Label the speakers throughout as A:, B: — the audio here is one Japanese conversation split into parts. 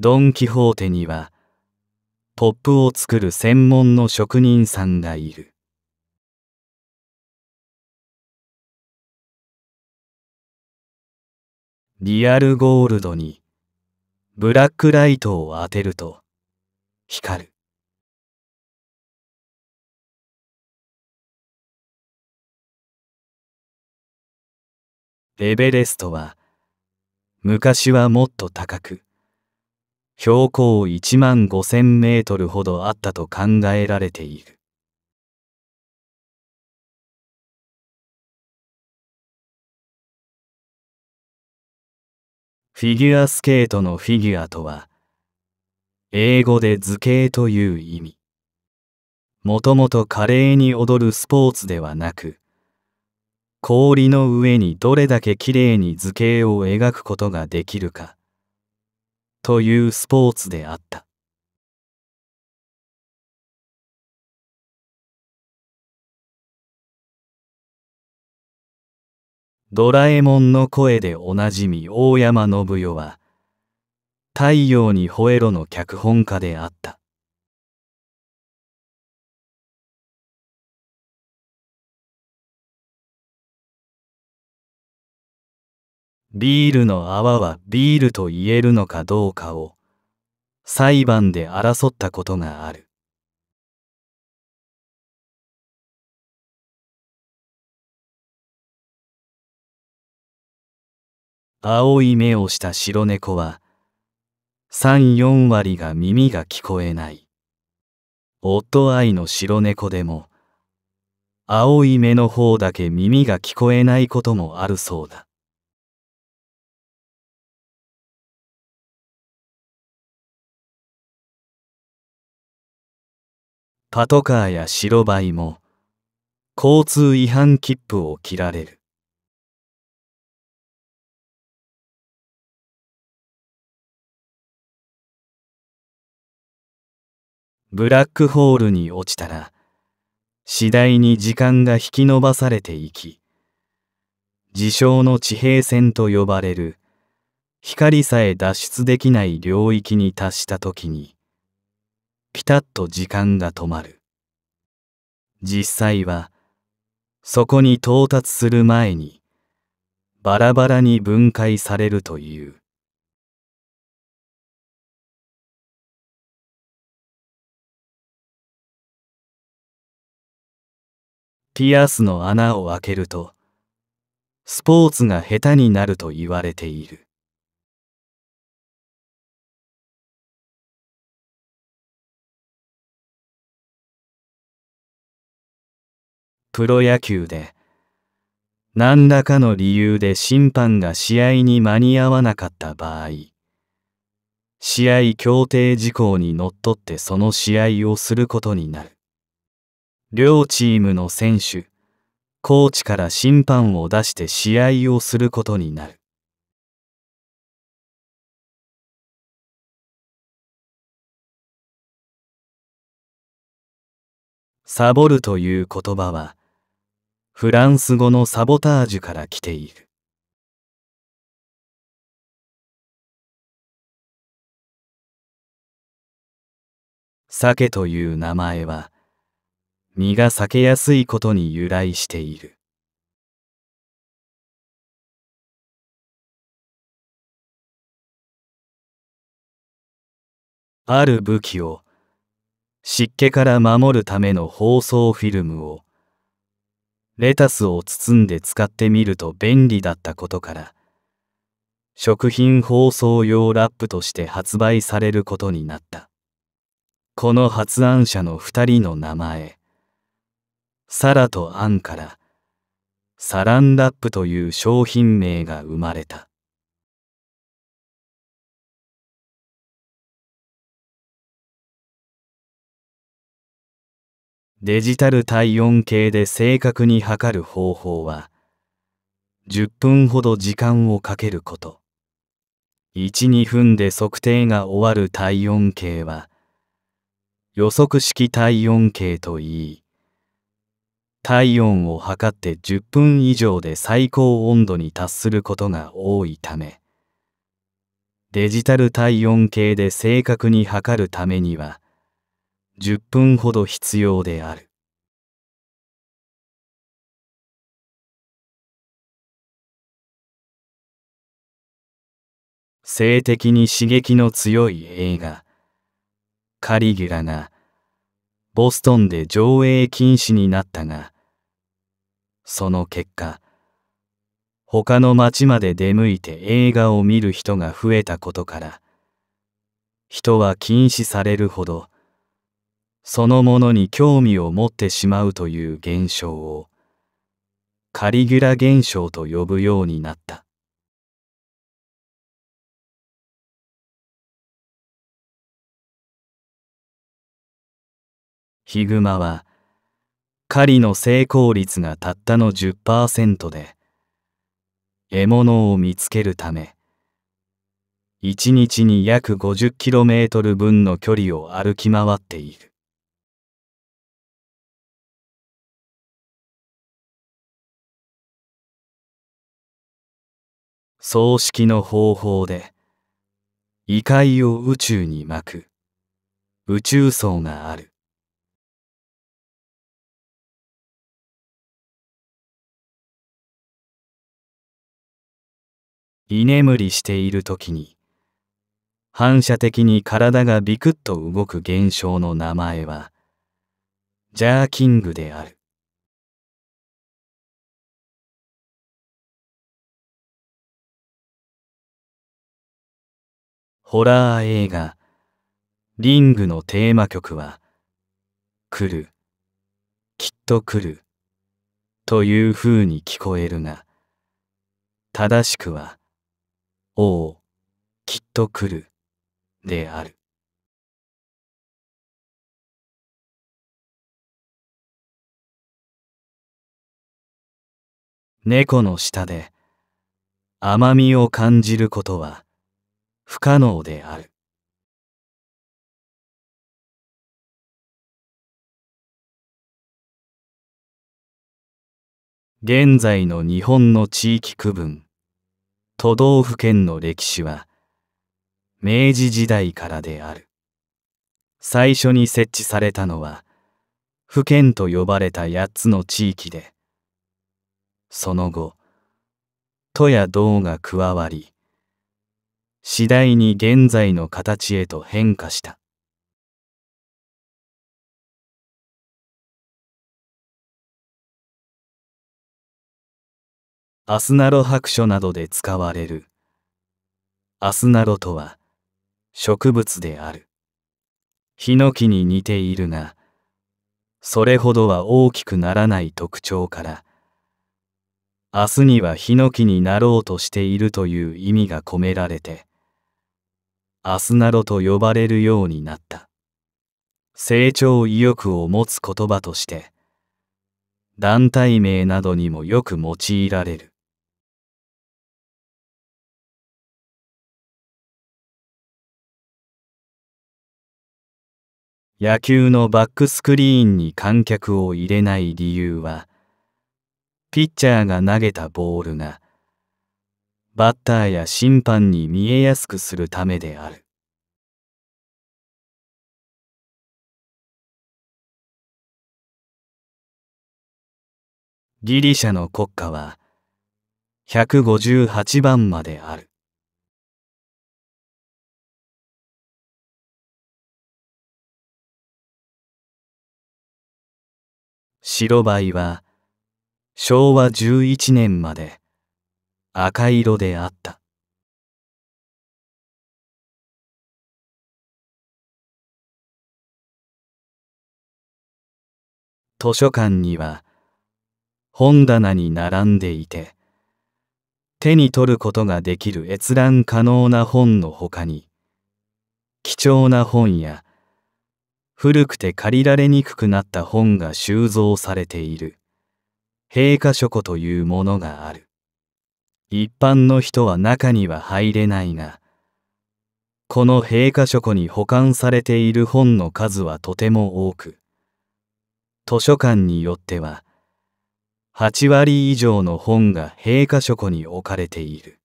A: ドン・キホーテにはポップを作る専門の職人さんがいる
B: リアルゴールドにブラックライトを当てると光る
A: エベレストは昔はもっと高く標高1万5000メートル
C: ほどあったと考えられている。フィギュアスケートのフィギュアとは、英語で図形という意味。もともと華麗に踊るスポーツではなく、氷の上にどれだけ綺麗に図形を描くことができるか、というスポーツであったドラえもんの声でおなじみ大山信代は「太陽に吠えろ」の脚本家であった
A: ビールの泡はビールと言えるのかどうかを裁判で争ったことがある。青い目をした白猫は三四割が耳が聞こえない。
C: 夫愛の白猫でも青い目の方だけ耳が聞こえないこともあるそうだ。
B: パトカーや白バイも交通違反切符を切られる。
C: ブラックホールに落ちたら次第に時間が引き延ばされていき自称の地平線と呼ばれる光さえ脱出できない領域に達した時にピタッと時間が止まる実際はそこ
A: に到達する前にバラバラに分解されるというピアスの穴を開けるとスポーツが下手になると言われているプロ野球で、何らかの理由で審判が試合に間に合わなかっ
C: た場合、試合協定事項にのっとってその試合をすることになる。両チームの選手、コーチから審判を出して試合をすることになる。
B: サボるという言葉は、フランス語のサボタージュから来ている。
A: 鮭という名前は、身が裂けやすいことに由来している。ある武器を湿気から守るための包装フィルムをレタ
C: スを包んで使ってみると便利だったことから食品包装用ラップとして発売されることになったこの発案者の2人の名前サラとアンからサランラップという商品名が生まれたデジタル体温計で正確に測る方法は、10分ほど時間をかけること。1、2分で測定が終わる体温計は、予測式体温計といい、体温を測って10分以上で最高温度に達することが多いため、デジタル体温計で正確に測るためには、10分ほど必要である。性的に刺激の強い映画、カリギュラが、ボストンで上映禁止になったが、その結果、他の町まで出向いて映画を見る人が増えたことから、人は禁止されるほど、そのものに興味を持ってしまうという現象をカリギュラ現象と呼ぶようになった。ヒグマは狩りの成功率がたったの10%で獲物を見つけるため
A: 1日に約 50km 分の距離を歩き回っている。葬式の方法で異界を宇宙に巻く宇宙層がある居眠りしている時に反射的に体がビクッと動く現象の名
C: 前はジャーキングであるホラー映画リングのテーマ曲は来るきっと来るという
A: 風に聞こえるが正しくはおう、きっと来るである猫の舌で甘みを感じることは不可能である。
C: 現在の日本の地域区分、都道府県の歴史は、明治時代からである。最初に設置されたのは、府県と呼ばれた8つの地域で、その後、都や道が加わり、次第に現在の形へと変化した。アスナロ白書などで使われる。アスナロとは植物である。ヒノキに似ているが、それほどは大きくならない特徴から、明日にはヒノキになろうとしているという意味が込められて、アスなどと呼ばれるようになった成
A: 長意欲を持つ言葉として団体名などにもよく用いられる
B: 野球
C: のバックスクリーンに観客を入れない理由はピ
A: ッチャーが投げたボールがバッターや審判に見えやすくするためである。
B: ギリシャの国歌は158番まである。
A: 白バイは昭和11年まで赤色であった図書館には本棚に並んでいて手に取ることができる閲覧可能
C: な本のほかに貴重な本や古くて借りられにくくなった本が収蔵されている。閉花書庫というものがある。一般の人は中には入れないが、この閉花書庫に保管されている本の数はとても多く、図書館によっては、8割以上の本が閉花書庫に置かれている。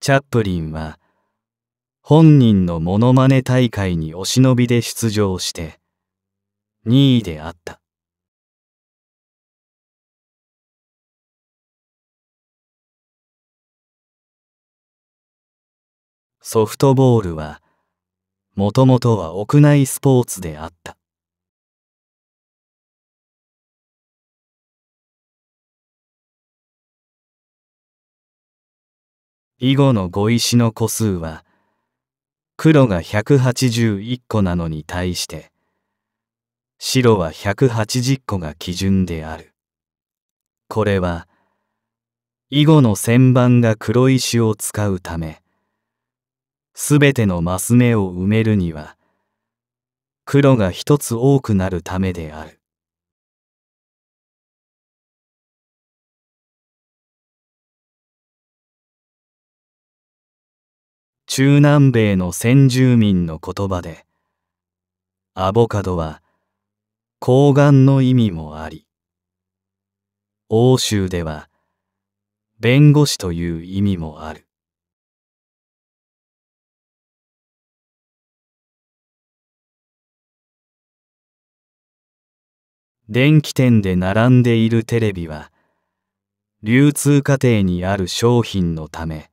C: チャップリンは、本人のモノマネ大会にお忍びで出場して2位であった
B: ソフトボールはもともとは屋内スポーツであった
C: 囲碁の碁石の個数は黒が181個なのに対して白は180個が基準である。これは囲碁の旋盤が黒石を使うためすべてのマス目を埋めるには黒が一つ多くなるためである。
A: 中南米の先住民の言葉で、アボカドは睾丸の意味もあり、欧州では弁護士という意味もある。
B: 電
C: 気店で並んでいるテレビは、流通過程にある商品のため、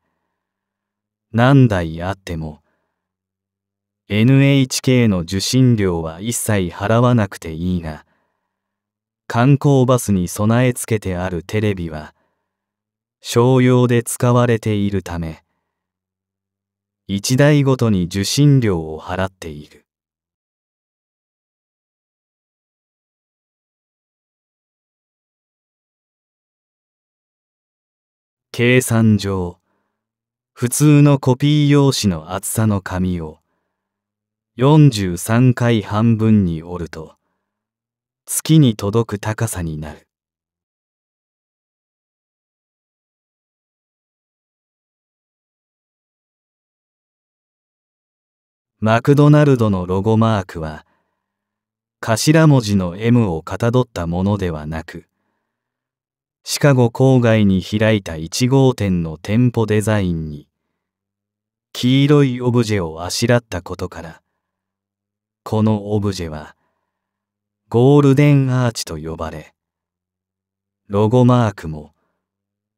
C: 何台あっても NHK の受信料は一切払わなくていいが観光バスに備え付けてあるテレビは商用で
A: 使われているため1台ごとに受信料を払っている
B: 計
C: 算上普通のコピー用紙の厚さの紙を
A: 43回半分に折ると月に届く高さになる
B: マ
C: クドナルドのロゴマークは頭文字の M をかたどったものではなくシカゴ郊外に開いた1号店の店舗デザインに黄色いオブジェをあしらったことからこのオブジェはゴールデンアーチと
A: 呼ばれロゴマークも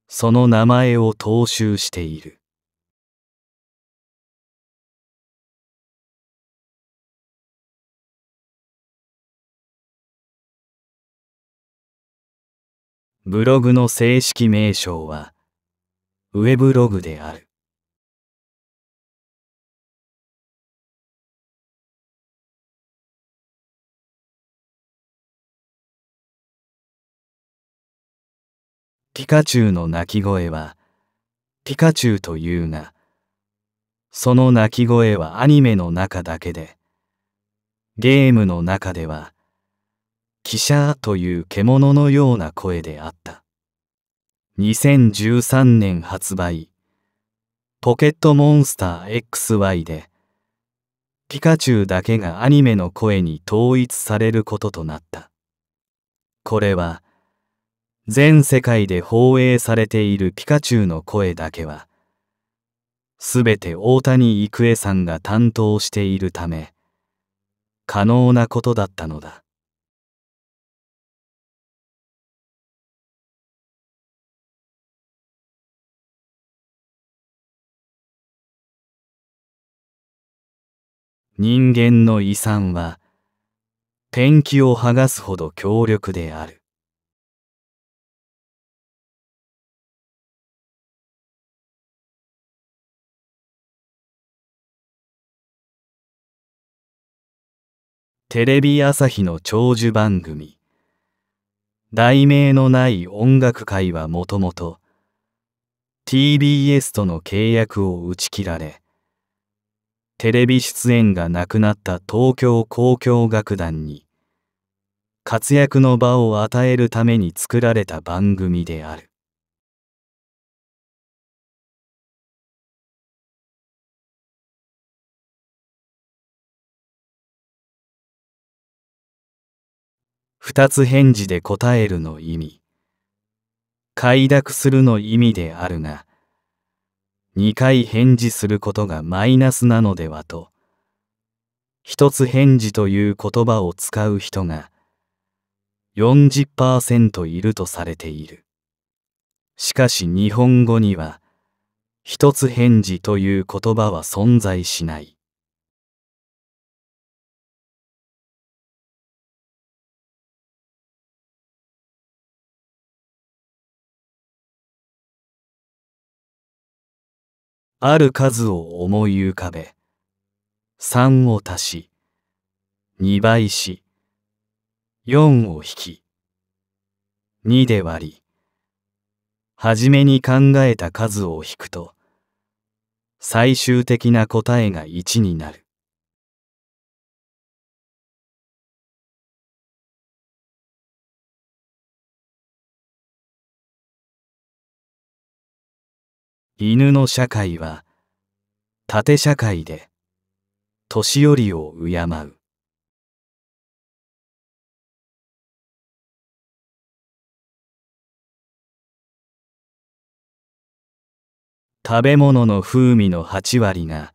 A: その名前を踏襲している
B: ブログの正式名称は、ウェブログである。
A: ピカチュウの鳴き声は、ピカチュウというが、その鳴き声はアニメの中
C: だけで、ゲームの中では、キシャーという獣のような声であった。2013年発売。ポケットモンスター XY で、ピカチュウだけがアニメの声に統一されることとなった。これは、全世界で放映されているピカチュウの声だけは、すべて大谷育恵さんが担当しているため、可能なことだったのだ。
A: 人間の遺産は天気を剥がすほど強力である。
C: テレビ朝日の長寿番組「題名のない音楽会」はもともと TBS との契約を打ち切られテレビ出演がなくなった東京交響楽団に活躍の場を与えるために作られた番組である。
A: 二つ返事で答えるの意味快諾するの意味であるが
C: 2回返事することがマイナスなのではと、一つ返事という言葉を使う人が40%いるとされている。しかし日本語には、一つ返事という言葉は存在しない。ある数を思い浮かべ、3を足し、2倍し、4を引き、2で割り、はじめに考えた数を引くと、最終的な答えが1になる。
A: 犬の社会は縦社会で年寄りを敬う
C: 食べ物の風味の8割が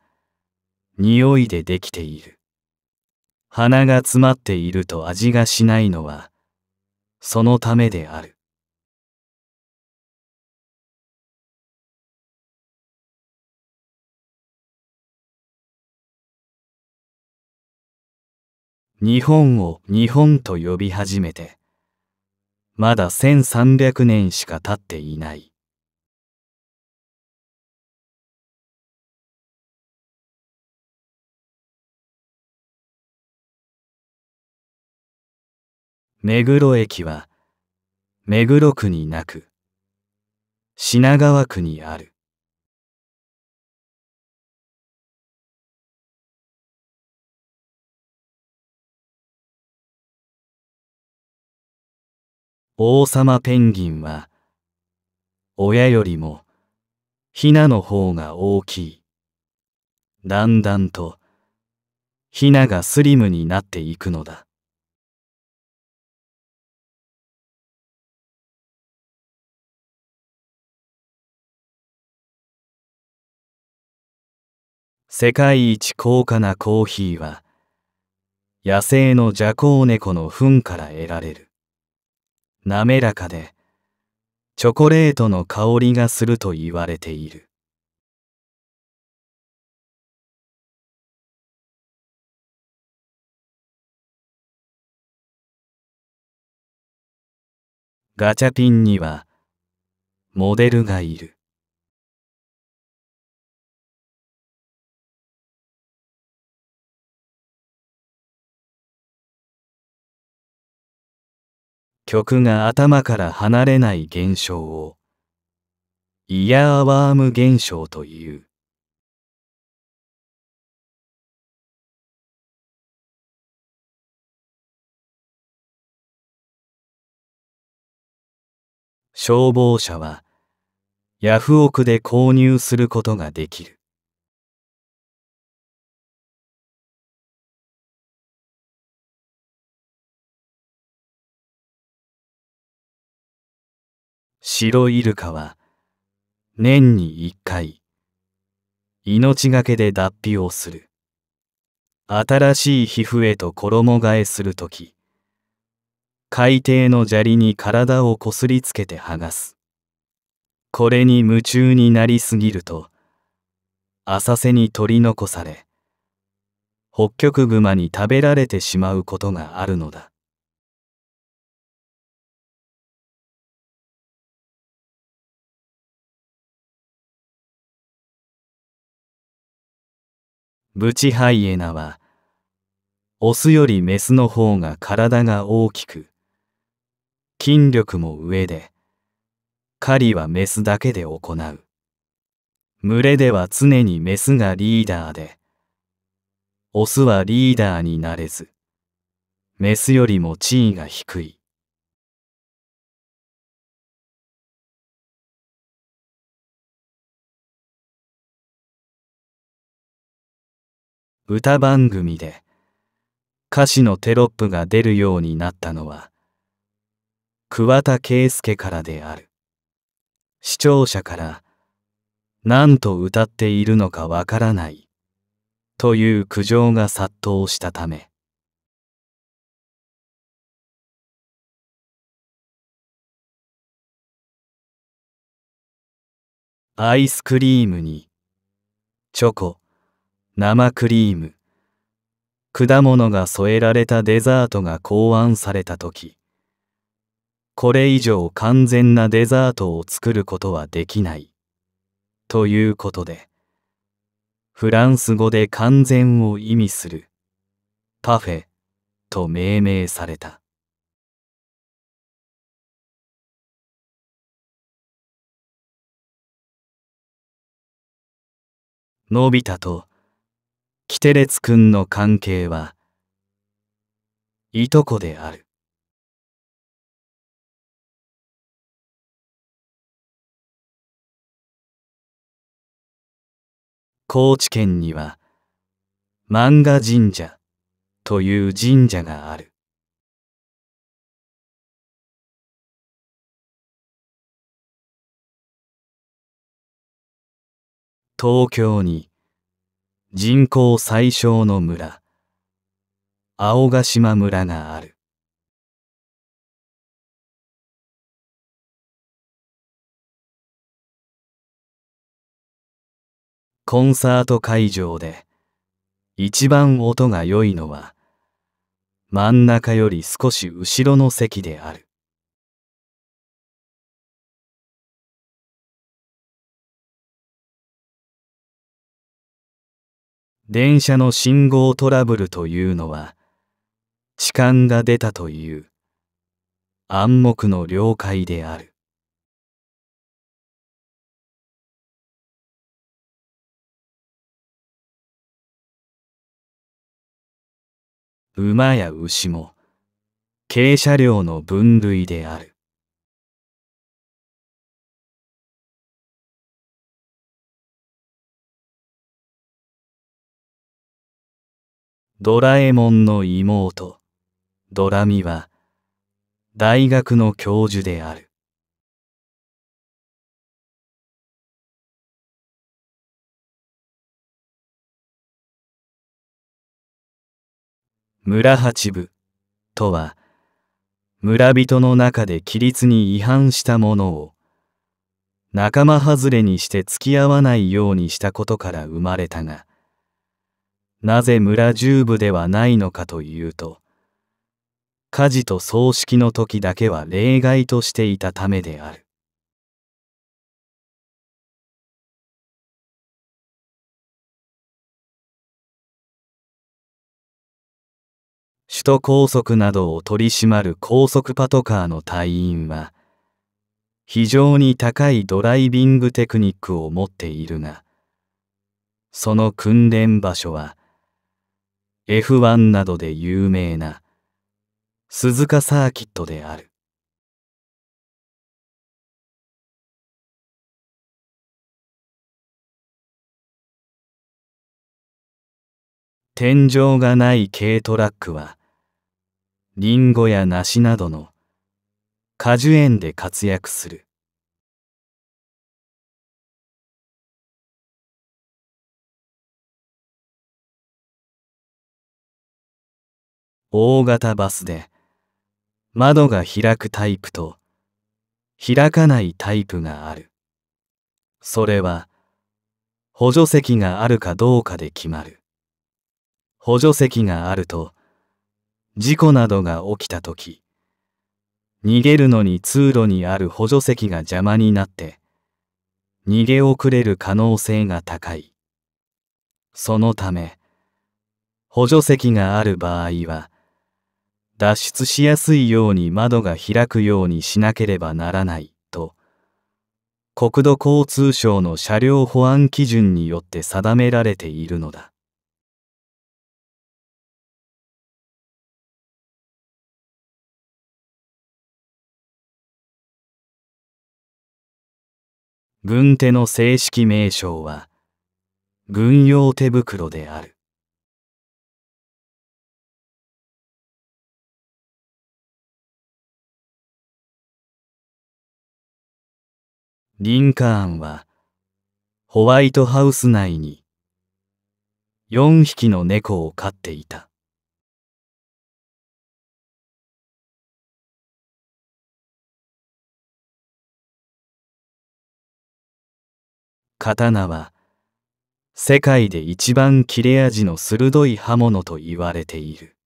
C: 匂いでできて
A: いる鼻が詰まっていると味がしないのはそのためである日本を日本と呼び始めてまだ1300年しか経っていない
B: 目黒駅は目黒区になく品川区にある
C: 王様ペンギンは、親よりも、
A: ヒナの方が大きい。だんだんと、ヒナがスリムになっていくのだ。世界一高価なコーヒーは、野生のジャコウネコの糞から得られる。滑らかでチョコレートの香りがすると言われている
B: ガチャピンにはモデルがいる
A: 曲が頭から離れない現象をイヤーワーム現象という
B: 消防車はヤフオクで購入することができる
A: 白イルカは年に一回命がけで脱皮をする
C: 新しい皮膚へと衣替えする時海底の砂利に体をこすりつけて剥がすこれに夢中になりすぎると浅瀬に取り残され北極熊に食べられてしまうことがあるのだ
A: ブチハイエナは、オスよりメスの方が体が大きく、
C: 筋力も上で、狩りはメスだけで行う。群れでは常にメスがリーダーで、オスはリーダーになれず、メスよりも地位が低い。
A: 歌番組で歌詞のテロップが出るようになったのは
C: 桑田佳祐からである視聴者から
A: 何と歌っているのかわからないという苦情が殺到したため
B: アイ
C: スクリームにチョコ生クリーム果物が添えられたデザートが考案された時これ以上完全なデザートを作ることはできないということでフランス語で完全を意味するパフェと命名された
A: のび太とキテレツ君の関係は、いとこである。高知県には、漫画神社という神社がある。東京に人口最小の村青ヶ島村がある
C: コンサート会場で一番音が良いのは真ん中より少し後ろの席である
A: 電車の信号トラブルというのは、痴漢が出たという暗黙の了解である。
B: 馬や牛も、軽車両の分類である。
A: ドラえもんの妹、ドラミは、大学の教授である。
C: 村八部とは、村人の中で規律に違反したものを、仲間外れにして付き合わないようにしたことから生まれたが、なぜ村中部ではないのかというと火事と葬式の時だけは例外としていたためである首都高速などを取り締まる高速パトカーの隊員は非常に高いドライビングテクニックを持っているがその訓練場所は F1 などで有名な鈴鹿サーキットである。
A: 天井がない軽トラックは、リンゴや梨などの果樹園で活躍する。
C: 大型バスで窓が開くタイプと開かないタイプがある。それは補助席があるかどうかで決まる。補助席があると事故などが起きた時逃げるのに通路にある補助席が邪魔になって逃げ遅れる可能性が高い。そのため補助席がある場合は脱出しやすいように窓が開くようにしなければならないと国土交通省の車両保安基準によって定められているのだ
B: 軍手の正式名称は軍用手袋である
A: リンカーンはホワイトハウス内に4匹の猫を飼っていた。刀は世界で一番切れ味の鋭い刃物と言われている。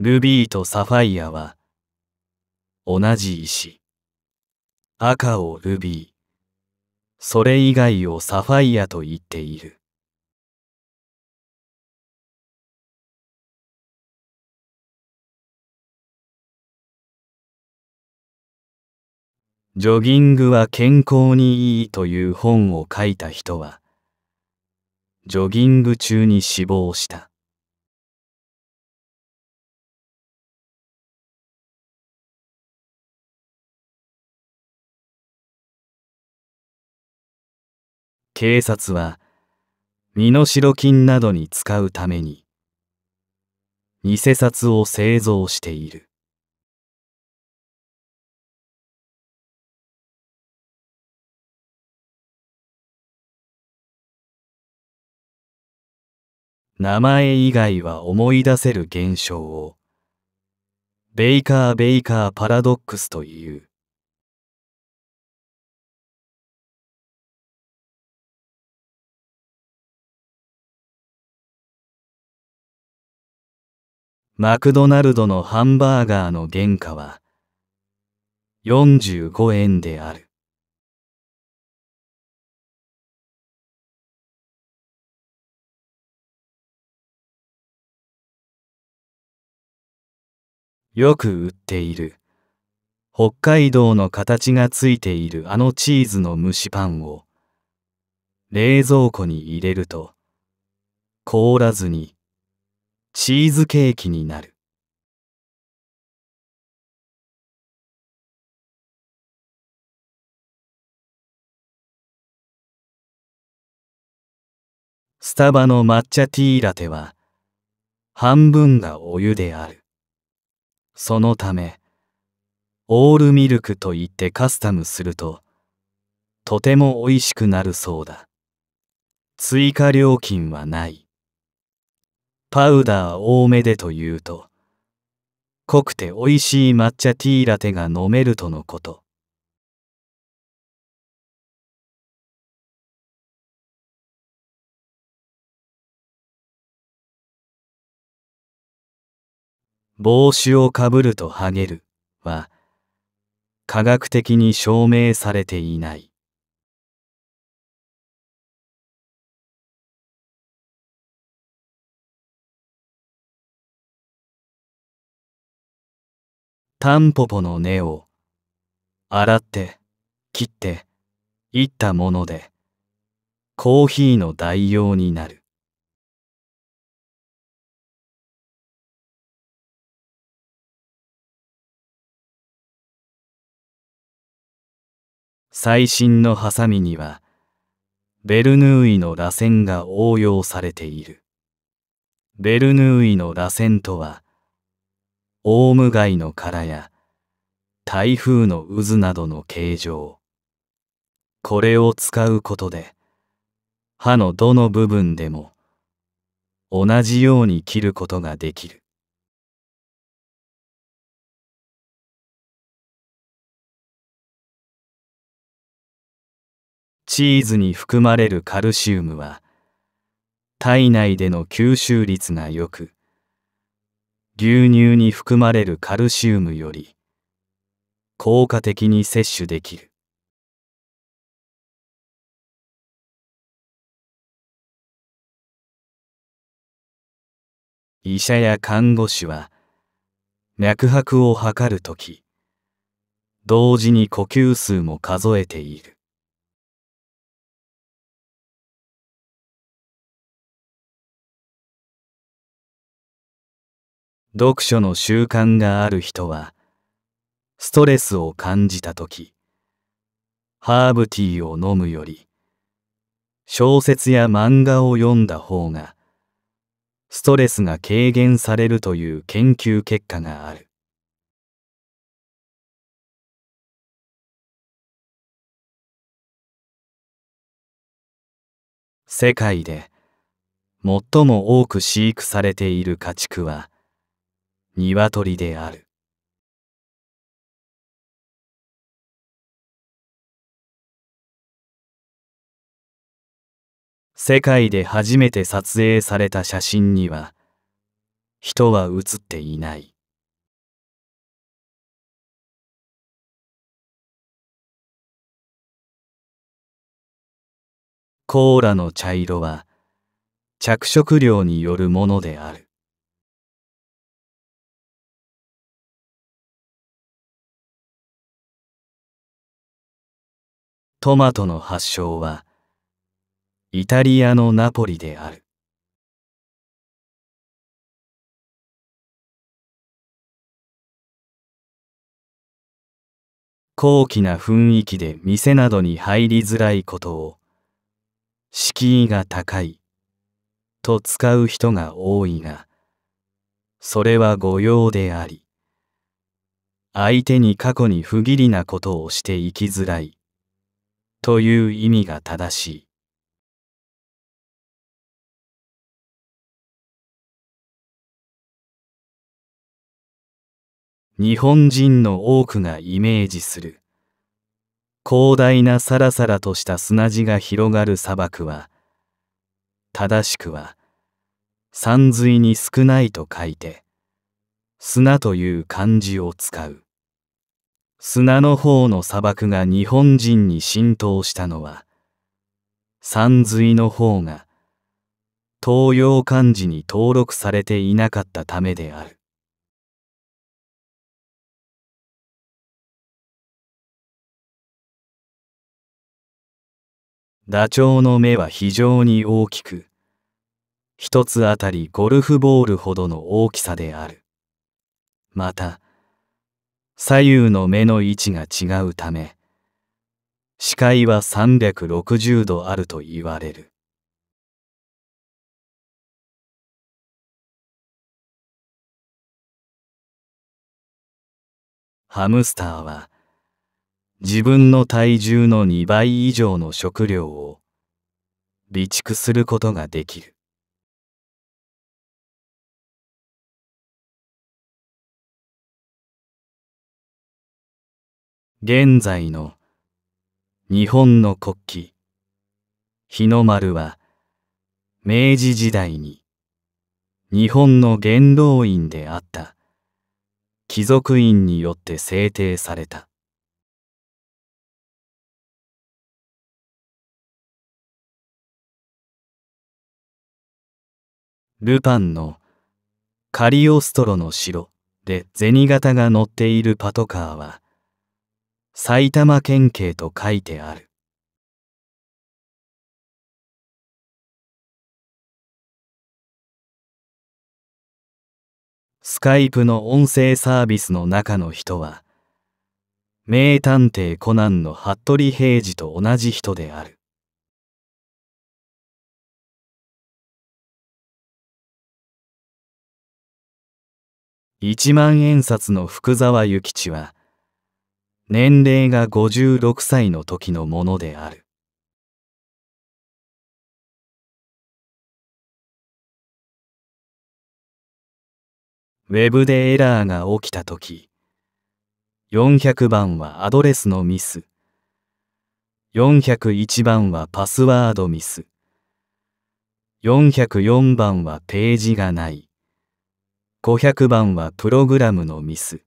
C: ルビーとサファイアは同じ石。
A: 赤をルビー、それ以外をサファイアと言っている。
C: ジョギングは健康にいいという本を書いた人は、ジョギング中に死亡した。
A: 警察は身代金などに使うために偽札を製造している名前以外は思い出せる現象をベイカー・ベイカー・パラドックスというマクドナルドのハンバーガーの原価は45円である。
C: よく売っている北海道の形がついているあのチーズの蒸しパンを冷蔵庫に入れると凍らずにチーズケーキになるスタバの抹茶ティーラテは半分がお湯であるそのためオールミルクと言ってカスタムするととても美味しくなるそうだ追加料金はないパウダー多めでというと、濃くて美味しい抹茶ティーラテが飲めるとのこと。
A: 帽子をかぶるとハげるは科学的に証明されていない。タンポポの根を洗って切っていったものでコーヒーの
B: 代用になる
C: 最新のハサミにはベルヌーイの螺旋が応用されているベルヌーイの螺旋とはオウム貝の殻や台風の渦などの形状これを使うことで歯のどの部分でも同じように切ることができる
A: チーズに含まれるカルシウムは体内での吸収率が良く牛乳に含まれるカルシウムより効果的に摂取できる医者や看護師は脈拍を測るとき同時に呼吸数も数えている
C: 読書の習慣がある人は、ストレスを感じたとき、ハーブティーを飲むより、小説や
A: 漫画を読んだ方が、ストレスが軽減されるという研究結果がある。世界で最も多く飼育されている家畜は、鶏である。世界で初めて撮影された写真には人は写っていない。
B: コーラの茶色は着色料によるものである。トマトの発祥はイタリアのナポリである
A: 高貴な雰囲気で店などに入りづらいことを敷居が
C: 高いと使う人が多いがそれは御用であり相手に過去に不義理なことをして生きづらいという意味が正しい。日本人の多くがイメージする広大なさらさらとした砂地が広がる砂漠は正しくは山水に少ないと書いて砂という漢字を使う砂の方の砂漠が日本人に浸透したのは山水の方が東洋漢字に登録されていなかったためである
A: ダチョウの目は非常に大きく一つあたりゴルフボールほどの大きさである
C: また左右の目の位置が違うため視界は360度あると言われる
A: ハムスターは自分の体重の2倍以上の食料を備蓄することができる
B: 現在
C: の日本の国旗日の丸は明治時代に日本の元老院であった貴族院によって制定されたルパンのカリオストロの
A: 城で銭形が乗っているパトカーは埼玉県警と書いてある。スカイプの音声サービスの中の人は、名探偵コ
C: ナンの服部平次と同じ人である。
A: 一万円札の福沢諭吉は、年齢が56歳の時のものである。
B: ウェブ
C: でエラーが起きた時、400番はアドレスのミス、401番はパスワードミス、404番はページがない、500番はプログラムのミス、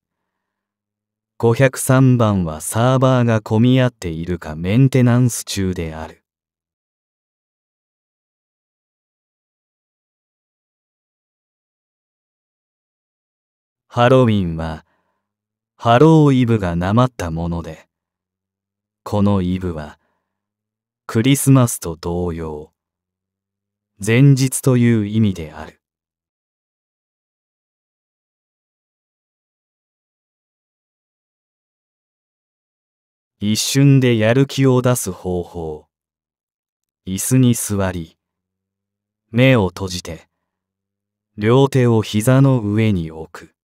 C: 503番はサーバーが混み合っているかメンテナンス中である。ハロウィンはハローイブがなまったもので、
A: このイブはクリスマスと同様、前日という意味である。
B: 一
C: 瞬でやる気を出す方法。椅子に座り、目を閉じて、両手を膝の上に置く。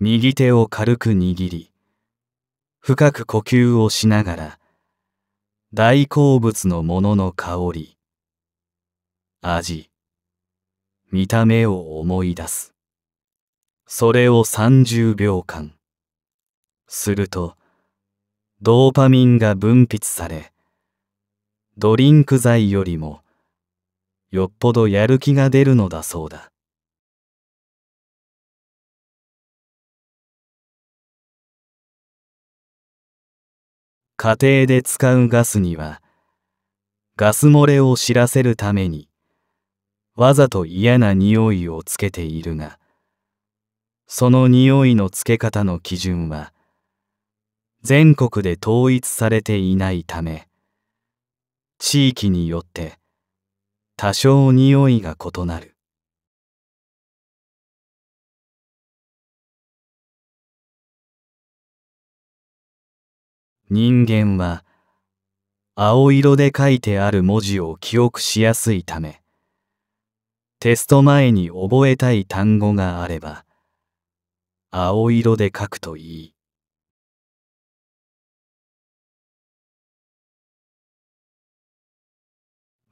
C: 右手を軽く握り、深く呼吸をしながら、大好物のものの香り、味、見た目を思い出す。それを30秒間。すると、ドーパミンが分泌されドリンク剤よりもよっぽどやる気が出るのだそうだ家庭で使うガスにはガス漏れを知らせるためにわざと嫌な匂いをつけているがその匂いのつけ方の基準は全国で
A: 統一されていないため地域によって多少匂いが異なる人間は青色で書いてある文字を記憶しやす
C: いためテスト前に覚えたい単語があれば青色で書くといい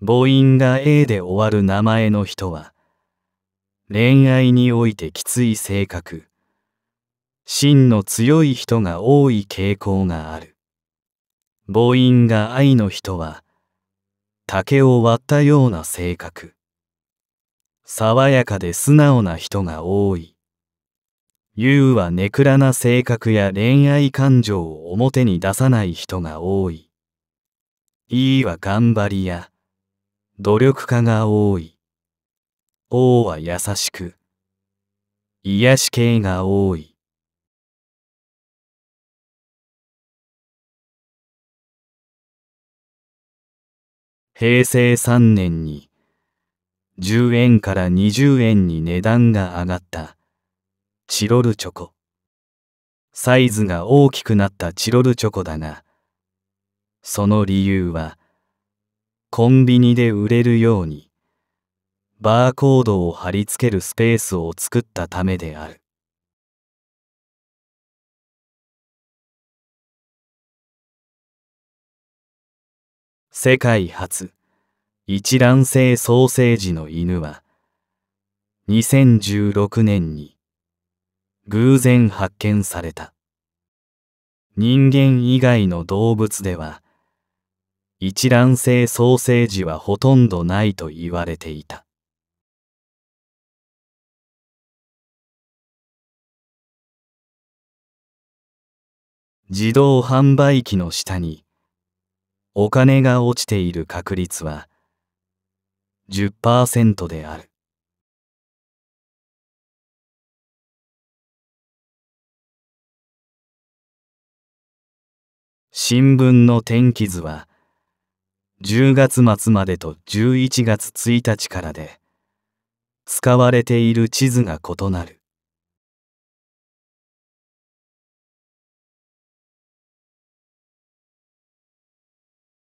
A: 母音が A で終わる名前の人は、恋愛においてきつい性
C: 格、真の強い人が多い傾向がある。母音が愛の人は、竹を割ったような性格。爽やかで素直な人が多い。優はネクラな性格や恋愛感情を表に出さない人が多い。E は頑張りや、努力
A: 家が多い。王は優しく。癒し系が多い。平成3年に10円から20円に値段が上がった
C: チロルチョコ。サイズが大きくなったチロルチョコだが、その理由は、コンビニで売れるよ
A: うにバーコードを貼り付けるスペースを作ったためである世界初一卵性ソーセージの犬は2016年に
C: 偶然発見された人間以外の
A: 動物では一卵性双生児はほとんどないと言われていた自動販売機の下にお金が落ちている確率は10%である新聞の天気図は10月末までと11
C: 月1日からで使われている地図が異なる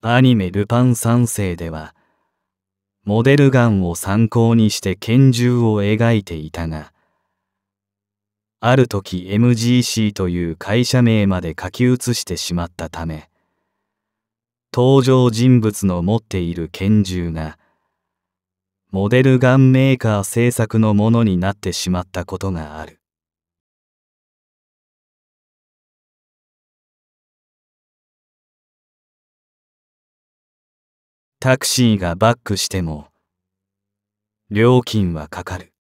C: アニメ「ルパン三世」ではモデルガンを参考にして拳銃を描いていたがある時 MGC という会社名まで書き写してしまったため登場人物の持っている拳銃が
A: モデルガンメーカー製作のものになってしまったことがある
B: タクシーがバックしても料金はかかる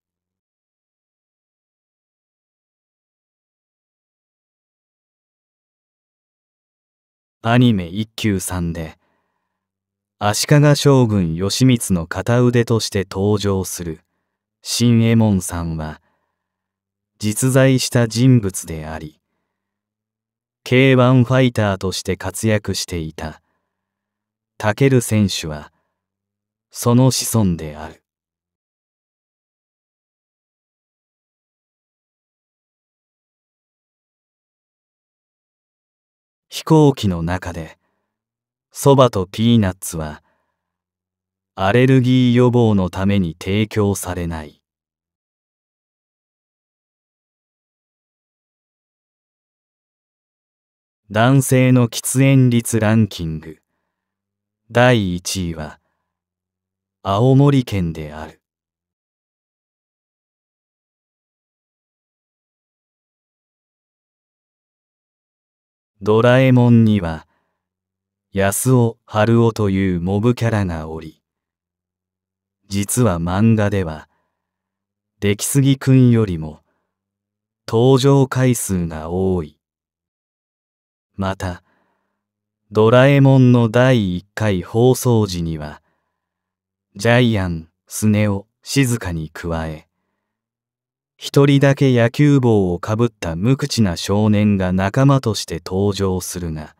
C: アニメ一休さんで足利将軍義満の片腕として登場する新右衛門さんは実在した人物であり K1 ファイターとして
A: 活躍していた武尊選手はその子孫である。
B: 飛行機の
C: 中でそばとピーナッツはアレルギー予防のために提供されない
A: 男性の喫煙率ランキング第1位は青森県であるドラえもんには、安尾春夫というモブキャラがおり、
C: 実は漫画では、出来すぎくんよりも、登場回数が多い。また、ドラえもんの第1回放送時には、ジャイアン、スネを静かに加え、一人だけ野球帽をかぶった無口な少年が仲間として登場するが、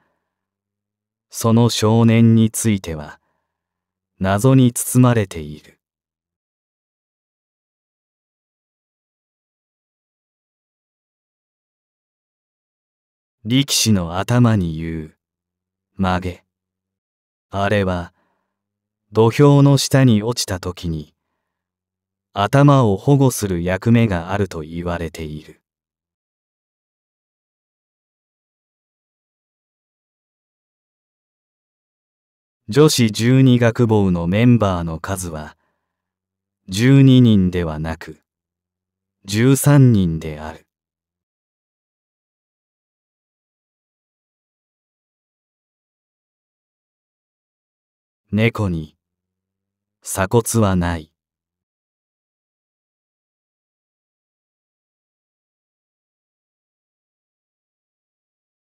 C: その少年については、謎に包まれて
B: いる。
A: 力士の頭に言う、曲げ。あれは、土俵の下に落
C: ちた時に、頭を保護する役目があると言われてい
D: る。
A: 女子十二学坊のメンバーの数は十二人ではなく十三人で
B: ある。猫に鎖骨はない。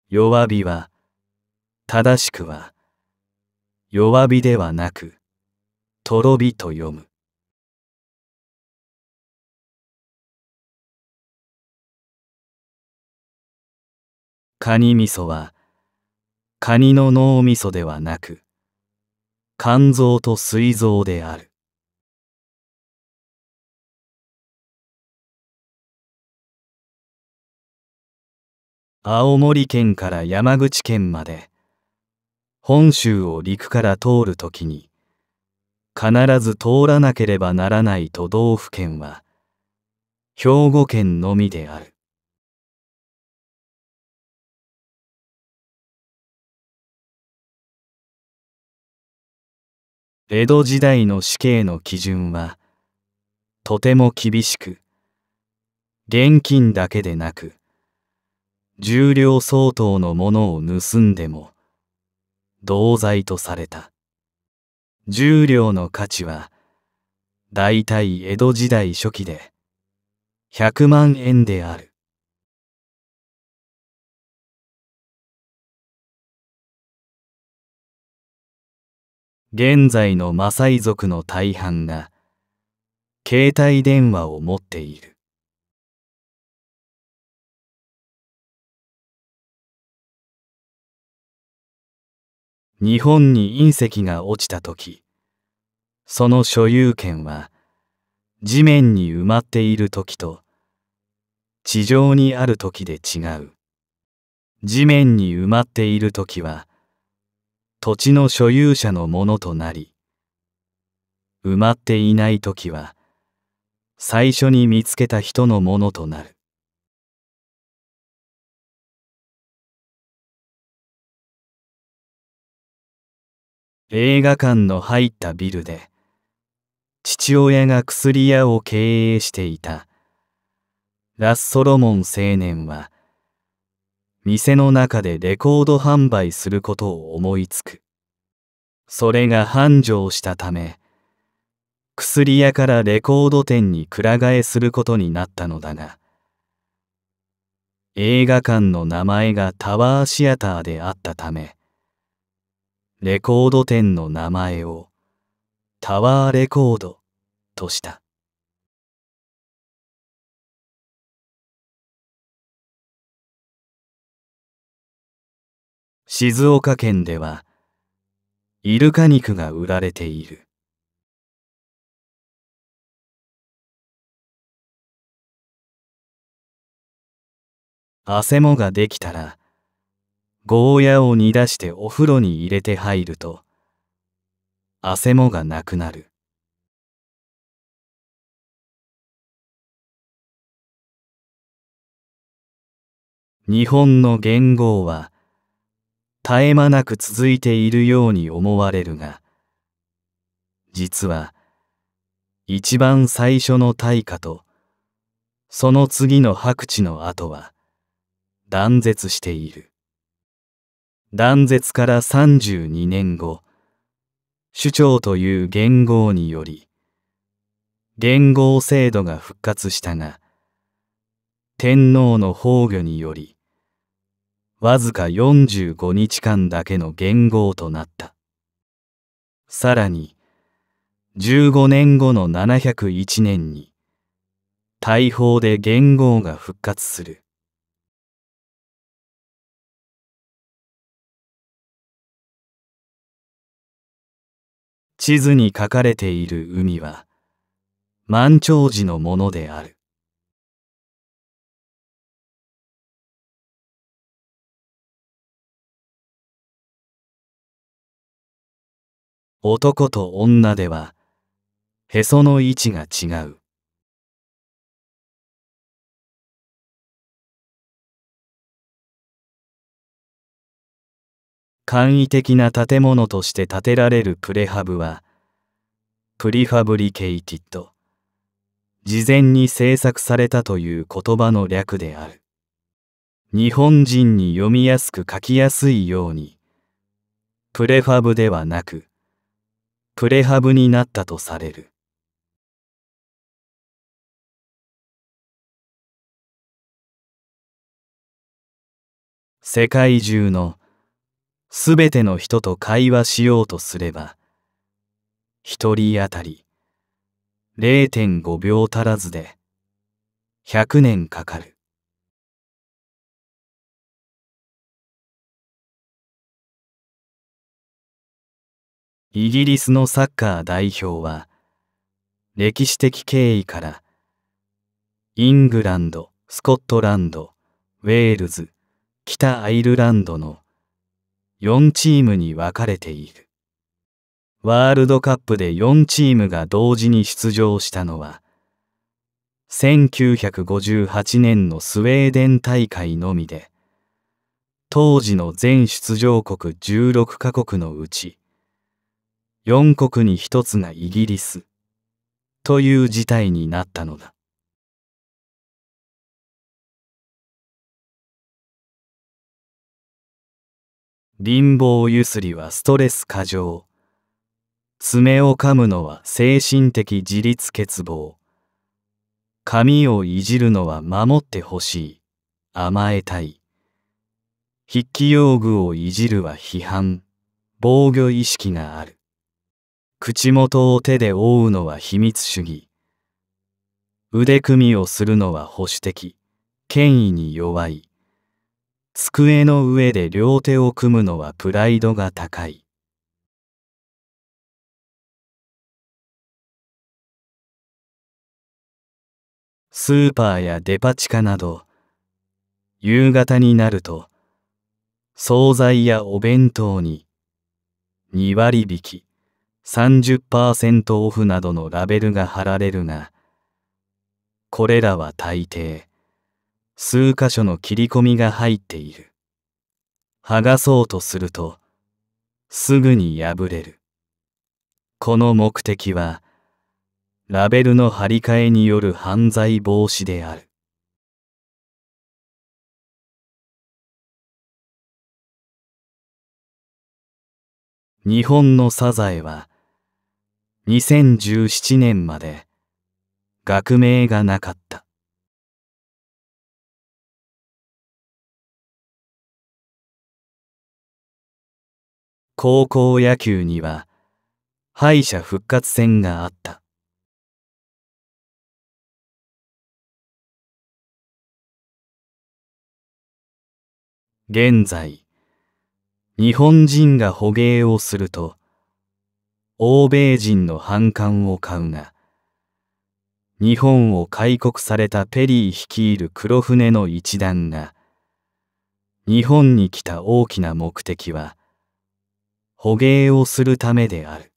A: 弱火は、正しくは、弱火ではなく、とろ火と読む。カニ味噌は、カニの脳みそではなく、肝臓と膵臓である。
C: 青森県から山口県まで本州を陸から通るときに必ず通
A: らなければならない都道府県は兵庫県のみである江戸時代の死刑の基準はとても厳しく現金
C: だけでなく重量相当のものを盗んでも、同罪とされた。重量の価値は、だいたい江戸時代初期で、100万円であ
B: る。
A: 現在のマサイ族の大半が、携帯電話を持っている。
C: 日本に隕石が落ちた時その所有権は地面に埋まっている時と地上にある時で違う地面に埋まっている時は土地の所有者のものとなり埋まっていない時は最初に見つけた人のものとなる映画館の入ったビルで父親が薬屋を経営していたラス・ソロモン青年は店の中でレコード販売することを思いつくそれが繁盛したため薬屋からレコード店にくら替えすることになったのだが映画館の名前がタワーシアターであったため
A: レコード店の名前をタワーレコードとした。
B: 静岡県ではイルカ肉が売られている。
C: あせもができたらゴーヤを煮出してお風呂に入れて入ると、汗もがなくなる。日本の元号は、絶え間なく続いているように思われるが、実は、一番最初の大化と、その次の白地の後は、断絶している。断絶から32年後、首長という元号により、元号制度が復活したが、天皇の崩御により、わずか45日間だけの元号となった。さらに、15
A: 年後の701年に、大砲で元号が復活する。
B: 地図に書かれている海は満潮時のものである。男と女ではへその位置が違う。
A: 簡易的な建物として建てられるプレハブは、プリファブ
C: リケイティッド、事前に制作されたという言葉の略である。日本人に読みやすく書きやすいように、プレファブではなく、プレハブになったとされる。
A: 世界中のすべての人と会話しようとすれば、一人当たり
C: 0.5秒足らずで100年かかる。
A: イギリスのサッカー代表は、歴史的経緯から、イングランド、スコッ
C: トランド、ウェールズ、北アイルランドの4チームに分かれている。ワールドカップで4チームが同時に出場したのは、1958年のスウェーデン大会のみで、当時の全出場国
A: 16カ国のうち、4国に1つがイギリス、という事態になったのだ。貧乏ゆすりはストレス過剰。爪を噛むのは精神
C: 的自立欠乏。髪をいじるのは守ってほしい。甘えたい。筆記用具をいじるは批判。防御意識がある。口元を手で覆うのは秘密主義。腕組みをするのは保守的。
A: 権威に弱い。机の上で両手を組むのはプライドが高い。スーパーやデパ地下など、夕方になると、惣菜やお弁当
C: に、2割引き、30%オフなどのラベルが貼られるが、これらは大抵、数箇所の切り込みが入っている。剥がそうとすると、すぐに破れる。この目的は、ラベルの貼り替えによる犯罪防止である。
A: 日本のサザエは、2017年まで、学名がなかった。
B: 高校野球には敗者復活戦があった
C: 現在日本人が捕鯨をすると欧米人の反感を買うが日本を開国されたペリー率いる黒船の一団が日本に来た大きな目的は捕鯨をするためである。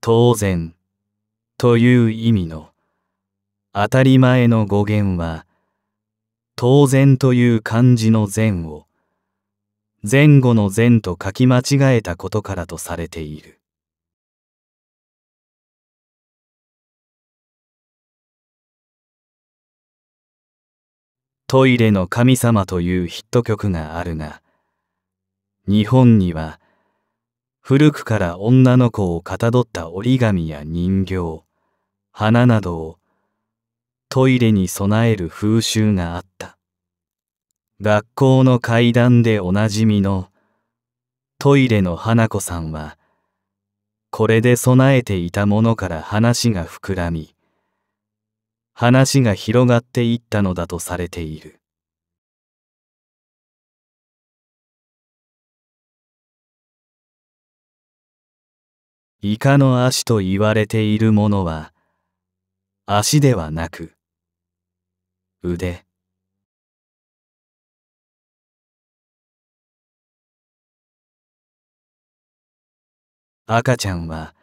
C: 当然という意味の当たり前の語源は当然という漢字の善を前後の善と書き間違えたことからとされている。トイレの神様というヒット曲があるが、日本には古くから女の子をかたどった折り紙や人形、花などをトイレに備える風習があった。学校の階段でおなじみのトイレの花子さんは、これで備
A: えていたものから話が膨らみ、話が広がっていったのだとされている
B: イカの
A: 足と言われているものは足ではなく腕赤ちゃんは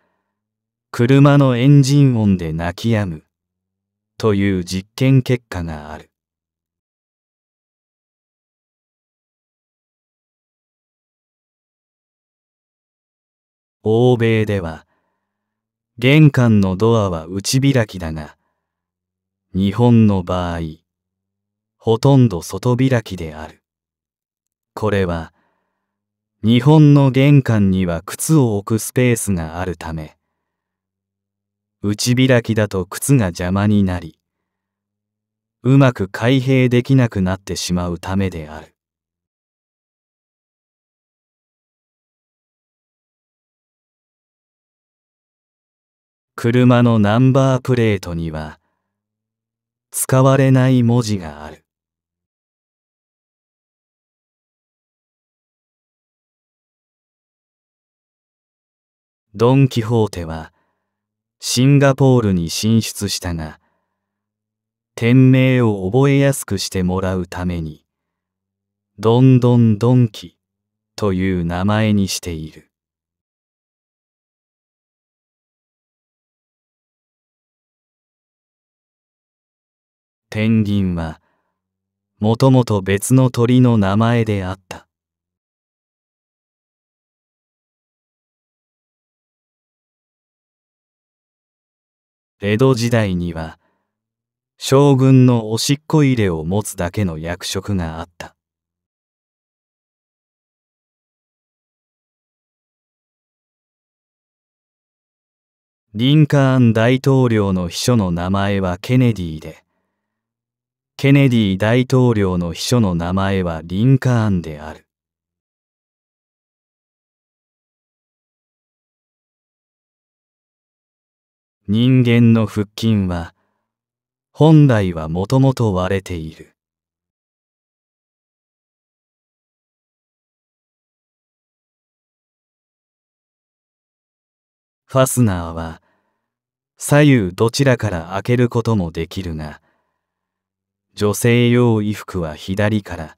A: 車のエンジン音で泣き止むという実験結果がある。欧米では玄関のドアは内開きだが日本の
C: 場合ほとんど外開きであるこれは日本の玄関には靴を置くスペースがあるため内開きだと靴が邪魔になり、うまく開閉できなくなってしまうためである。
A: 車のナンバープレートには使われない文字がある。ドン・キホーテはシンガポールに進出したが、店
C: 名を覚えやすくしてもらうために、どんどんどんきという名前にしている。
B: ペンギンは、もともと別の鳥の名前であった。
A: 江戸時代には将軍のおしっこ入れを持つだけの役職があった
C: リンカーン大統領の秘書の名前はケネディでケネディ大統領の秘書の名前はリンカーンである
B: 人間の腹筋は本来はもともと割れている。
A: ファスナーは左右どちらから開けることもできるが、
C: 女性用衣服は左から、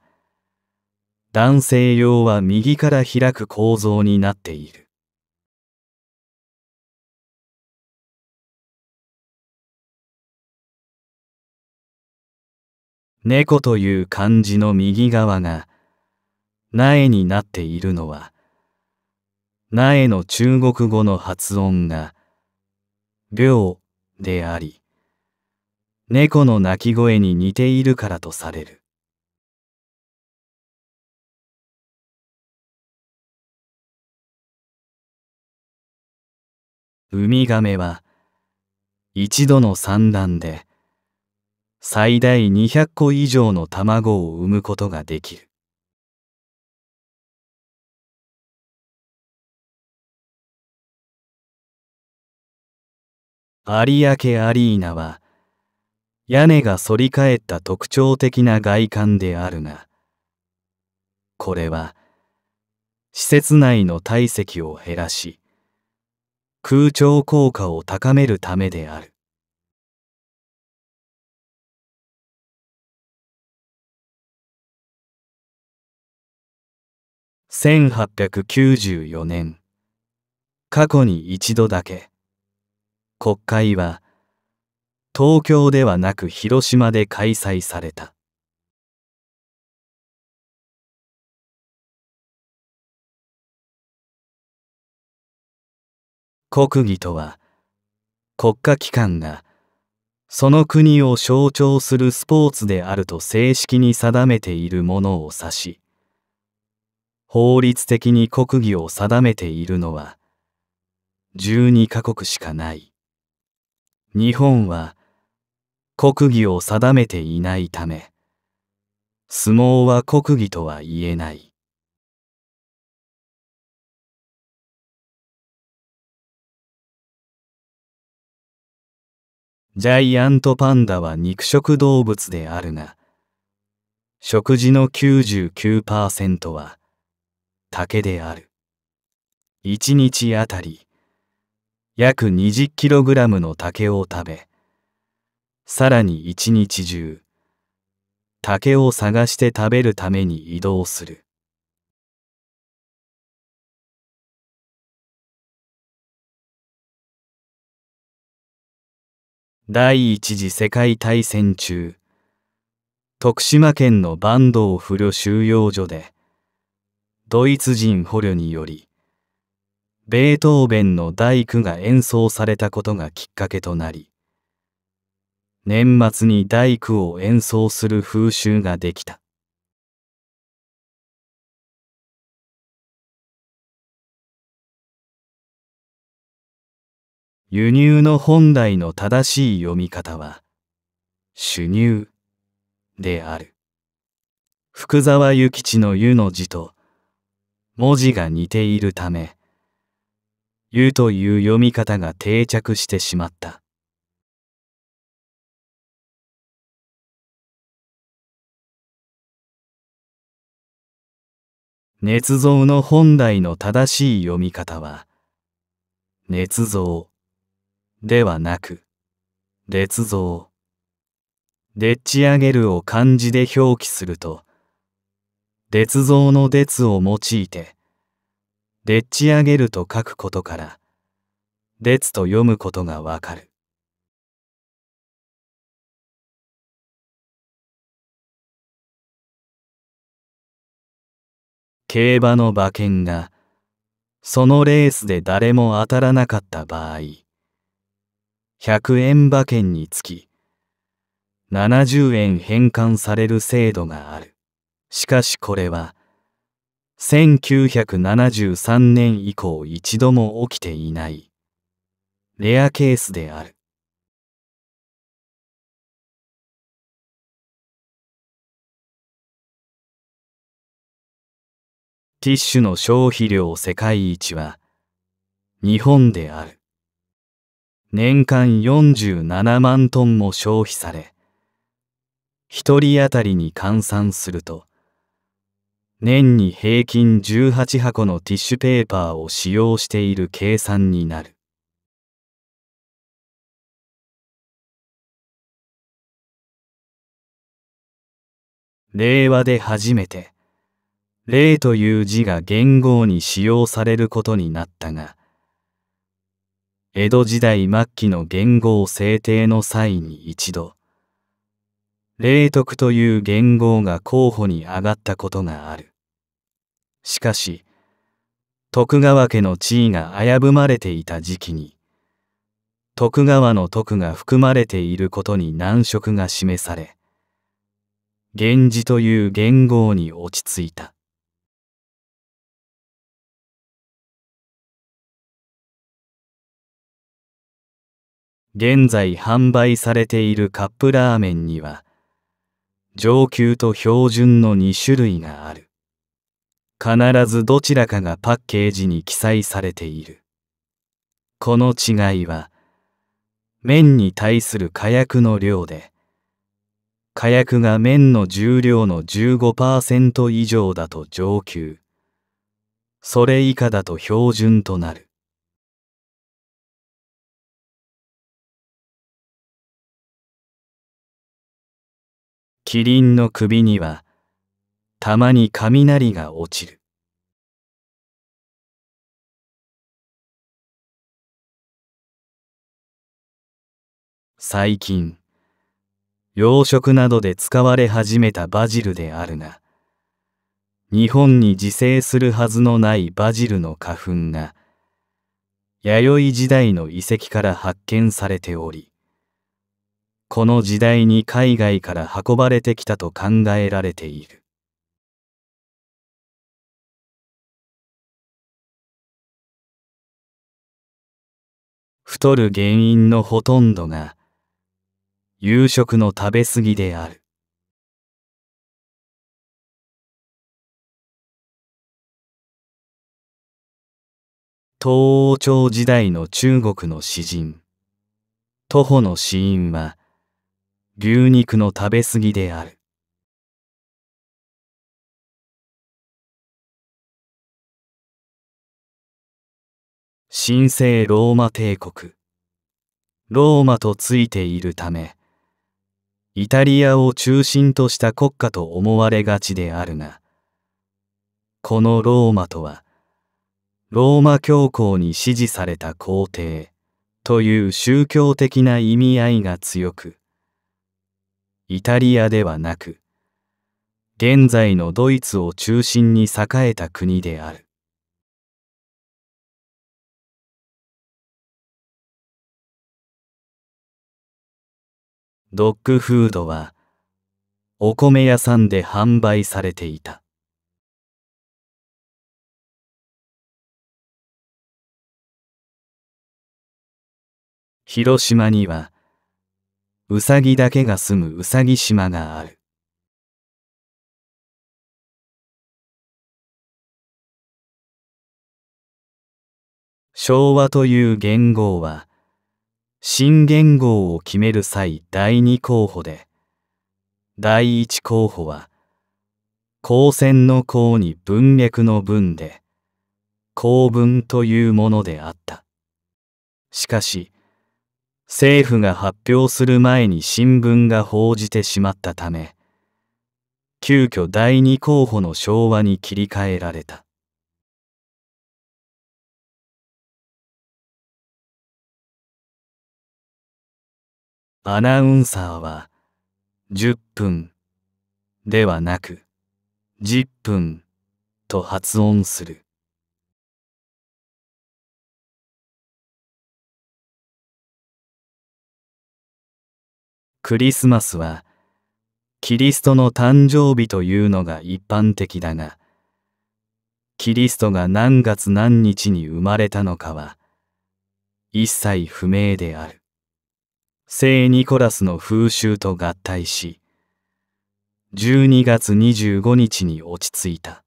C: 男性用は右から開く構造になっている。猫という漢字の右側が苗になっているのは苗の中国語の発音が
A: 病であり猫の鳴き声に似ているからとされる
C: ウミガメは一度の産卵で最大200個以上の卵を産むことができる。有明アリーナは屋根が反り返った特徴的な外観であるが、これは
A: 施設内の体積を減らし、空調効果を高めるためである。
C: 1894年過去に一度だけ
A: 国会は東京ではなく広島で開催された国技とは国家機関がその国を象徴する
C: スポーツであると正式に定めているものを指し法律的に国技を定めているのは12カ国しかない日本は国技を定めていないため相撲は国技とは言えない
A: ジャイアントパンダは肉食動物であるが食事の99%は
C: 竹である。一日あたり約20キログラムの竹を食べ、さらに一日中、竹を探して食べるために移動する。第一次世界大戦中、徳島県の坂東不慮収容所で、ドイツ人捕虜によりベートーベンの大工が演奏されたことがきっかけとなり年末に大工を演奏する風習ができた輸入の本来の正しい読み方は主入である福沢諭吉の湯の字と
A: 文字が似ているため、湯という読み方が定着してしまった。
C: 捏造の本来の正しい読み方は、捏造ではなく、列造。でっち上げるを漢字で表記すると、鉄造の鉄を用
A: いて、でっち上げると書くことから、鉄と読むことがわかる。
B: 競
C: 馬の馬券が、そのレースで誰も当たらなかった場合、100円馬券につき、70円返還される制度がある。しかしこれは
A: 1973年以降一度も起きていないレアケースである
C: ティッシュの消費量世界一は日本である年間47万トンも消費され一人当たりに換算すると年に平均18箱のティッシュペーパーを使用している計算になる。令和で初めて、令という字が元号に使用されることになったが、江戸時代末期の元号制定の際に一度、霊徳という元号が候補に上がったことがある。しかし徳川家の地位が危ぶまれていた時期に徳川の徳が含まれていることに難色が示され源氏という元号に落ち着いた現在販売されているカップラーメンには上級と標準の2種類がある必ずどちらかがパッケージに記載されている。この違いは、麺に対する火薬の量で、火薬が麺の重量の15%以上だと上級、それ以下だと標準となる。
B: キリンの首には、たまに雷が落ちる。
C: 最近、養殖などで使われ始めたバジルであるが、日本に自生するはずのないバジルの花粉が、弥生時代の遺跡から発見されており、この時代に海外から運ばれてきたと考えられている。
A: 太る原因のほとんどが夕食の食べ過ぎである。東王朝時代の中国の詩人、徒歩の死因は牛肉の食べ過ぎである。神聖ローマ帝国ローマとついているためイタリアを
C: 中心とした国家と思われがちであるがこのローマとはローマ教皇に支持された皇帝という宗教的な意味合いが強くイタリ
A: アではなく現在のドイツを中心に栄えた国である。
B: ドッグフードはお米屋さんで販売されていた広島にはウサギだけが住むウサギ島がある
A: 昭和という元号は新元号を決める際第2候補で
C: 第1候補は公選の項に文脈の文で公文というものであったしかし政府が発表する前に新聞が報じてしまったため急遽第2候補の昭和に切り替えられた
A: アナウンサーは10分ではなく10分と発
B: 音する。
A: クリスマスはキリストの誕生日というのが一般的だが、
C: キリストが何月何日に生まれたのかは一切不明である。聖ニコラスの風習と合体し、12月25日に落ち着いた。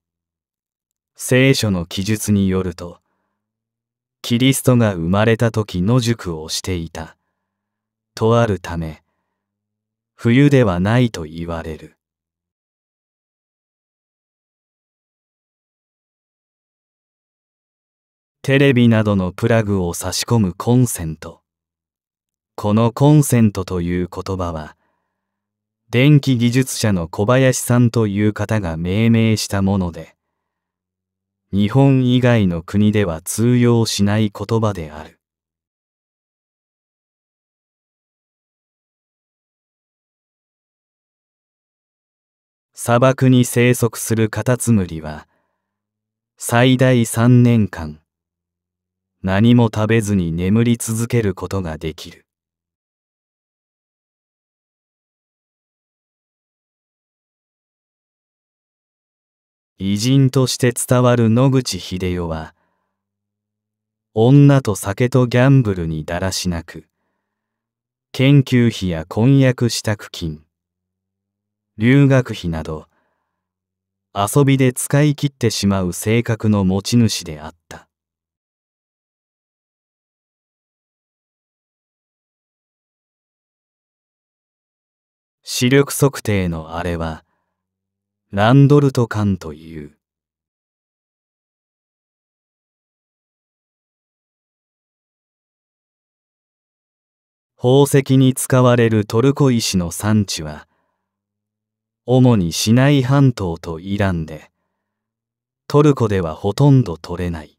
C: 聖書の記述によると、キリストが生まれた時野宿
A: をしていた。とあるため、冬ではないと言われる。
C: テレビなどのプラグを差し込むコンセント。このコンセントという言葉は、電気技術者の小林さんという方が命名したもので、日本以外の国では通用しない言葉である。砂漠に生息するカタツムリは、
A: 最大3年間、何も食べずに眠り続けることができる。偉人として伝わる野口英世は、女と酒とギャンブルにだ
C: らしなく、研究費や婚約支度金、
A: 留学費など、遊びで使い切ってしまう性格の持ち主であった。
B: 視力測定のあれは、ンドルトかという。
C: 宝石に使われるトルコ石の産地は、
A: 主にシナイ半島とイランで、トルコではほとんど取れない。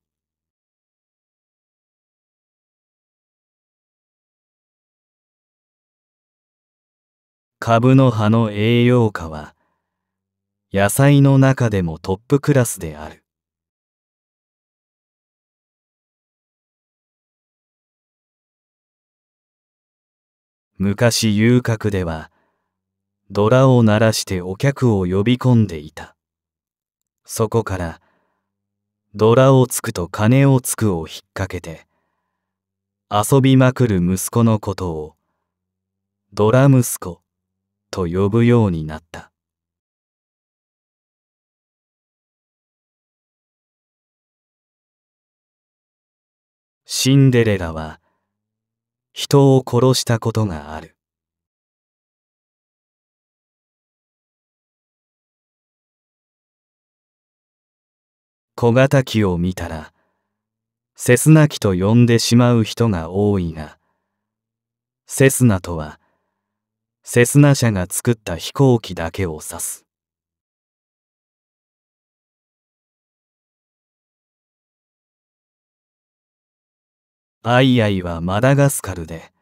A: 株の葉の栄養価は野菜の中でもトップクラスである昔遊郭ではドラを鳴らしてお客を呼び込んでいたそこから
C: ドラをつくと金をつくを引っ掛けて遊びまくる息子のことをドラ息子と呼ぶよ
B: うになったシンデレラは人を殺したことがある。
A: 小型機を見たら、セスナ機と呼んでしまう人が多いが、セスナとは、セスナ社が作った飛行機だけを指す。アイアイはマダガスカルで、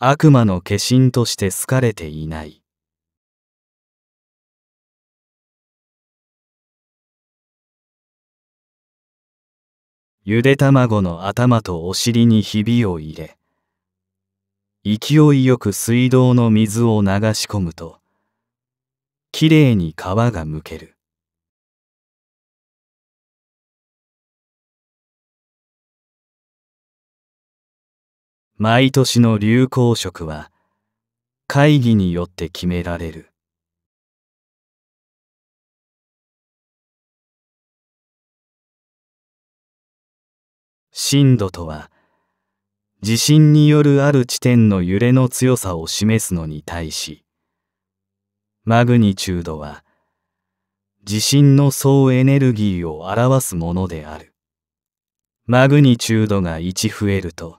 A: 悪魔の化身として好かれていない。
C: ゆで卵の頭とお尻にひびを入れ、勢いよく水道の水を流し込むと、きれいに皮がむける。
B: 毎年の流行色は会議によって決められる。
A: 震度とは地震によるある地点の揺れの強さを示すのに対し
C: マグニチュードは地震の総エネルギーを表すものであるマグニチュードが1増えると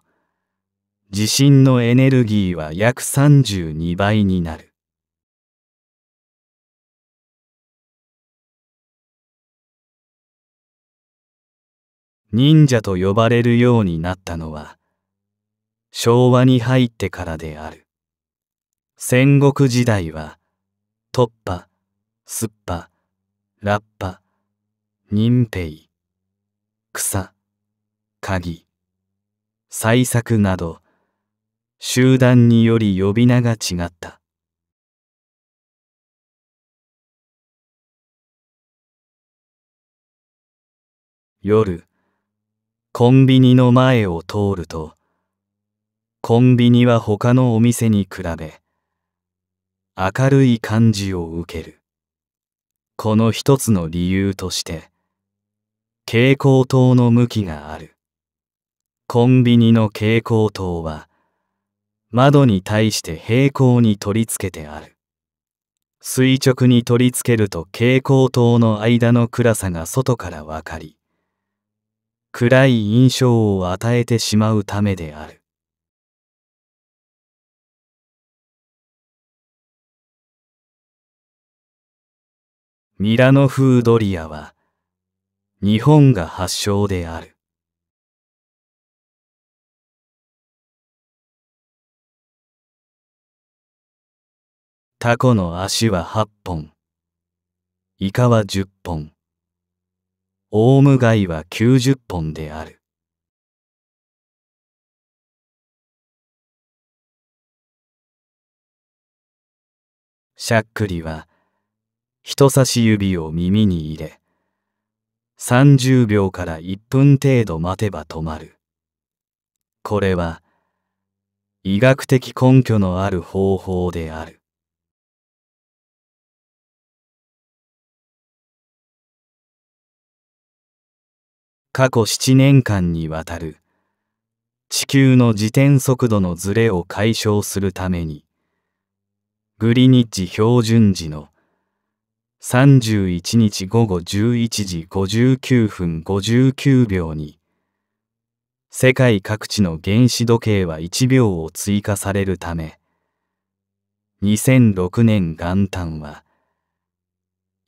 C: 地震のエネルギーは約32倍になる。忍者と呼ばれるようになったのは昭和に入ってからである。戦国時代は突破、すっぱ、ラッパ、忍兵、草、鍵、採作など集団により呼び名が違った。夜、コンビニの前を通ると、コンビニは他のお店に比べ、明るい感じを受ける。この一つの理由として、蛍光灯の向きがある。コンビニの蛍光灯は、窓に対して平行に取り付けてある。垂直に取り付けると蛍光灯の間の暗さが外からわかり、暗い印象を与えてしまうためである。
B: ミラノ風ドリアは日本が発祥である。タコの
A: 足は8本。イカは10本。オウムガイは90本である。
B: し
C: ゃっくりは人差し指を耳に入れ、30秒から1分程度待てば止まる。これは医学的根拠のある方法である。過去7年間にわたる地球の自転速度のズレを解消するためにグリニッジ標準時の31日午後11時59分59秒に世界各地の原子時計は1秒を追加されるため2006年元旦は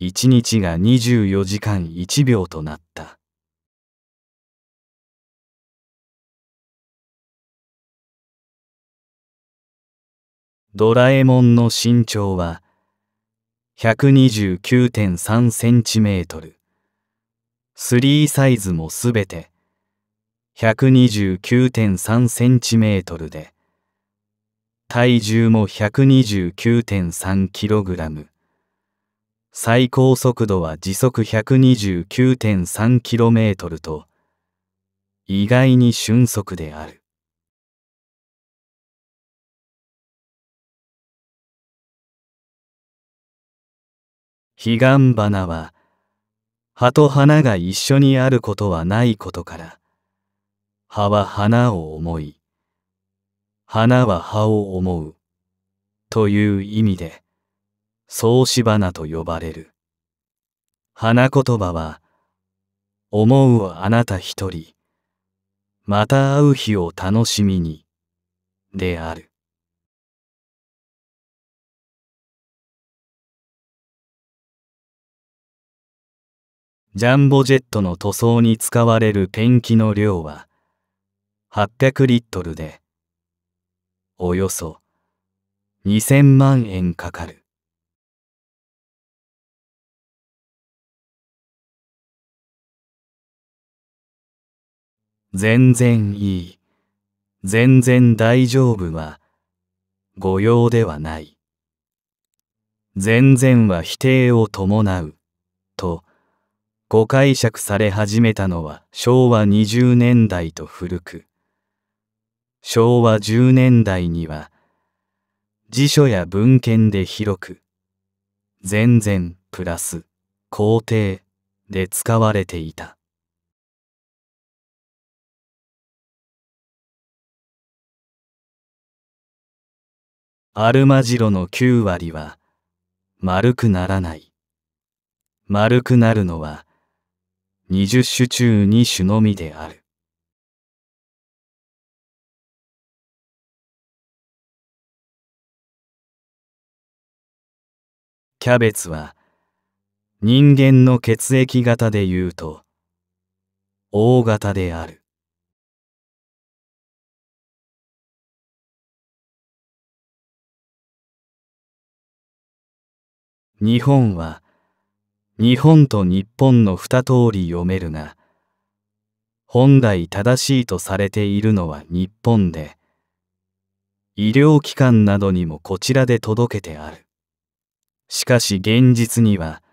C: 1日が24時間1秒となっ
B: た。
A: ドラえもんの身長は129.3センチメートル。
C: 3サイズもすべて129.3センチメートルで、体重も129.3キログラム。最高速度は時速129.3キロメートルと、意外に瞬速である。彼岸花は葉と花が一緒にあることはないことから葉は花を思い花は葉を思うという意味で草子花と呼ばれる花言葉は
A: 思うあなた一人また会う日を楽しみにであるジャンボジェットの塗装に使われるペンキの量は800リットルで
C: およそ2000万円かかる。
A: 全然いい。全然大丈夫は誤用ではない。
C: 全然は否定を伴う。と誤解釈され始めたのは昭和20年代と古く、昭和10年代には、辞書や文献で広く、全然プラス肯定で使われてい
B: た。
A: アルマジロの9割は丸くならない。丸くなるのは二十種中二種のみである。キャベツは人間の血液型でいうと O 型である。
C: 日本は日本と日本の二通り読めるが、本来正しいとされているのは日本で、医療機関などにもこちらで届けてある。
A: しかし現実には、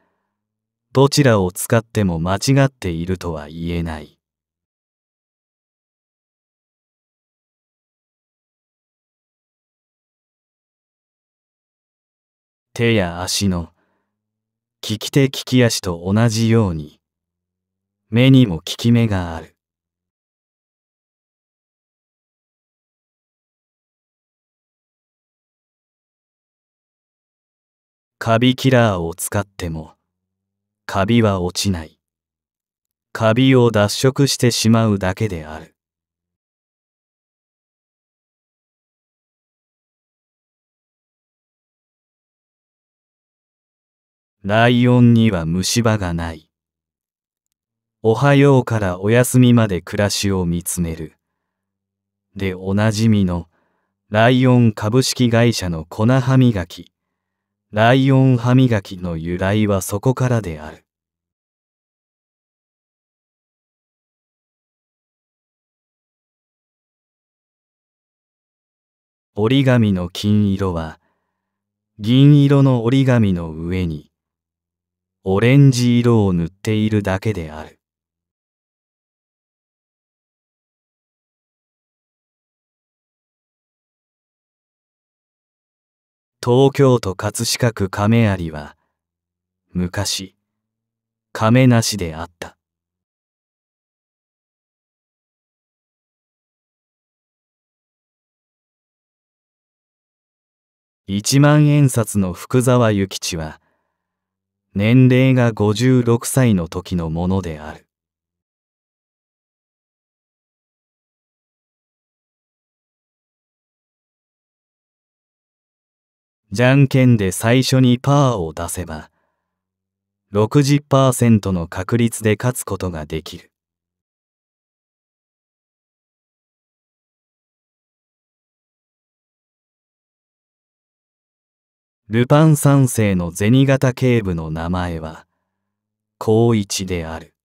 A: どちらを使っても間違っているとは言えない。手や足の聞き手聞き足と同じように、目にも効き目がある。
C: カビキラーを使っても、カビは落ちない。カビを脱色してしまうだけである。ライオンには虫歯がない。おはようからおやすみまで暮らしを見つめる。でおなじみのライオン株式会社の粉歯磨き、ライオン歯磨きの由来はそこからである。折り紙の金色は銀色の折り紙の上にオレンジ色を塗っているだけである。
A: 東京都葛飾区亀有は昔亀梨であった一万円札の福沢諭吉は年齢が56歳の時のものである。じゃんけんで最初にパーを出せば、60%の確率で勝つことができる。ルパン三世の銭形警部の名前は、光一である。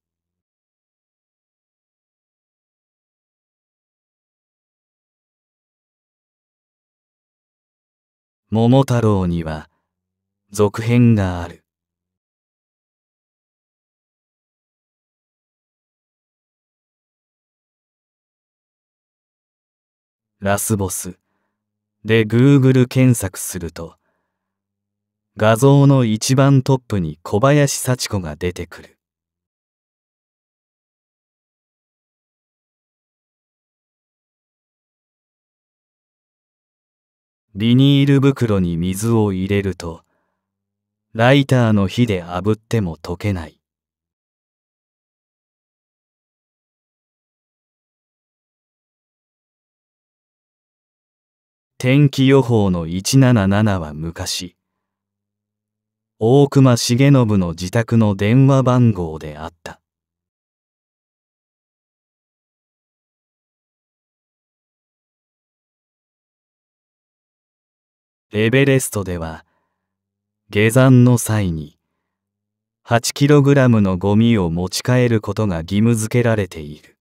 B: 桃太郎には、続編がある。ラス
C: ボスでグーグル検索すると、画像の一番トップに小林幸子が出てくる。
A: ビニール袋に水を入れると、ライターの火で炙っても溶けない。
C: 天気予報の177は昔。大隈重信の自宅の電話番号であった
A: エベレストでは下山の際に 8kg のゴミを持ち帰ることが義務付けられている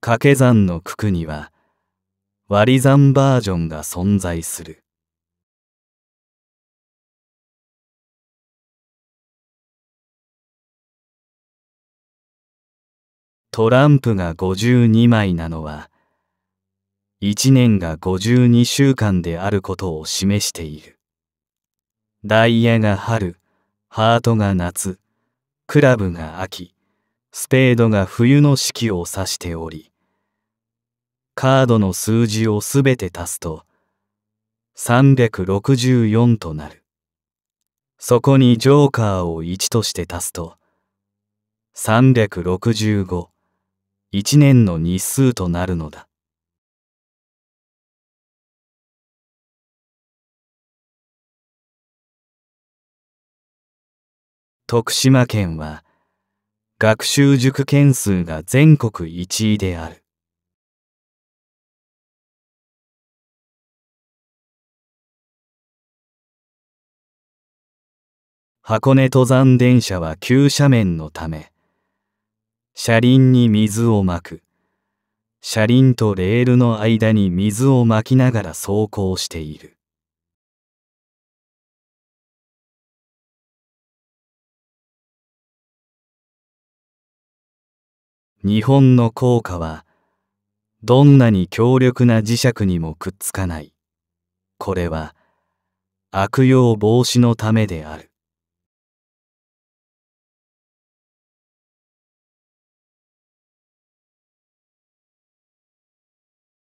B: 掛け算の九九には割り算バージョンが存在する。
C: トランプが52枚なのは、1年が52週間であることを示している。ダイヤが春、ハートが夏、クラブが秋、スペードが冬の四季を指しており、カードの数字をすべて足すと364となる。そこにジョーカーを1として足すと365、1年の日数となるのだ。
A: 徳島県は学習塾件数が全国1位である。
C: 箱根登山電車は急斜面のため車輪に水をまく車輪とレールの間に水をまきながら走行している日本の効果はどんな
A: に強力な磁石にもくっつかないこれは悪用防止のためである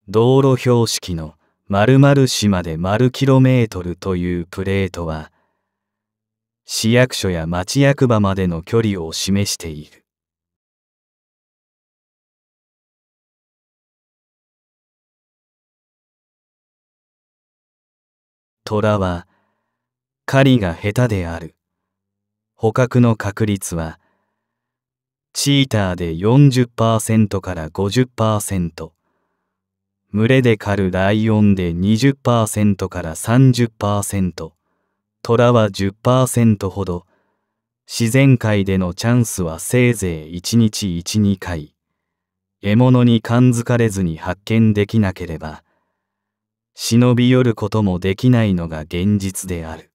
C: 道路標識の〇〇市まで丸キロメートルというプ
A: レートは、市役所や町役場までの距離を示している。虎は狩りが下手である。捕獲の確率は
C: チーターで40%から50%。群れで狩るライオンで20%から30%、トラは10%ほど、自然界でのチャンスはせいぜい1日1、2回、獲物に感づかれずに発見
A: できなければ、忍び寄ることもできないのが現実である。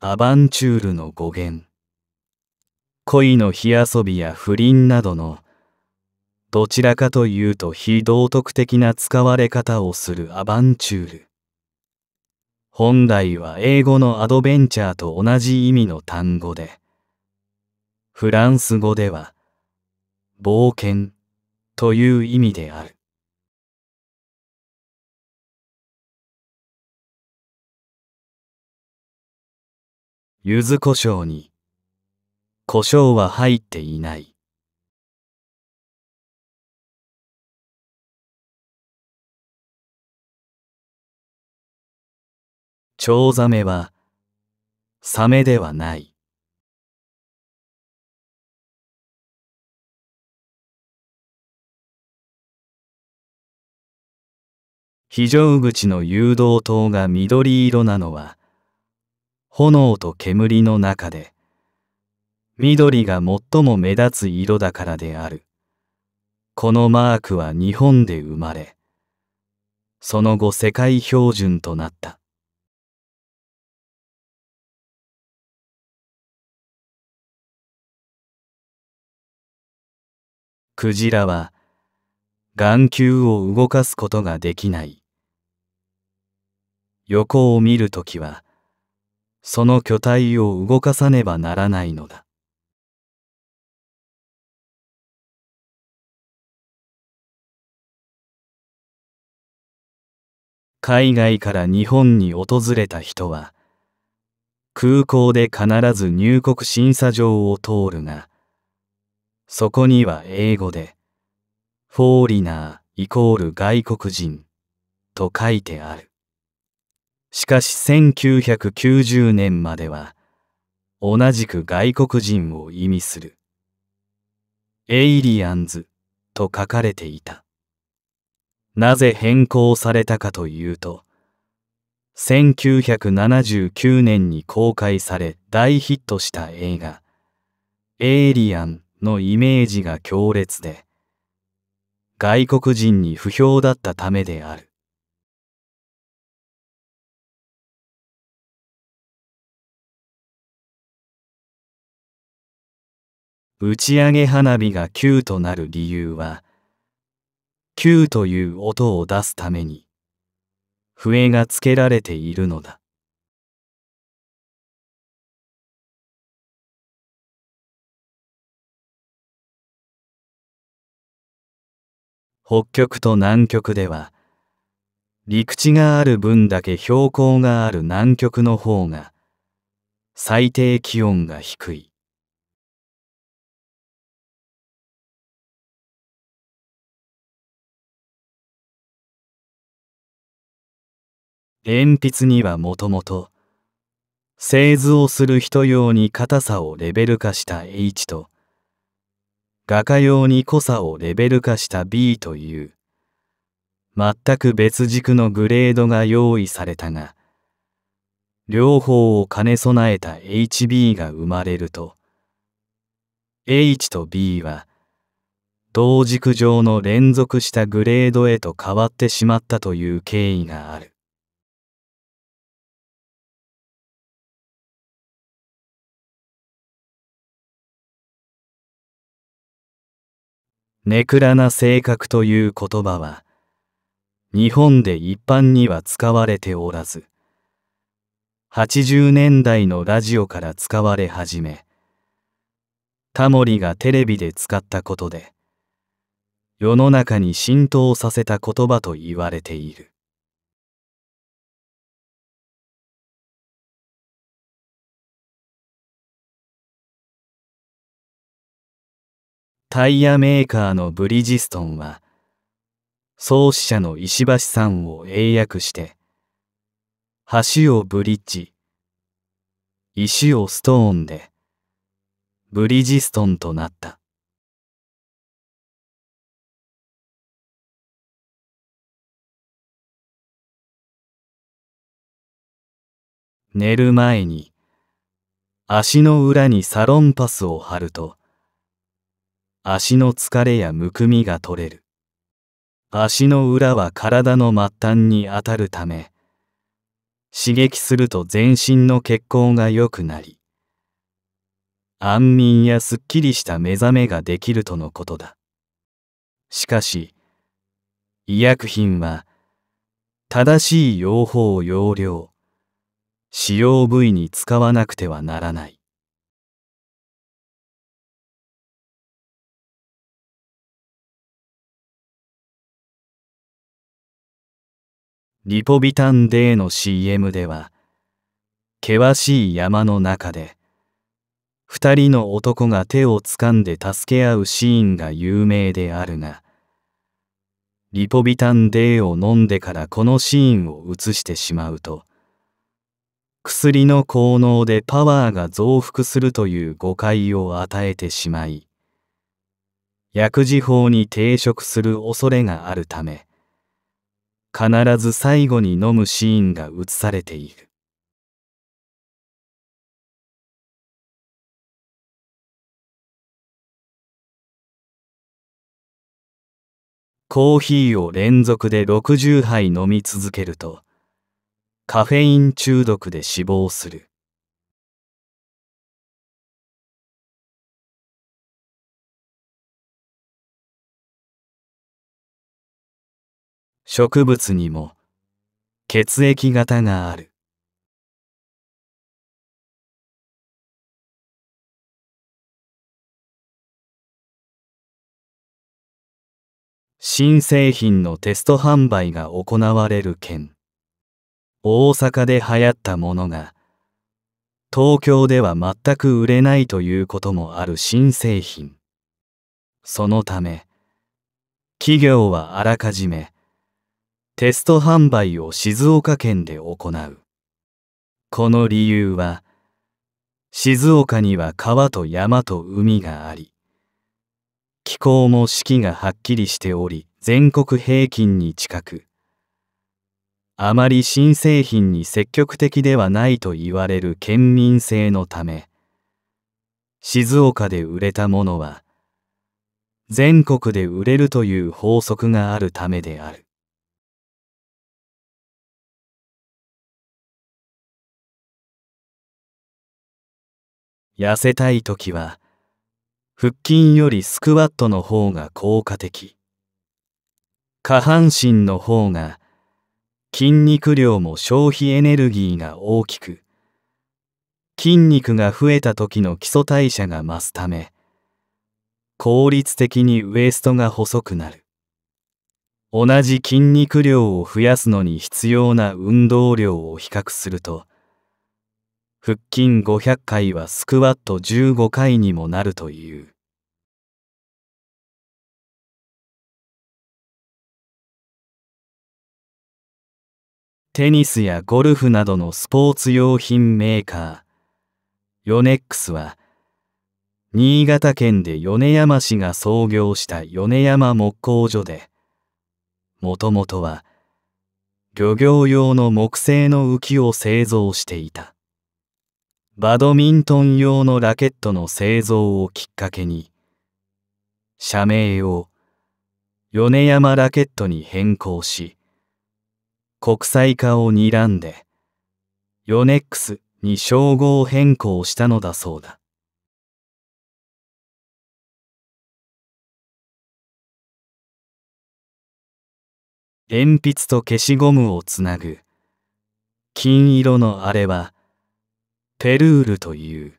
A: アバンチュールの語源恋の火遊びや不倫などの
C: どちらかというと非道徳的な使われ方をするアバンチュール本来は英語のアドベンチャーと同じ意味の単
A: 語でフランス語では冒険という意味である
B: 柚子胡椒に胡椒は入っていない。チョウザメはサメではない。
A: 非常口の誘導灯が緑色なのは炎と煙の中で
C: 緑が最も目立つ色だからである。
A: このマークは日本で生まれ、その後世界標準となった。
B: クジラ
C: は眼球を動かすことができない。
A: 横を見るときは、その巨体を動かさねばならないのだ。海外から日本に訪れた人は空港で必ず入
C: 国審査場を通るがそこには英語でフォーリナーイコール外国人と書いてあるしかし1990年までは同じく外国人を意味するエイリアンズと書かれていたなぜ変更されたかというと、1979年に公開され大ヒットした映画、エイリアンのイメージが強烈で、外国人に不評だったためである。
A: 打ち上げ花火が9となる理由は、Q という音を出すために笛がつけられているのだ。
C: 北極と南極では陸地がある
A: 分だけ標高がある南極の方が最低気温が低い。
C: 鉛筆にはもともと製図をする人用に硬さをレベル化した H と画家用に濃さをレベル化した B という全く別軸のグレードが用意されたが両方を兼ね備えた HB が生まれると H と B は同軸
A: 上の連続したグレードへと変わってしまったという経緯がある。ネクラな性格という言葉は、日本で一般には使わ
C: れておらず、80年代のラジオから使われ始め、タモリがテレビで使ったことで、世の中に浸透させた言葉と言われている。
A: タイヤメーカーのブリヂストンは創始者の石橋さんを英訳して橋をブリッジ石をストーンでブリヂストンとなった
C: 寝る前に足の裏にサロンパスを貼ると足の疲れやむくみが取れる。足の裏は体の末端に当たるため、刺激すると全身の血行が良くなり、安眠やすっきりした目覚めができるとのことだ。しかし、医薬品は、正しい用法用量、使用部位に使わなくてはならない。
A: リポビタン D の CM では、険しい山の中で、
C: 二人の男が手を掴んで助け合うシーンが有名であるが、リポビタン D を飲んでからこのシーンを映してしまうと、薬の効能でパワーが増幅するという誤解を与えてしまい、薬事法に抵
A: 触する恐れがあるため、必ず最後に飲むシーンが映されている
C: コーヒーを連続で60杯飲み続けるとカフェイン中毒で死亡する
B: 植物にも血液型がある。
C: 新製品のテスト販売が行われる件大阪で流行ったものが東京では全く売れないということもある新製品そのため企業はあらかじめテスト販売を静岡県で行う。この理由は、静岡には川と山と海があり、気候も四季がはっきりしており、全国平均に近く、あまり新製品に積極的ではないと言われる県民性のため、
A: 静岡で売れたものは、全国で売れるという法則があるためである。
B: 痩
C: せたい時は腹筋よりスクワットの方が効果的下半身の方が筋肉量も消費エネルギーが大きく筋肉が増えた時の基礎代謝が増すため効率的にウエストが細くなる同じ筋肉量を増やすのに必要な運動量を比較すると腹筋500回はスクワット15回にもなるという。
A: テニスやゴルフなどのスポーツ用品メーカー、ヨネックス
C: は、新潟県で米山市が創業した米山木工所で、もともとは漁業用の木製の浮きを製造していた。バドミントン用のラケットの製造をきっかけに社名を米山ラケットに変更し国際化を睨んでヨネックスに称号変更したのだそうだ
A: 鉛筆と消しゴムをつなぐ金色のあれはペルールという。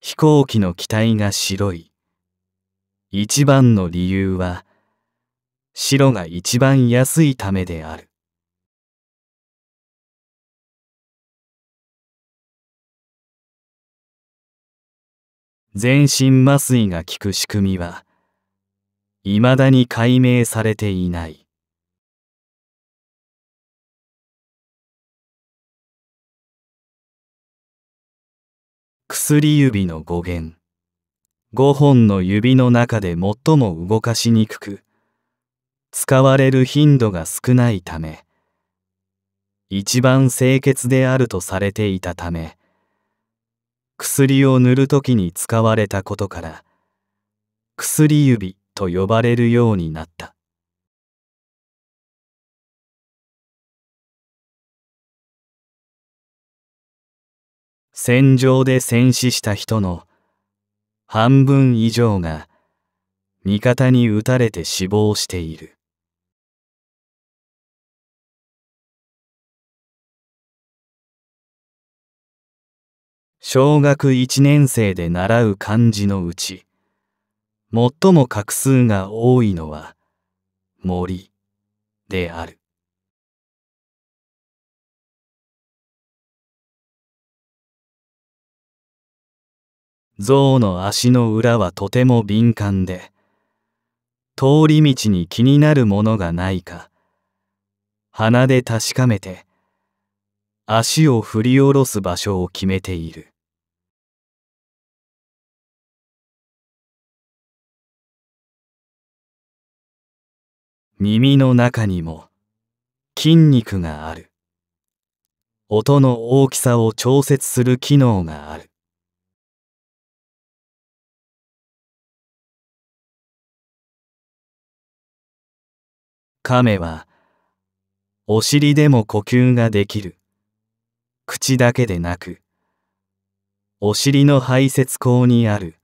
C: 飛行機の機体が白い。一番の理由は、白が一番安いためである。
A: 全身麻酔が効く仕組みは、未だに解明されていない。
C: 薬指の語源。五本の指の中で最も動かしにくく、使われる頻度が少ないため、一番清潔であるとされていたため、
A: 薬を塗るときに使われたことから、薬指と呼ばれるようになった
C: 戦場で戦死した人の半分以上が味方に撃たれて死亡している小学1年生で習う漢字のうち最も画数が多いのは森である。象の足の裏はとても敏感で、通り道に気になるものがないか、
A: 鼻で確かめて、足を振り下ろす場所を決めている。耳の中にも筋肉がある音の大きさを調節する機能がある亀はお尻でも呼吸ができる口だけでなく
C: お尻の排泄口にある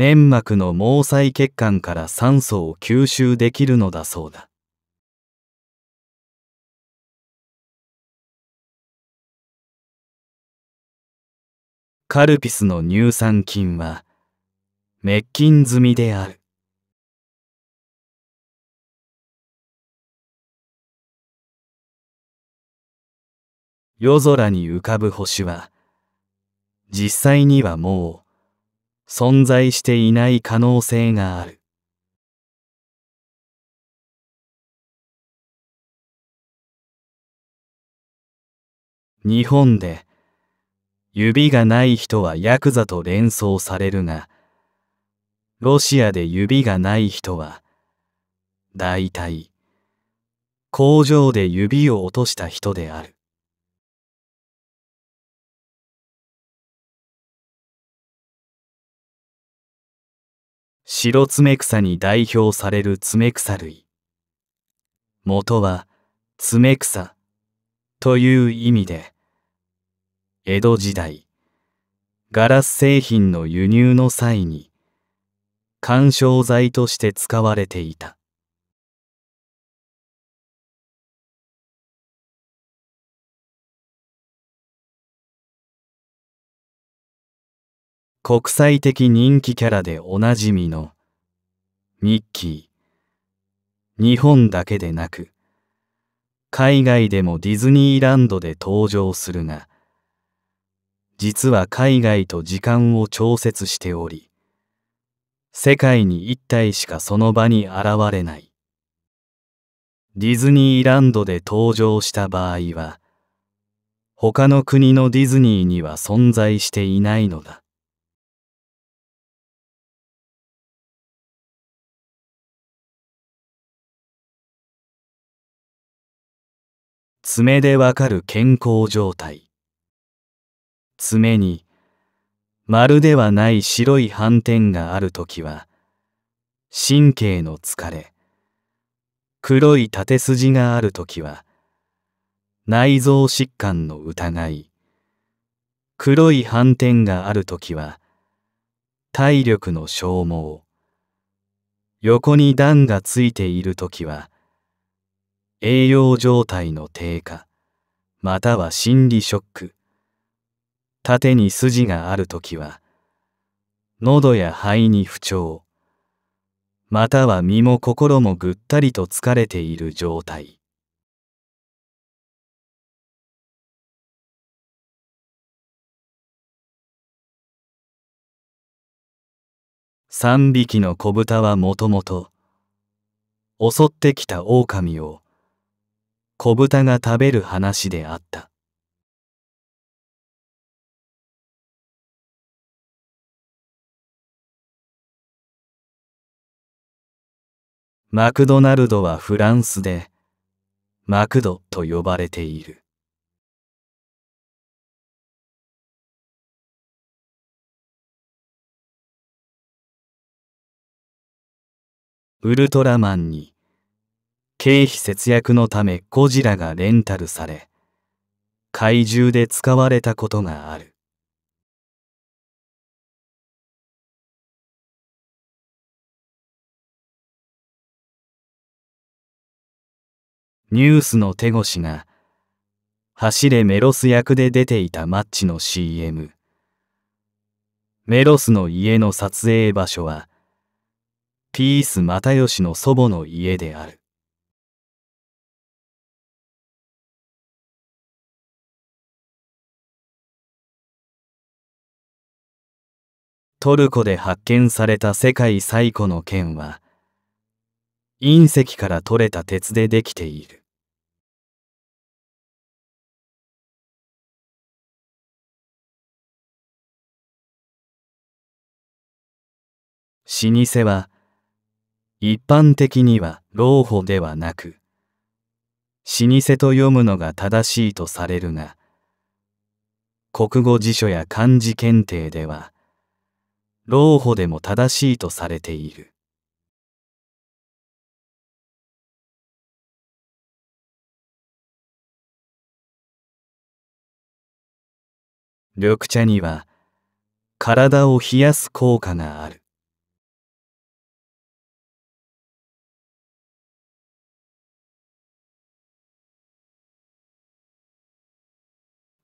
C: 粘膜の毛細血管から酸素を吸収できるのだそうだ。
B: カルピスの乳酸菌は滅菌済みである。
A: 夜空に浮かぶ星は実際にはもう存在していない可能性がある。日本で指がない人はヤクザと連想されるが、ロシアで指がない人は、大体、工場で指を落とした人である。
B: 白
C: 爪草に代表される爪草類。元は爪草という意味で、江戸時
A: 代、ガラス製品の輸入の際に、緩衝材として使われていた。国際的人気キャラでおなじみのミッキー。日本だけでなく、
C: 海外でもディズニーランドで登場するが、実は海外と時間を調節しており、世界に一体しかその場に現れない。ディズニーラン
A: ドで登場した場合は、他の国のディズニーには存在していないのだ。
C: 爪でわかる健康状態爪に丸ではない白い斑点がある時は神経の疲れ黒い縦筋がある時は内臓疾患の疑い黒い斑点がある時は体力の消耗横に段がついている時は栄養状態の低下または心理ショック縦に筋がある時は喉や肺に不調または身も心もぐったりと疲れている状態
A: 3匹の子豚はもともと襲ってきた狼を
C: 子豚が食べる話であった。
B: マクドナルドはフランスで、マクドと呼ばれている。
C: ウルトラマンに経費節約のため
A: ゴジラがレンタルされ怪獣で使われたことがあるニュースの手越しが走れメロス役で出ていたマッチの CM
C: メロスの家の撮影場所はピース又吉の祖母の家であるトルコで発見された世界最古の剣は隕石から取れた鉄でできている
B: 老舗は
C: 一般的には老舗ではなく老舗と読むのが正しいとされるが国語辞書
A: や漢字検定では「老保でも正しいとされている。
B: 緑茶には体を冷やす効果がある。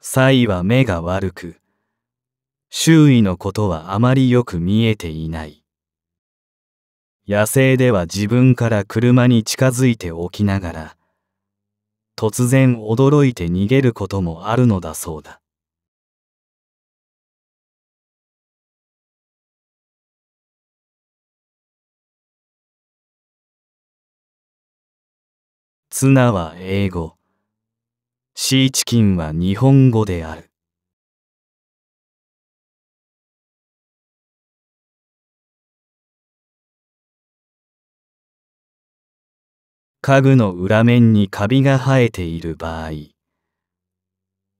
A: サイは目が悪く、周囲のことはあまりよく見えていない。
C: 野生では自分から車に近づいておきながら、突然驚いて逃げることもあるのだそうだ。
B: ツナは英語、シーチキンは日本語である。
A: 家具の裏面にカビが生えている場合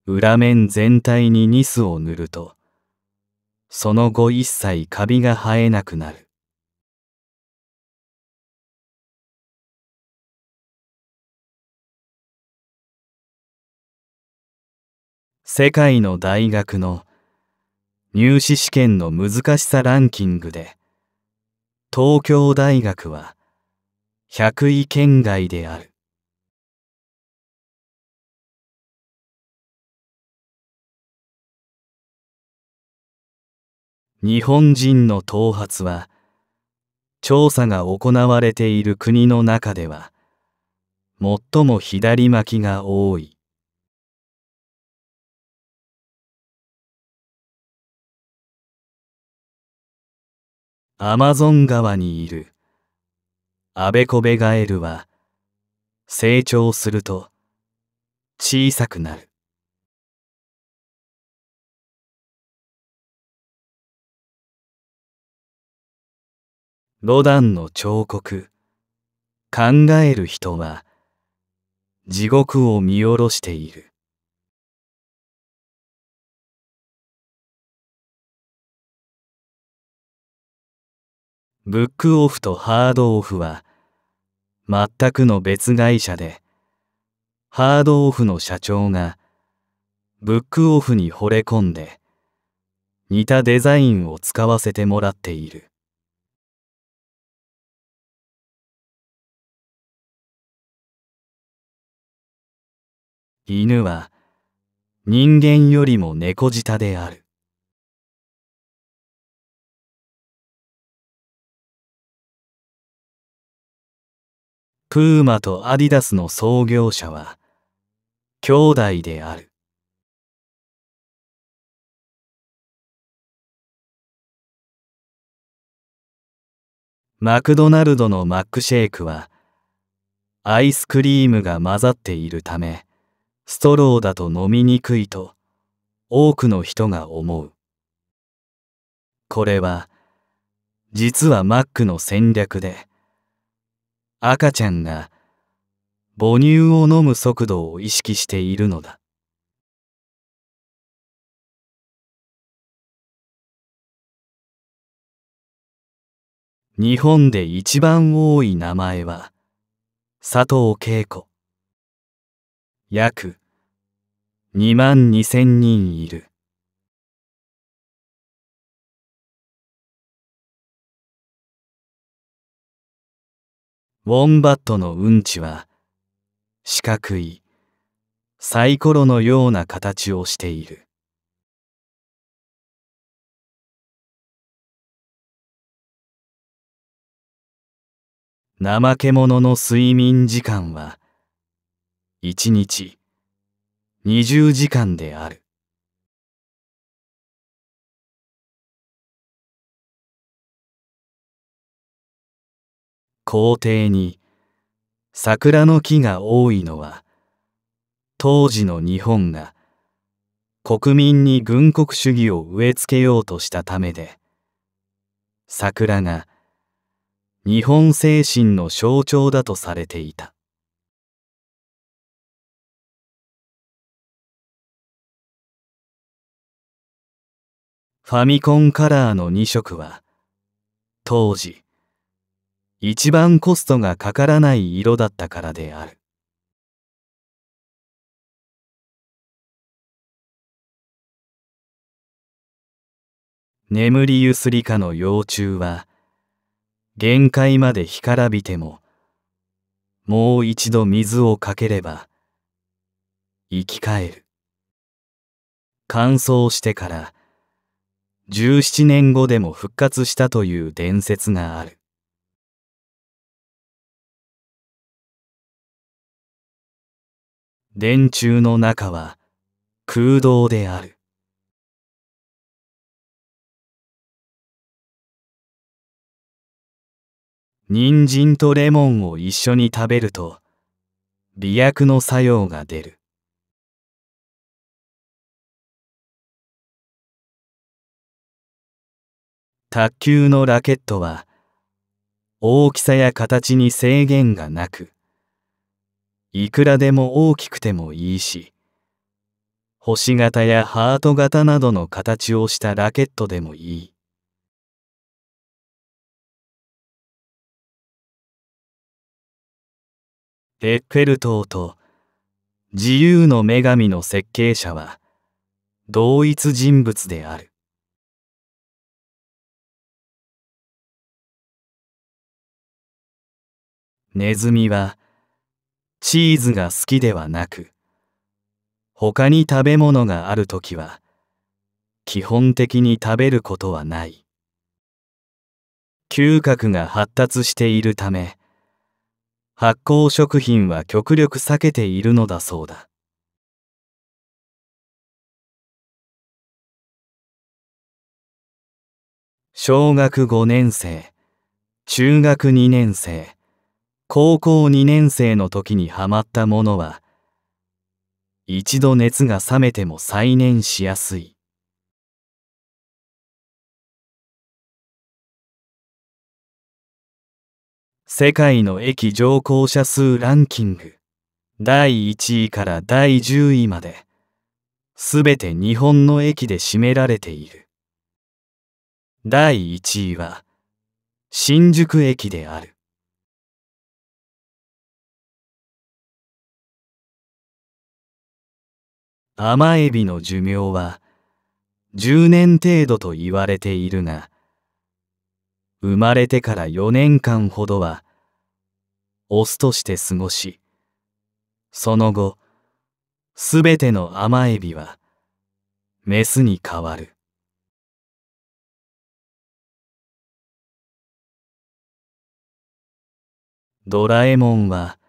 A: 裏面全体にニスを塗
C: るとその後一切カビが生えなくなる
A: 世界の大学の入試試験の難しさランキングで東
C: 京大学は百位圏外である。日本人の頭髪は
A: 調査が行われている国の中では最も左巻きが多いアマゾン川にいるアベコベガエルは成長すると小さくなる。ロダンの彫刻考える人は地獄を見下ろしている。ブックオフとハードオフは全くの別会社で
C: ハードオフの社長がブックオフに惚れ込んで似たデザインを使わせてもらっている
B: 犬は人間よりも猫舌であるプーマとアディダスの創業者は兄弟である
C: マクドナルドのマックシェイクはアイスクリームが混ざっているためストローだと飲みにくいと多くの人が思うこれは実はマックの戦
A: 略で赤ちゃんが母乳を飲む速度を意識しているのだ。
B: 日本
C: で一番多い名前は佐藤恵子約2万2千人いる。
A: ウォンバットのうんちは四角いサイコロのような形をしている。怠け者の睡眠時間は一日二十時間である。
C: 校庭に桜の木が多いのは当時の日本が国民に軍国主義を植え付けようとしたためで桜が日本精神の象徴だとされていたファミコンカラーの2色は当時一番コストがかからない色だったからである。眠りゆすりかの幼虫は、限界まで干からびても、もう一度水をかければ、生き返る。乾燥してから、17年後でも復活したという伝説がある。
B: 電柱の中は空洞である。
A: 人参とレモンを一緒に食べると媚薬の作用が出る。卓球のラケットは大きさや形に制限がなくいくらでも大きくてもいいし星型やハート型などの形をしたラケットでもいい。エッフェル塔と自由の女神の設計者は同一人物である。
C: ネズミはチーズが好きではなく他に食べ物がある時は基本的に食べることはない嗅覚が発
A: 達しているため発酵食品は極力避けているのだそうだ
C: 小学5年生中学2年生高校2年生の時にはまったものは一度熱が冷めても再燃しやすい世界の駅乗降者数ランキング第1位から第10位まで全て日本の駅で占められている第1位は新宿駅である甘エビの寿命は10年程度と言われているが、生まれてから4年間ほどは、オスとして過ごし、その後、すべての甘エビは、メスに変わる。
A: ドラえもんは、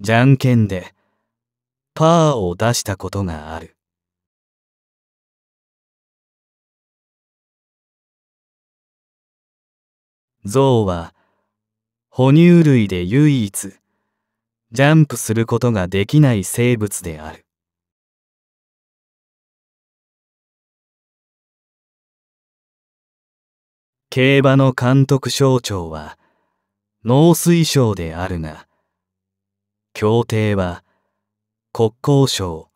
A: じゃんけんで、パーを出したことがある。象は哺乳類で唯一ジャンプすることができない生物である。競馬の監督省庁は農水省であるが、協定は
C: 国交省、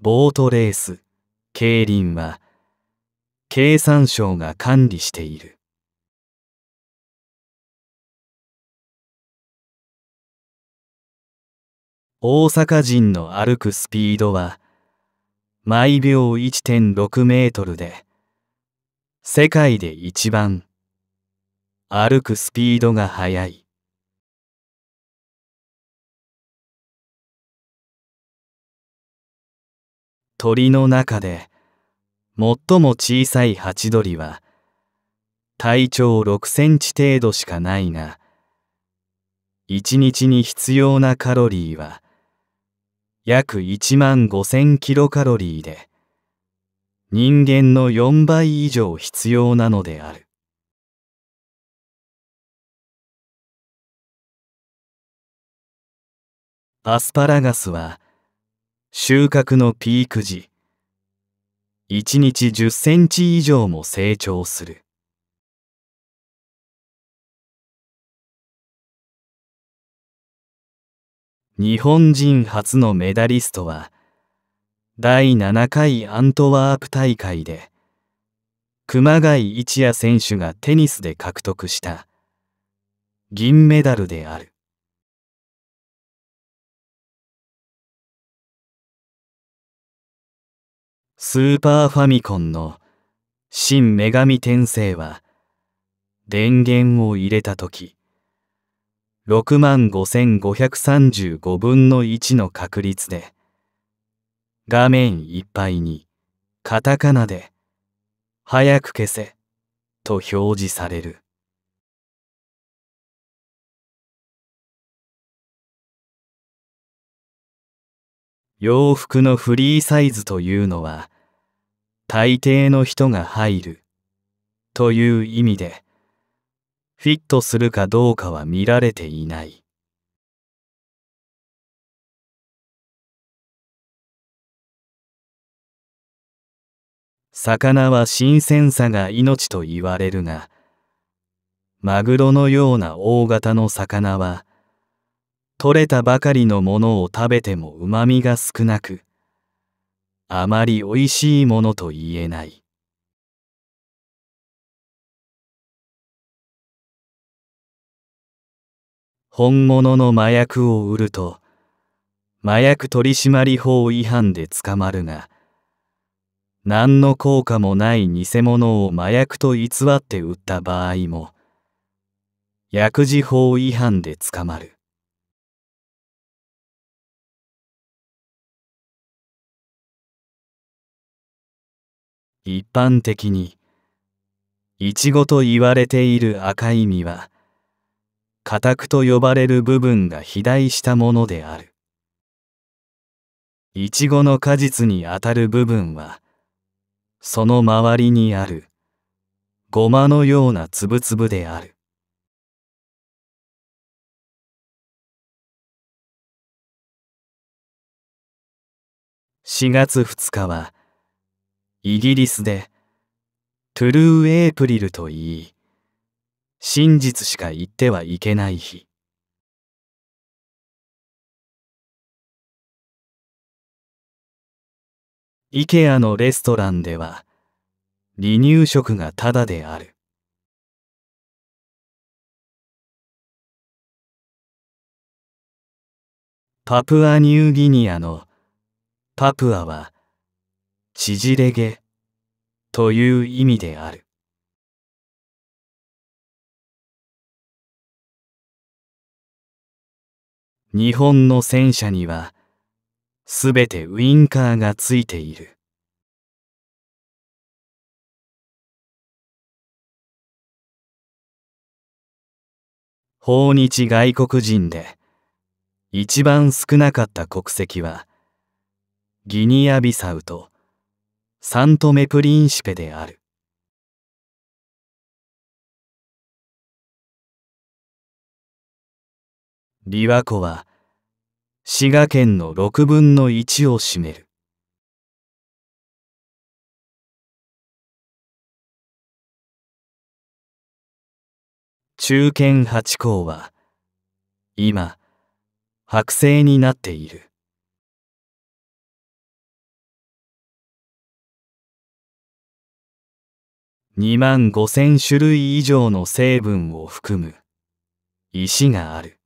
C: ボートレース、競輪は、経産省が管理している。
A: 大阪人の歩くスピードは、毎秒1.6メートルで、世界で一番、歩くスピードが速い。鳥の中で最も小さいハチドリは体長6センチ程度しか
C: ないが一日に必要なカロリーは約1万5000キロカロリーで人間の4倍以上必要なのである。
B: アスパラガス
A: は収穫のピーク時1日1 0センチ以上も成長する日本人初のメダリストは第7回アントワープ大会で熊谷一也選手がテニスで獲得した銀メダルである。スーパーファミコンの新女神転生は電源を入れた
C: 時6 5535分の1の確率で画面いっぱいにカタカナで「早く消せ」と表示される。洋服のフリーサイズというのは大抵
A: の人が入るという意味でフィットするかどうかは見られていない魚は新鮮さが命と言われるがマグロのよ
C: うな大型の魚は取れたばかりのものを食べても
A: うまみが少なくあまりおいしいものと言えない
C: 本物の麻薬を売ると麻薬取締法違反で捕まるが何の効果もない偽物を麻薬と偽って売った場合も薬事法違反で捕まる
A: 一般的にイチゴと言われている赤い実は
C: 家宅と呼ばれる部分が肥大したものであるイチゴの果実にあたる部分はその周りにあるごまのようなつぶつぶである4月2日はイギリスで、
A: トゥルーエイプリルと言い、真実しか言ってはいけない日。
B: イケアのレストランでは、離乳食がタダである。パプアニューギ
A: ニアのパプアは縮れ毛という意味である。
B: 日本の戦車にはすべてウインカーがついている。
C: 訪日外国人で一番少なかった国籍
A: はギニアビサウとサントメプリンシペである。
B: 琵琶湖は滋賀県の6分の1を占める。中堅八校は今、剥製になっている。
A: 2万5千種類以上の成分を含む石がある。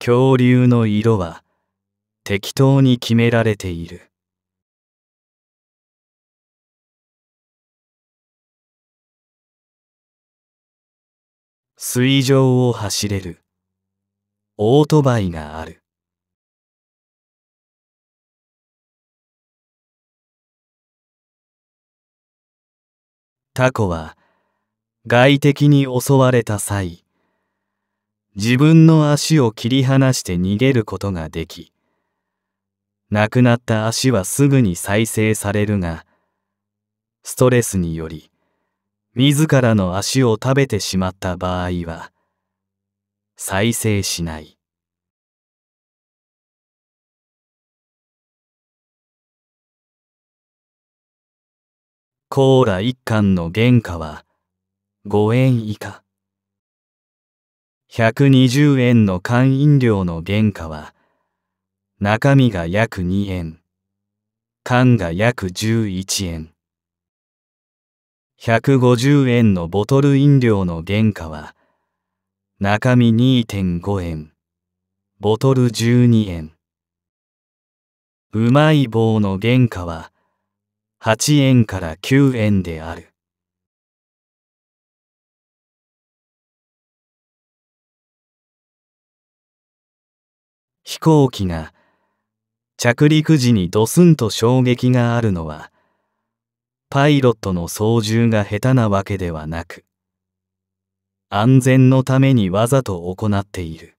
B: 恐竜の色は適当に決められている。水上を走れるオートバイがある。
C: タコは外敵に襲われた際自分の足を切り離して逃げることができ亡くなった足はすぐに再生されるがストレスにより自らの足を食べてしまった場合は再生しないコーラ1缶の原価は5円以下。120円の缶飲料の原価は中身が約2円、缶が約11円。150円のボトル飲料の原価は中身2.5円、ボトル12円。うまい棒の原価は8円か
B: ら9円である。
A: 飛行機が着陸時にドスンと衝撃があるのは
C: パイロットの操縦が下手なわけではなく安全のためにわざと行っている。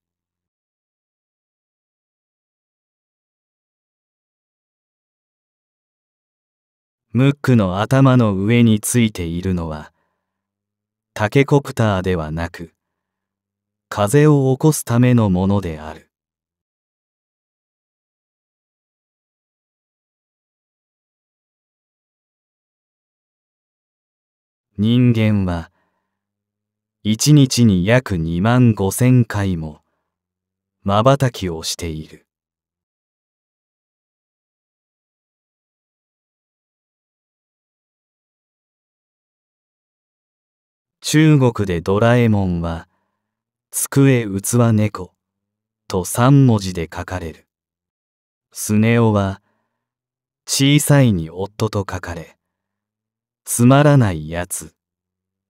A: ムックの頭の上についているのはタケコプターではなく
C: 風を起こすためのものである人間は一日に約2万5千回もまばたきをしている。
A: 中国でドラえもんは、机器猫と三文字で書かれる。
C: スネ夫は、小さいに夫と書かれ、つまらないやつ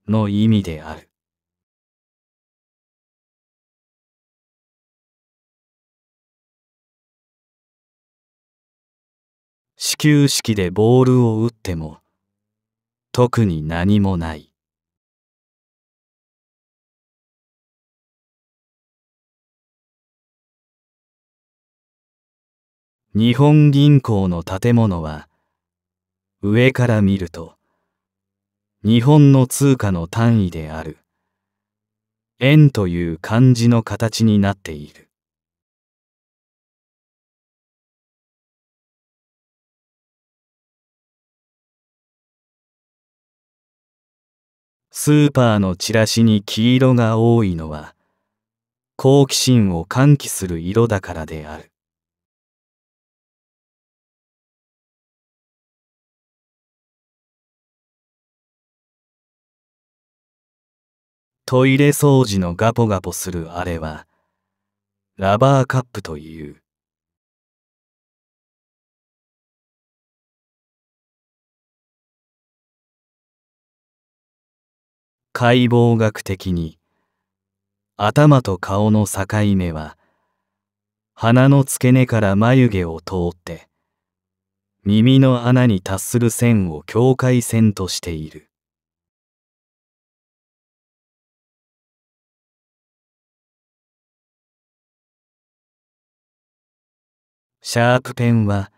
C: の意味である。
B: 始球式でボールを打っても、特に何もない。
C: 日本銀行の建物は上から見ると日本の通貨の単位である円という漢字の形になっている
A: スーパーのチラシに黄色が多いのは好奇心を喚起する色だからであるトイレ掃除のガポガポするあれは、ラバーカップという。解剖学的に、頭と顔の境目は、鼻の付け根から眉毛を通って、耳の穴に達する線を境界線としている。
C: シャープペンは、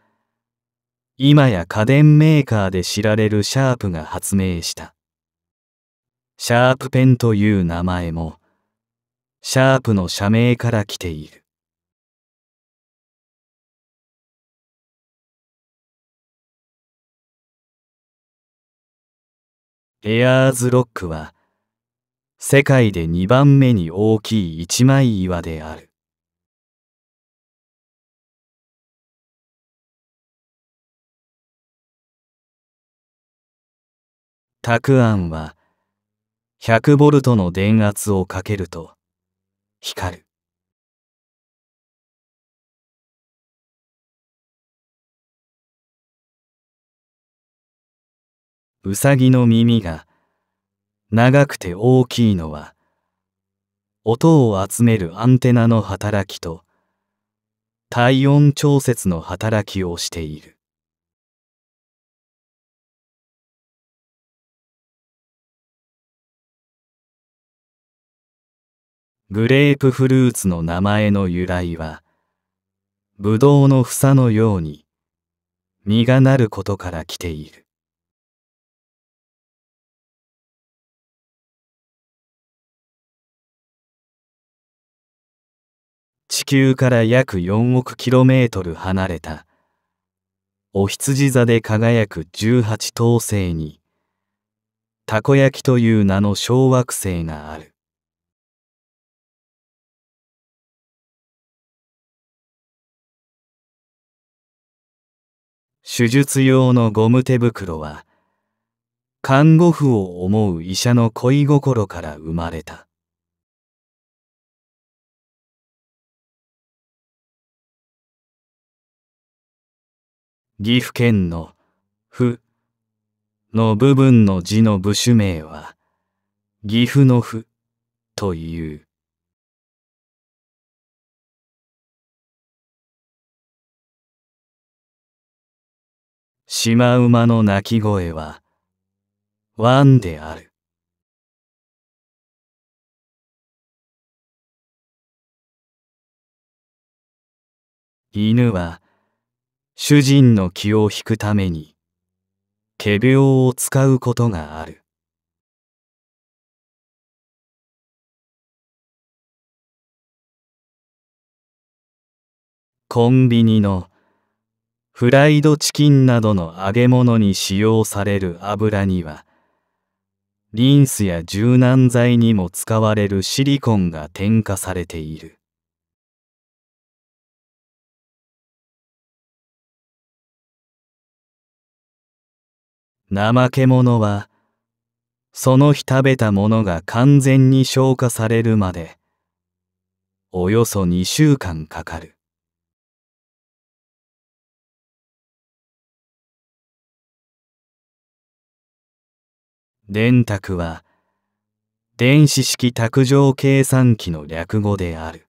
C: 今や家電メーカーで知られるシ
A: ャープが発明した。シャープペンという名前も、シャープの社名から来ている。エアーズロックは、世界で2番目に大きい一枚岩である。たくあんは100ボルトの電圧をかけると光る。
C: うさぎの耳が長くて大きいのは音を集めるアンテナの働きと体温調節の働きをしている。グレープフルーツの名前の由来は、ブドウの房のように実がなることから来ている。地球から約4億キロメートル離れた、お羊座で輝く18等星に、たこ焼きという名の小惑星がある。手術用のゴム手袋は看護婦を思う医者の恋心から生まれた
A: 岐阜県の「ふ」の部分の字の部首名は岐阜の「ふ」と
B: いう。シマウマの鳴き声は、ワンである。犬
A: は、主人の気を引くために、仮病を使うことがある。コンビニのフライドチキンなどの揚げ物に使用される油にはリンスや柔軟剤にも使われるシリコンが添加されている怠け者はその日食べたものが完全に消化される
C: までおよそ2週間かかる。
A: 電卓は電子式卓上計算機の略語である。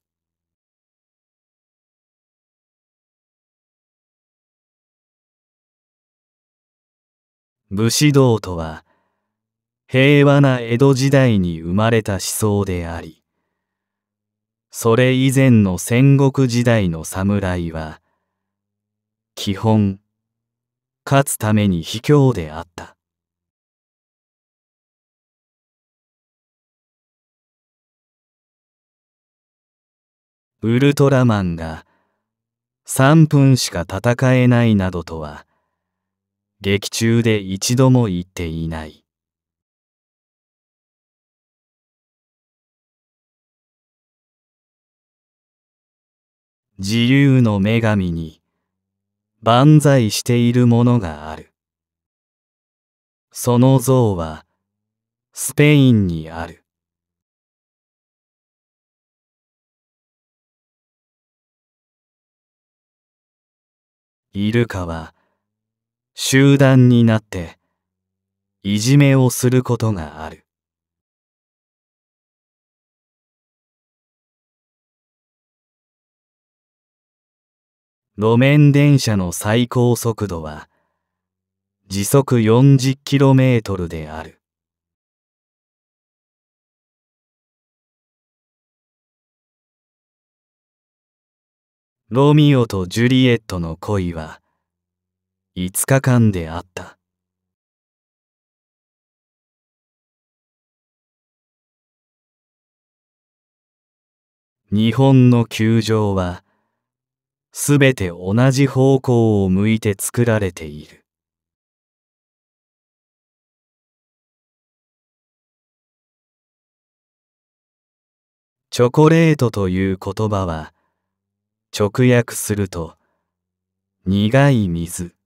A: 武士道とは平和な江戸時代に生まれた思想であり
C: それ以前の戦国時代の侍は基本勝つために卑怯であった。
A: ウルトラマンが3分しか戦えないなどとは劇中で一度も言っていない。
B: 自由の女神に
A: 万歳しているものがある。その像はスペインにある。イルカは集団になっていじめをすることがある。路面電車の最高速度は時速 40km である。
B: ロミオとジュリエットの恋は5日間であった
A: 日本の球場はすべて同じ方向を向いて作られている
C: チョコレートという言葉は直訳すると、苦い水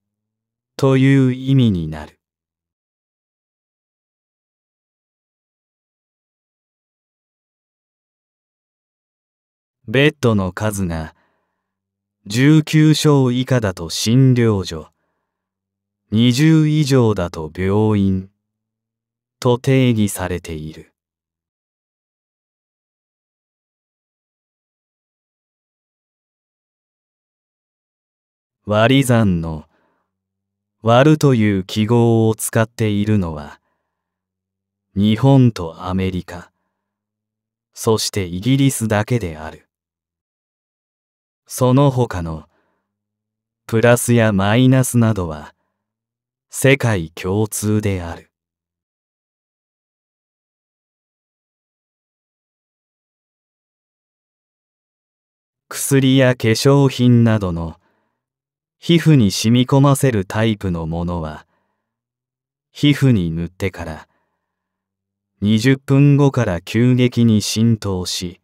C: という意味になる。ベッドの数が19床以下だと診療所、20以上だと病院と定義されている。割り算の割るという記号を使っているのは日本とアメリカそしてイギリスだけであるその他の
A: プラスやマイナスなどは世界共通である薬や化粧品などの皮膚に染み込ませるタイプのものは皮
C: 膚に塗ってから20分後から急激に浸透し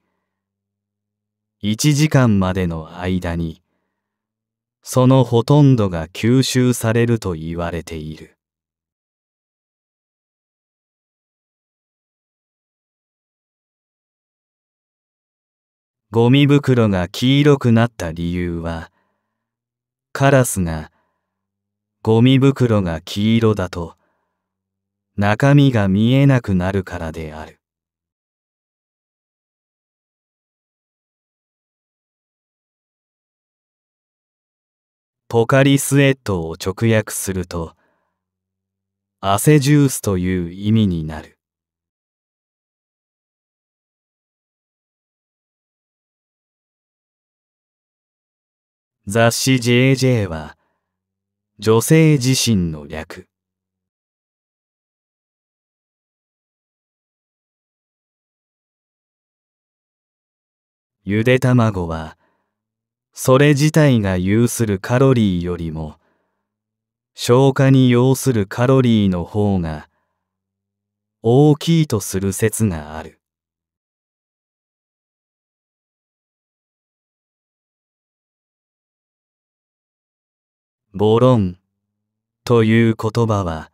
C: 1時間までの間にそのほとんどが吸収されると言われているゴミ袋が黄色くなった理由はカラスが、ゴミ袋が黄色だと、中身が見えなくなるからである。
A: ポカリスエットを直訳すると、汗ジュースという意味になる。
B: 雑誌 JJ は女性自身の略
C: ゆで卵はそれ自体が有するカロリーよりも消化に要するカロリーの方が大きいとする説がある。ボロンという言葉は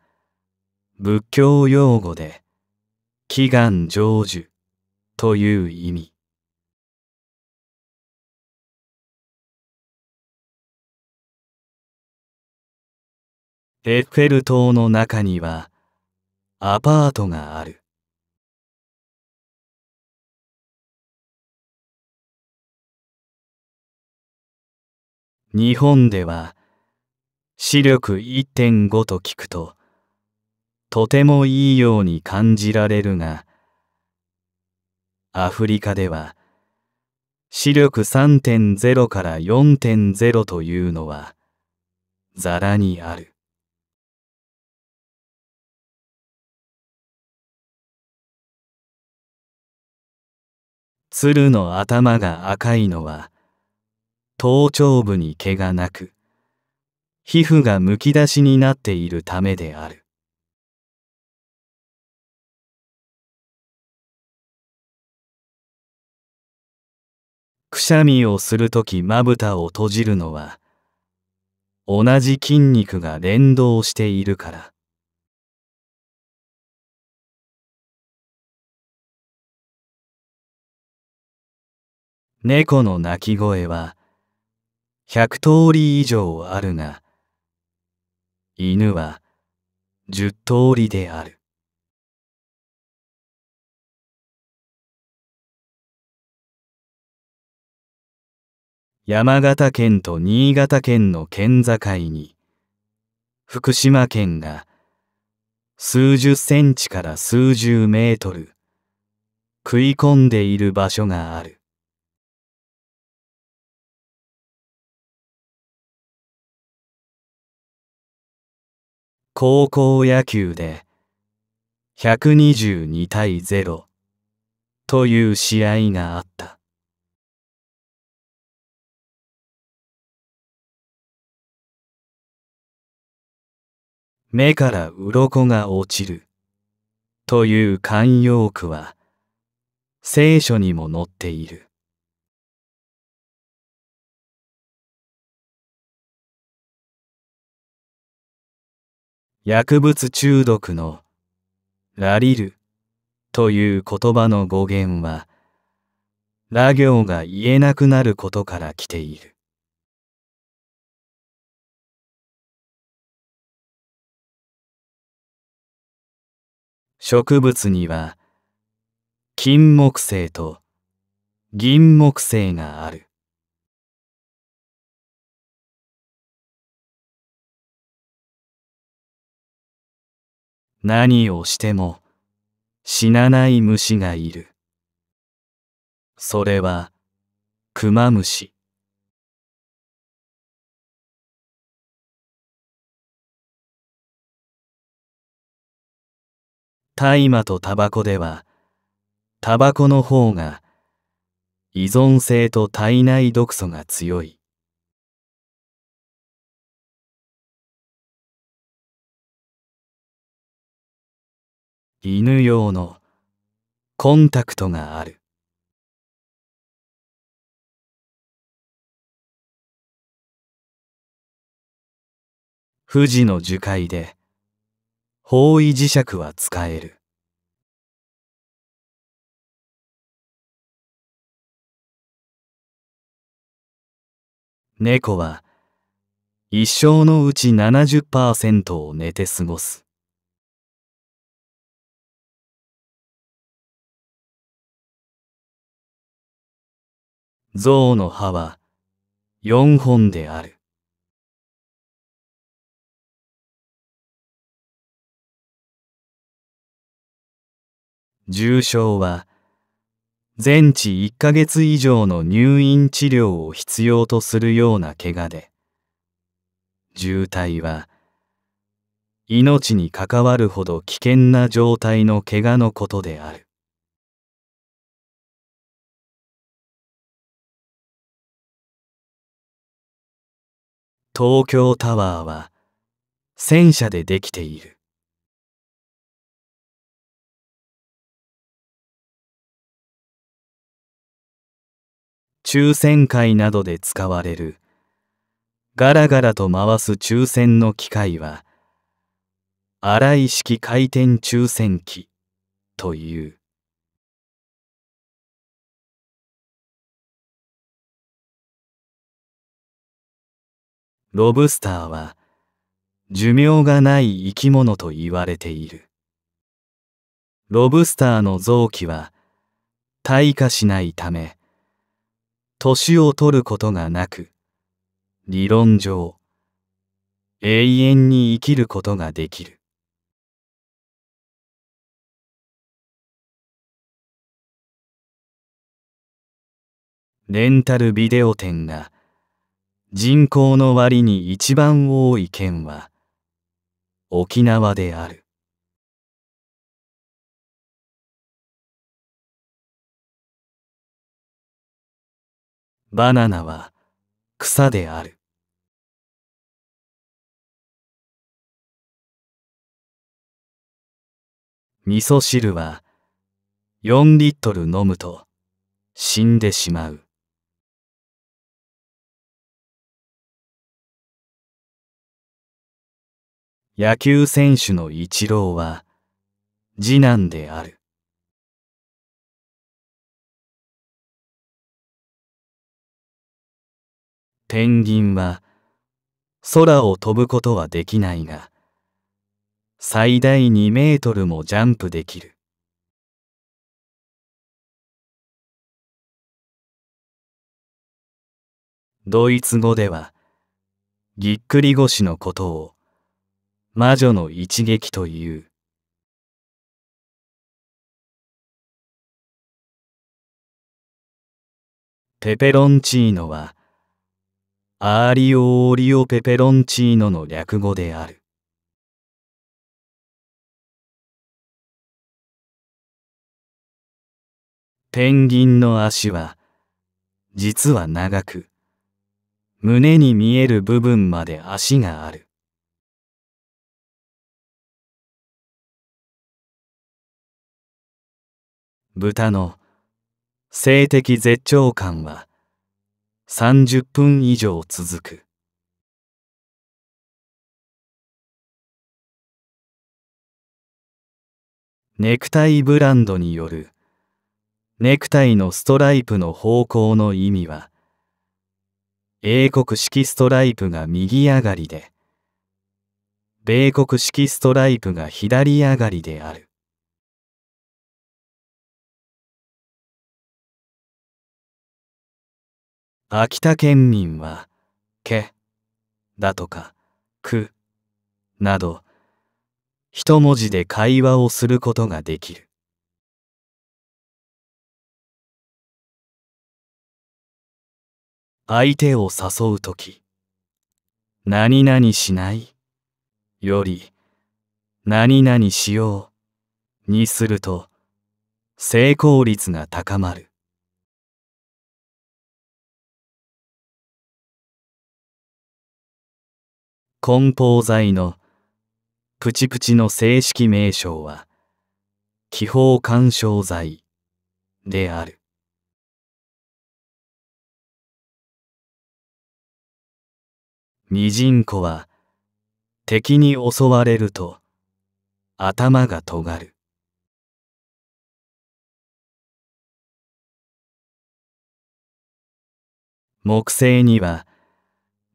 C: 仏教用語で祈願成就という
B: 意味エッフェル塔の中にはアパートがある日
C: 本では視力1.5と聞くと、とてもいいように感じられるが、アフリカでは、視力3.0から4.0というのは、ざらにある。鶴の頭が赤いのは、頭頂部に毛がなく、皮膚がむき出しになっているためであるくしゃみをするときまぶたを閉じるのは同じ筋肉が連動しているから猫の鳴き声は100通り以上あるが犬は十通
B: りである。
A: 山形県と新潟県の県境に、福島県が数十センチから数十メートル食い込んでいる場所がある。高校野球で122対0という試合があった。目から鱗が落ちるという慣用句は聖書にも載っている。薬物中毒のラリルという言葉の語源は、
C: ラ行が言えなくなることから来ている。
A: 植物には、金木犀と銀木犀がある。何をしても死なない虫がいる。それは、クマムシ。
C: 大麻とタバコでは、タバコの方が依存性と体内毒素が強い。
B: 犬用のコンタクトがある。富士の樹海で方位磁石は使える。
A: 猫は一生のうち70%を寝て過ごす。
B: 象の歯は四本である。
C: 重症は全治一ヶ月以上の入院治療を必要とするような怪我で、重体は命に関わるほど危険な状態の怪我のことである。
B: 東京タワーは戦車でできている
C: 抽選会などで使われるガラガラと回す抽選の機械は荒い式回転抽選機というロブスターは寿命がない生き物と言われている。ロブスターの臓器は退化しないため、年を取ることがなく、理論上、永遠に生きることができる。レンタルビデオ店が人口の割に一番多い県は沖縄である
B: バナナは草である味噌汁は4リットル飲むと死んでしまう。野球選手の一郎は次男である。
A: ペンギンは空を飛ぶことはできないが、最大2メートルもジャンプできる。ドイツ語では、ぎっくり腰のことを魔女の一撃という。ペペロンチーノは、アーリオオーリオペペロンチーノの略語である。
B: ペンギンの
A: 足は、実は長く、胸に見える部分まで足がある。豚の性的絶頂感は30分以上続く。
C: ネクタイブランドによるネクタイのストライプの方向の意味は英国式ストライプが
A: 右上がりで米国式ストライプが左上がりである。秋田県民は、け、だとか、く、など、一文字で会話をすることができる。相手を誘うとき、何々しないより、何々し
C: ようにすると、成功率が高まる。梱包材のプチプチの正式名称は気泡干渉材である。
A: ミジンコは敵に襲われると頭が尖る。
C: 木星には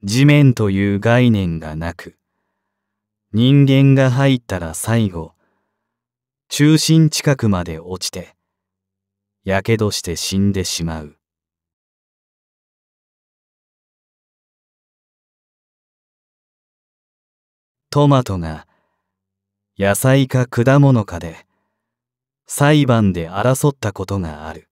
C: 地面という概念がなく、人間が入ったら最後、
A: 中心近くまで落ちて、やけどして死んでしまう。トマトが野菜か果物かで裁判で争ったことがある。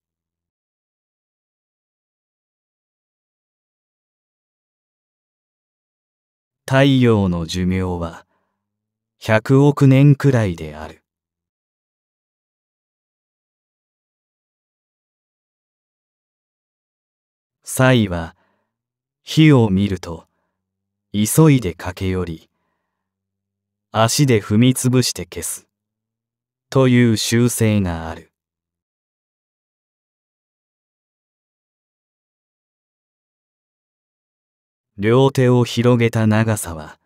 B: 太陽の寿命は100億年くらいである。
C: 才は火を見ると
A: 急いで駆け寄り足で踏みつぶして消すという習性がある。両手を広げた長さは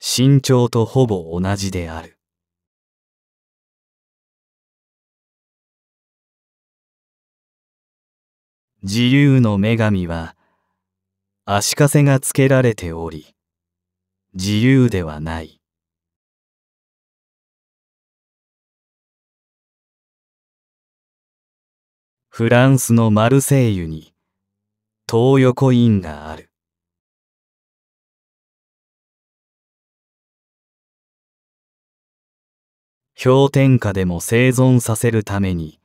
A: 身長とほぼ同じである自由の女神は足かせがつけられており自由ではない
B: フランスのマルセイユに東横インがある
C: 氷点下でも生存させるために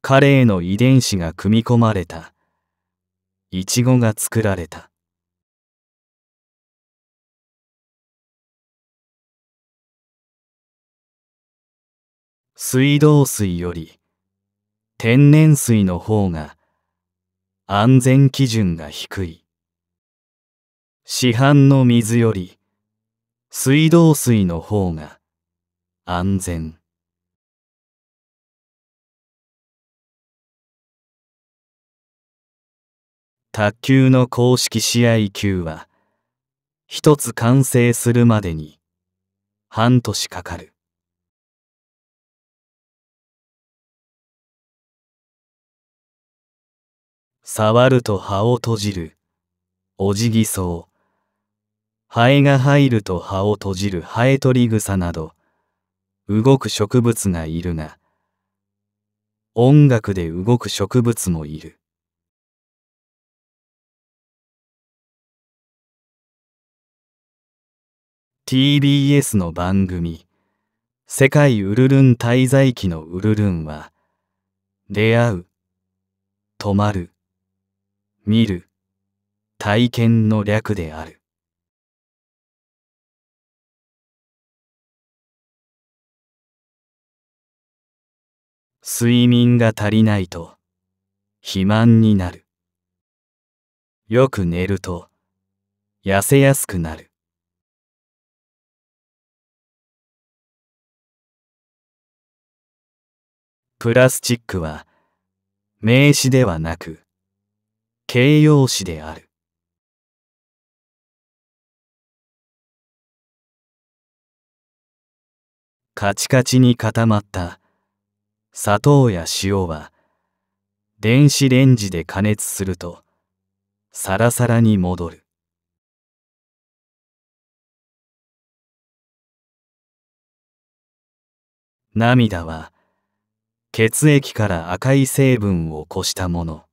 C: 彼への遺伝子が組み込まれたイチゴが作られた
A: 水道水より天然水の方が安全基準が低い市販の水より水道水の方が安全。卓球の公式試合球は、一つ完成するまでに、半年かかる。
C: 触ると葉を閉じる、おじぎそう。ハエが入ると葉を閉じるハエ取り草など、
A: 動く植物がいるが、音楽で動く植物もいる。TBS の番組「世界ウルルン滞在記のウルルンは」出会う
C: 止まる見る体験の略であ
B: る
A: 睡眠が足りないと肥満になるよく寝ると
B: 痩せやすくなるプラスチックは名詞ではなく形容詞であるカ
C: チカチに固まった砂糖や塩は電子レンジで加熱するとサラサラに戻る
B: 涙は血液から赤い成分をこしたもの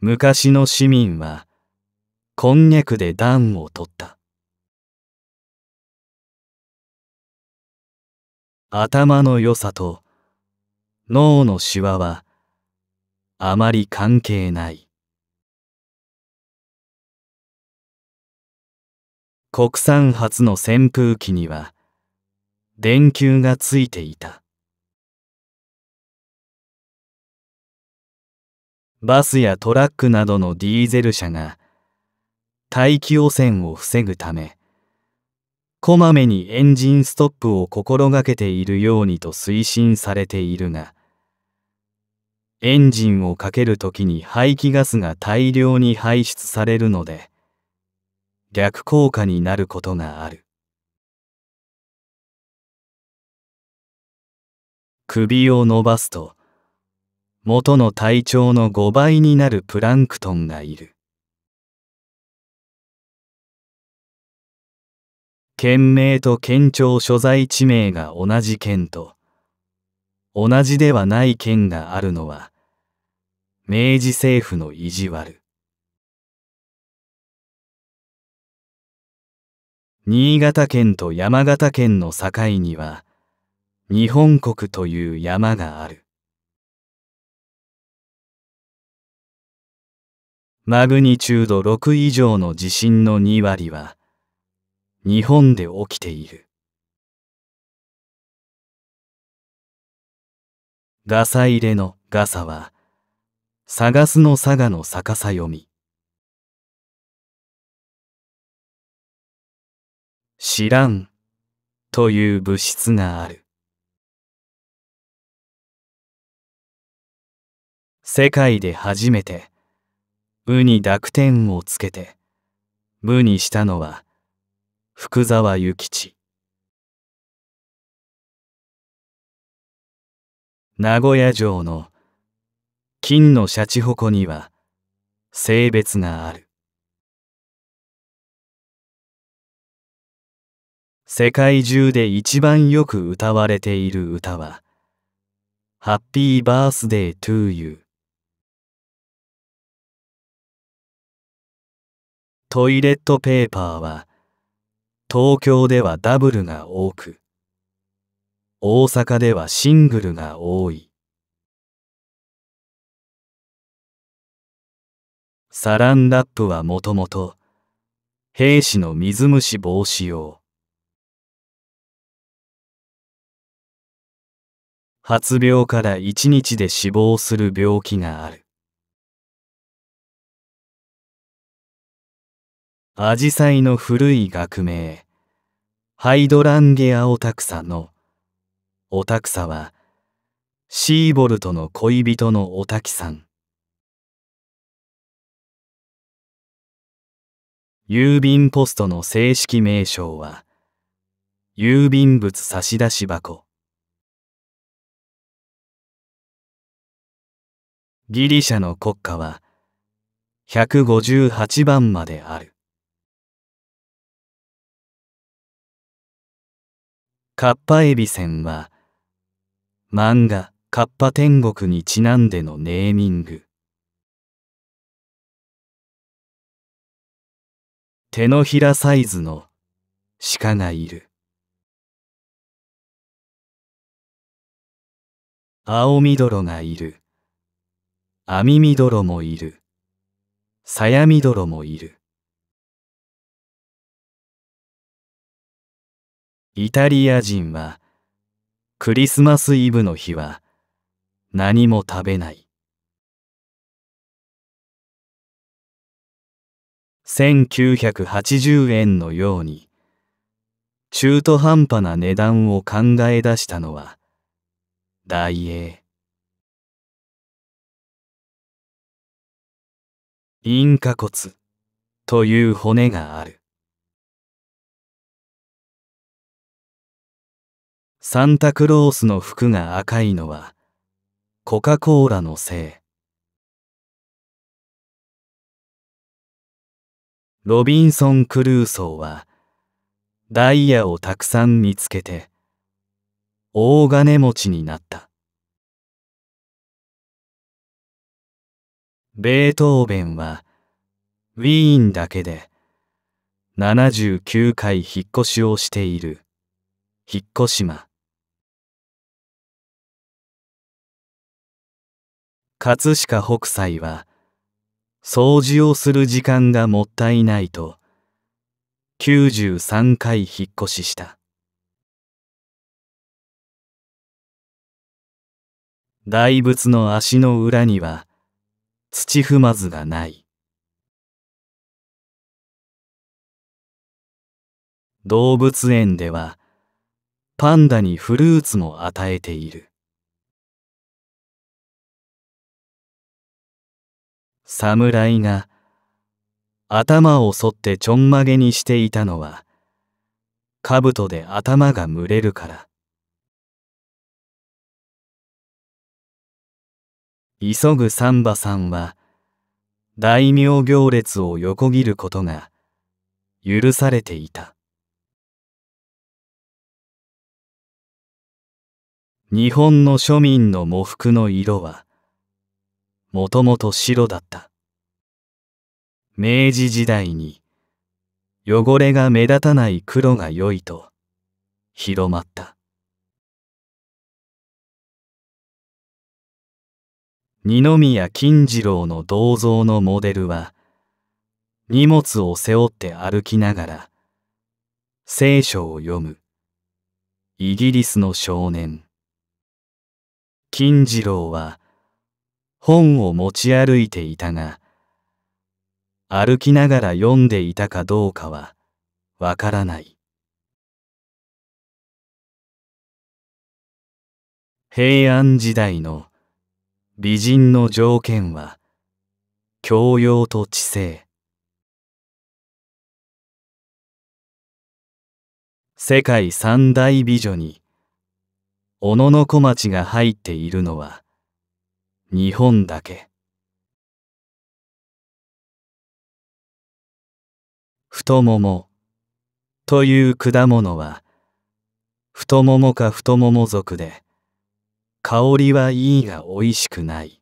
B: 昔の市民はこんにゃくで暖を取った頭
A: の良さと脳のしわはあまり関係ない国産初の扇風機には電球がついていたバスやトラックなどのディーゼル車が大気汚染を防ぐ
C: ためこまめにエンジンストップを心がけているようにと推進されているが、エンジンをかけるときに
A: 排気ガスが大量に排出されるので、逆効果になることがある。首を伸ばすと、元の体長の5倍になるプランクトンがいる。県名と県庁所在地名が同じ県と同じではない県があるのは明治政府の意地悪新潟県と山形県の境には日本国という山があるマグニチュード6以上の地震の2割は日本で起きている。
B: ガサ入れのガサは、探すの佐賀の逆さ読み。知らんという物質がある。
A: 世界で初めて、うに濁点をつけて、無にしたのは、福沢諭吉名古屋城の金のシャチホコには性別がある世界中で一番よく歌われている歌は「ハッピーバースデートゥーユー」トイレットペーパーは「東京ではダブルが多く、大阪ではシングルが多い。サランラップはもともと、兵士の水虫防止用。発病から一日で死亡する病気がある。アジサイの古い学名、ハイドランゲアオタクサの、オタクサは、シーボルトの恋人のオタキさん。郵便ポストの正式名称は、郵便物差出箱。ギリシャの国家は、158番まである。カッパエビセンは漫画「カッパ天国」にちなんでのネーミング手のひらサイズ
B: の鹿がいる
A: 青みどろがいる網みどろもいるさやみどろもいるイタリア人はクリスマスイブの日は何も食べない1980円のように中途半端な値段を考え出したのは大
B: 英インカ骨という骨があるサンタクロースの
A: 服が赤いのはコカ・コーラのせいロビンソン・クルーソーはダイヤをたくさん見つけて大金持ちになったベートーベンはウィーンだけで79回引っ越しをしている引っ越し間葛飾北斎は掃除をする時間がもったいないと93回引っ越しした大仏の足の裏には土踏まずがない動物園ではパンダにフルーツも与えている侍が頭を剃ってちょんまげにしていたのは兜で頭が蒸れるから急ぐンバさんは大名行列を横切ることが許されていた日本の庶民の喪服の色はもともと白だった。明治時代に汚れが目立たない黒が良いと広まった。二宮金次郎の銅像のモデルは荷物を背負って歩きながら
C: 聖書を読むイギリスの少年金次郎は本を持ち歩いていた
A: が、歩きながら読んでいたかどうかはわからない。平安時代の美人の条件は教養と知性世界三大美女に小野
C: 小町が入っているのは日本だけ
A: 太ももという果物は太ももか太もも族で香りはいいが美味しくない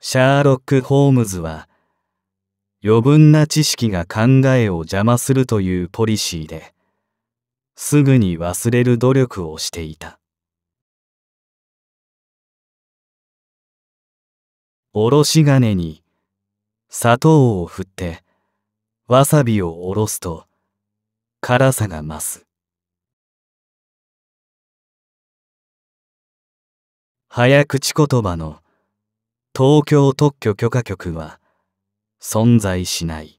A: シャーロック・ホームズは
C: 余分な知識が考えを邪魔するというポリシーで
A: すぐに忘れる努力をしていたおろし金に砂糖を振ってわさびをおろすと辛さが増す早口言葉の東京特許許可局は存在しない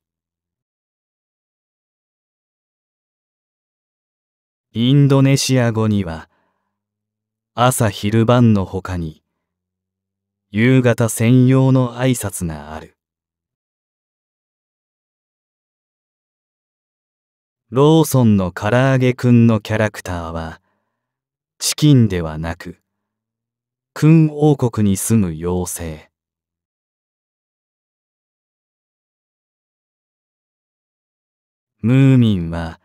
A: インドネシア語には朝昼晩の他に夕方専用の挨拶があるローソンの唐揚げくんのキャラクターはチキンではなくくん王国に住む妖精ムーミンは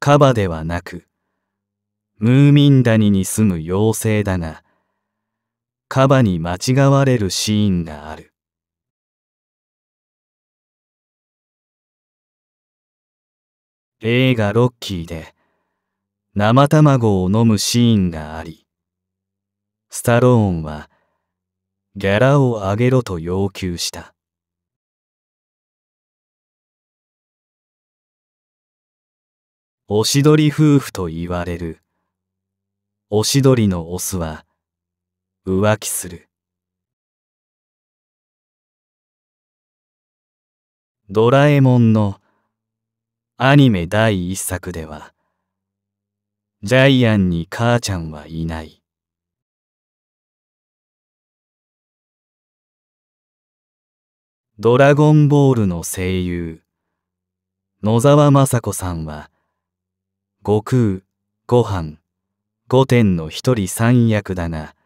A: カバではなく、ムーミン谷に住む妖精だが、
C: カバに間違われるシーンがある。
A: 映画ロッキーで生卵を飲むシーンがあり、スタ
C: ローンはギャラを上げろと要求した。
B: おし
A: どり夫婦と言われる。おしどりのオスは、浮気する。
C: ドラえもんのアニメ第一作では、ジャイアンに母ちゃんはいない。ドラゴンボールの声優、野沢雅子さんは、悟空、ご飯、御殿の一人三役だが、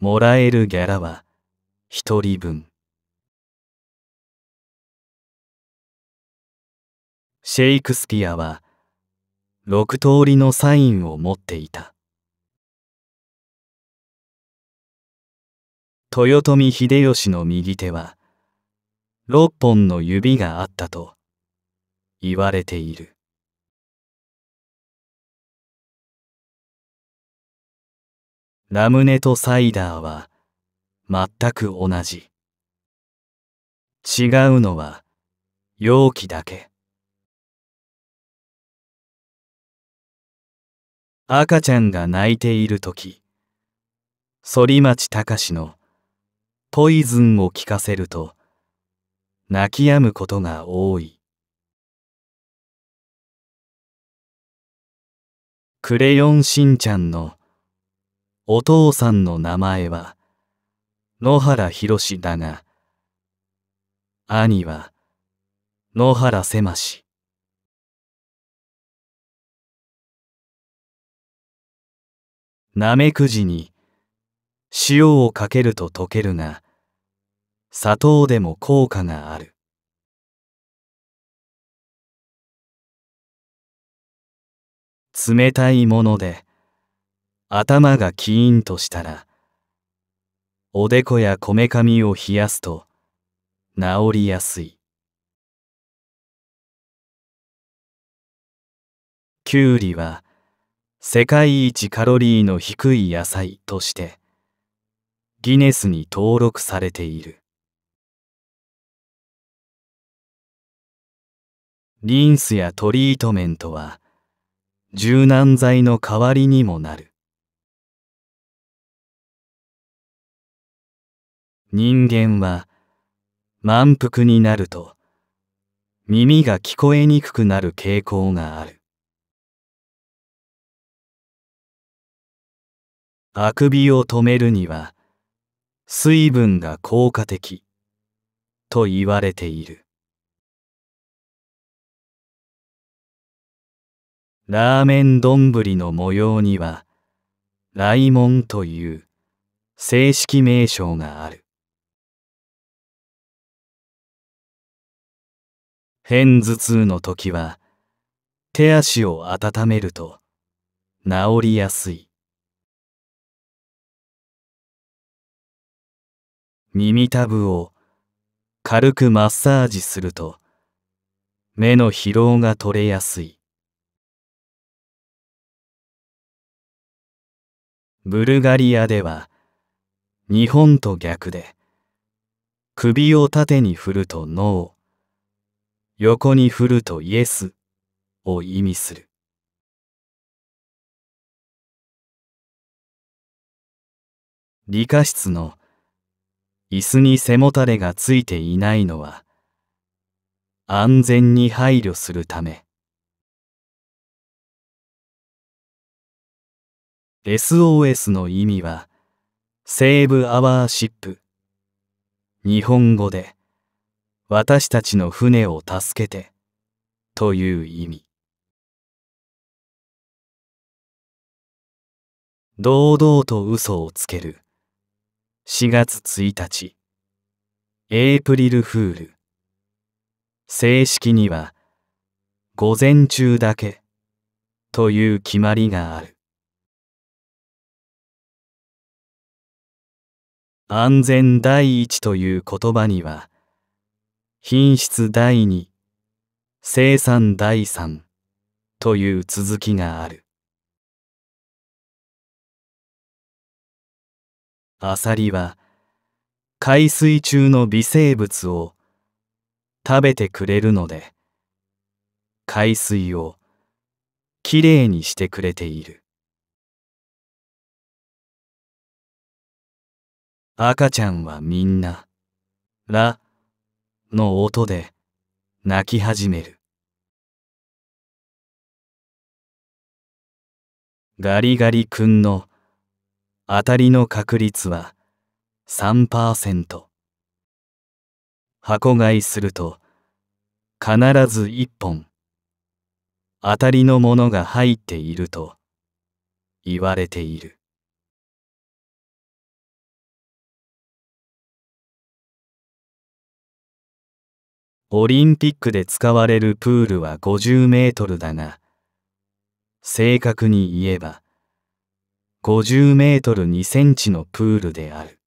C: もらえるギャラは一人分。
B: シェイクスピアは
A: 六通りのサインを持っていた。豊臣秀吉の右手は六本の指があったと言われている。ラムネとサイダーは全く同じ。違うのは容器だけ。赤ちゃんが泣いている時、反町隆史のポイズンを聞かせると、泣き止むことが多い。クレヨンしんちゃんのお父さんの名前は野原宏だが、兄は野原狭し。なめくじに塩をかけると溶けるが、砂糖でも効果がある。
C: 冷たいもので、頭がキーンとしたら
A: おでこやこめかみを冷やすと治りやすいきゅうりは世界一カロリーの低い野菜としてギネスに登録されているリンスやトリートメントは柔軟剤の代わりにもなる人間は満腹になると耳が聞こえにくくなる傾向があるあくびを止めるには水分が効果的と言われているラーメン丼の模様には雷門という正式名称がある片頭痛の時は手足を温めると治りやすい耳たぶを軽くマッサージすると目の疲労が取れやすいブルガリアでは日本と逆で首を縦に振ると
C: 脳横に振るとイエスを意味する。理科室の椅子に背もたれがついていないのは
A: 安全に配慮するため SOS の意味はセーブ・アワー・シップ日本語で私たちの船を助けてという意味堂々と嘘をつける4月1日エイプリルフール正式には午前中だけという決まりがある安全第一という言葉には品質第二、生産第三という続きがある。アサリは海水中の微生物を食べてくれるので、海水をきれいにしてくれている。赤ちゃんはみんな、ら、の音で泣き始めるガリガリ君の当たりの確率は3%箱買
C: いすると必ず1本当たりのものが入っていると言われているオリンピックで使われるプールは50メートルだが、
A: 正確に言えば、50メートル2センチのプールである。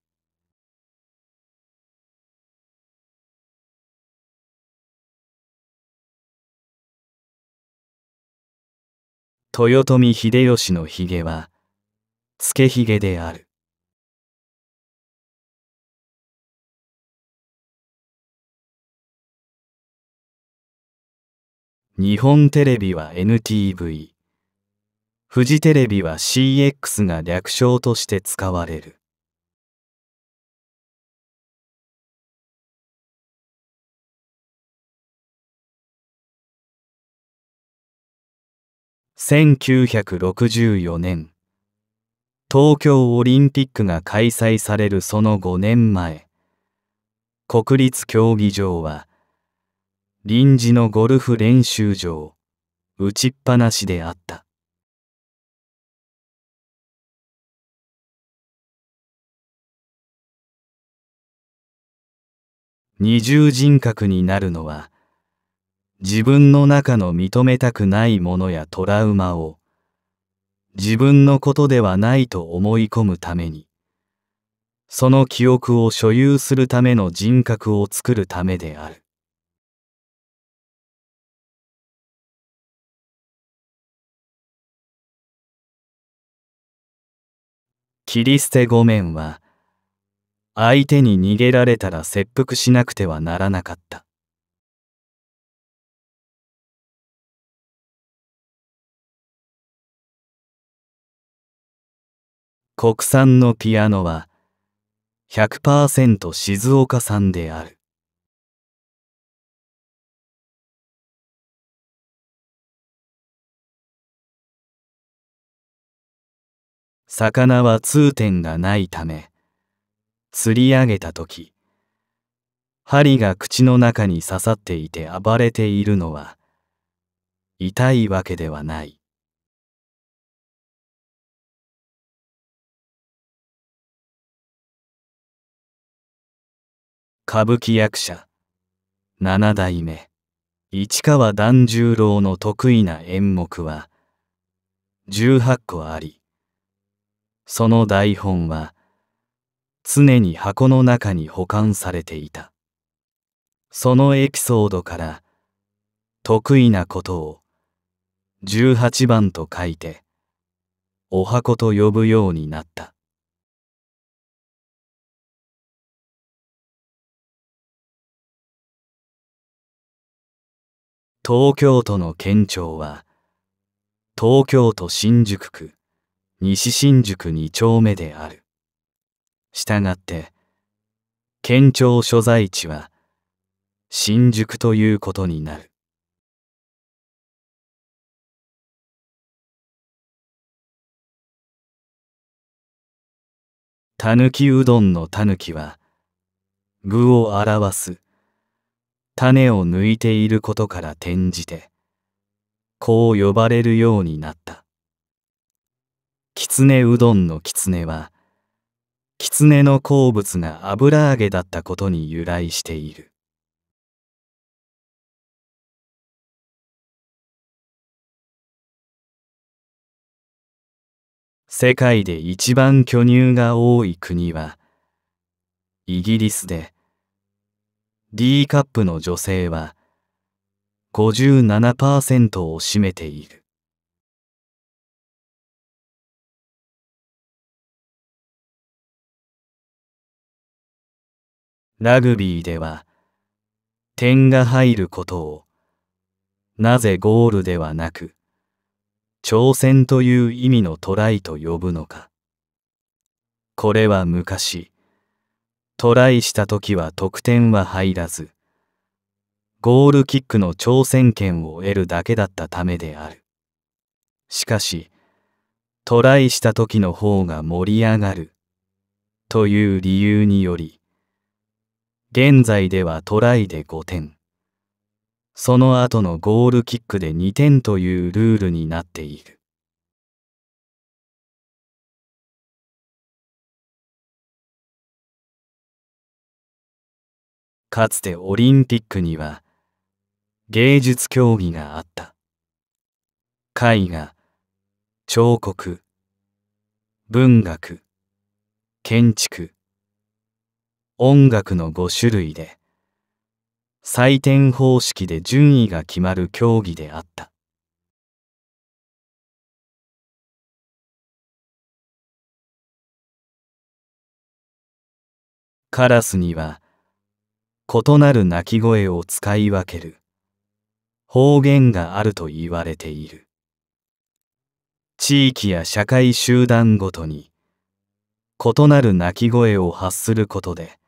B: 豊臣秀吉のヒゲは、つけヒゲである。
A: 日本テレビは NTV、フジテレビは CX が略称として使われる。
C: 1964年、東京オリンピックが開催されるその5年前、国立競技場は、
A: 臨時のゴルフ練習場、打ちっぱなしであった。二重人格になるのは、自分の中の認めたくないものやト
C: ラウマを、自分のことではないと思い込むために、
A: その記憶を所有するための人格を作るためである。切り捨て御免は相手に逃げられたら切腹しなくてはならなかった国産のピアノは100%静岡産である魚は通点がないため釣り上げた時針が口の中に刺さっていて暴れているのは痛いわけではない歌舞伎役者七代目市川團十郎の得意な演目は
C: 18個ありその台本は常に箱の中に保管されていたそのエピソードから得意なことを十八番と書いてお箱と呼ぶようになった東京都の県庁は東京都新宿区西新宿二丁目である。
A: したがって、県庁所在地は新宿ということになる。
C: たぬきうどんのたぬきは、具を表す、種を抜いていることから転じて、こう呼ばれるようになった。きつねうどんのきつねはきつねの好物が油揚げだったことに由来している
A: 世界で一番巨乳が多い国はイギリスで D カップの
C: 女性は57%を占めている。
A: ラグビーでは点が入ることをなぜゴールではなく
C: 挑戦という意味のトライと呼ぶのかこれは昔トライした時は得点は入らずゴールキックの挑戦権を得るだけだったためであるしかしトライした時の方が盛り上がるという理由により現在ではトライで5点。その後のゴールキックで2点というルールになっ
B: ている。かつてオリンピック
C: には芸術競技があった。絵画、彫刻、文学、建築、音楽の5種類で採点方式で順位が決まる競技であったカラスには異なる鳴き声を使い分ける方言があると言われている地域や社会集団ごとに異なる
A: 鳴き声を発することで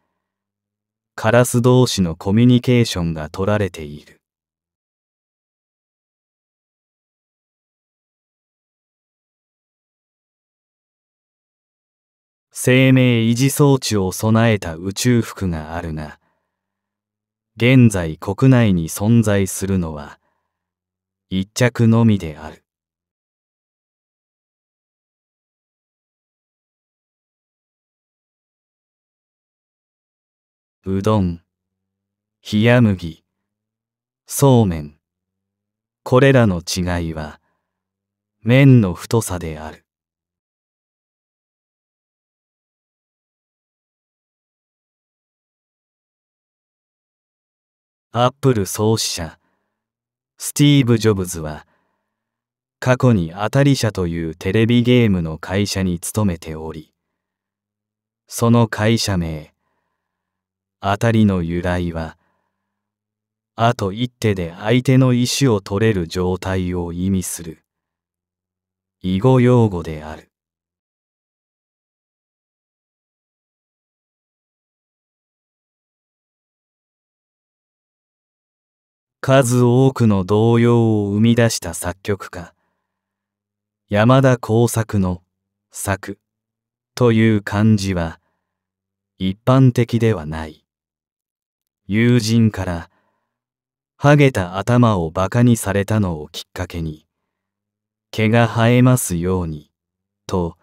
A: カラス同士のコミュニケーションが取られている。生命維持装置を備えた宇宙服があるが、現在
C: 国内に存在するのは一着のみである。
A: うどん、冷麦、そうめん。これらの違いは、麺の太さである。
C: アップル創始者、スティーブ・ジョブズは、過去に当たり社というテレビゲームの会社に勤めており、その会社名、当たりの由来は
A: あと一手で相手の石を取れる状態を意味する囲碁用語である
C: 数多くの童謡を生み出した作曲家山田耕作の「作」という漢字は一般的ではない。友人から、ハゲた頭をバカにされたのをきっかけに、毛が生えますように、と、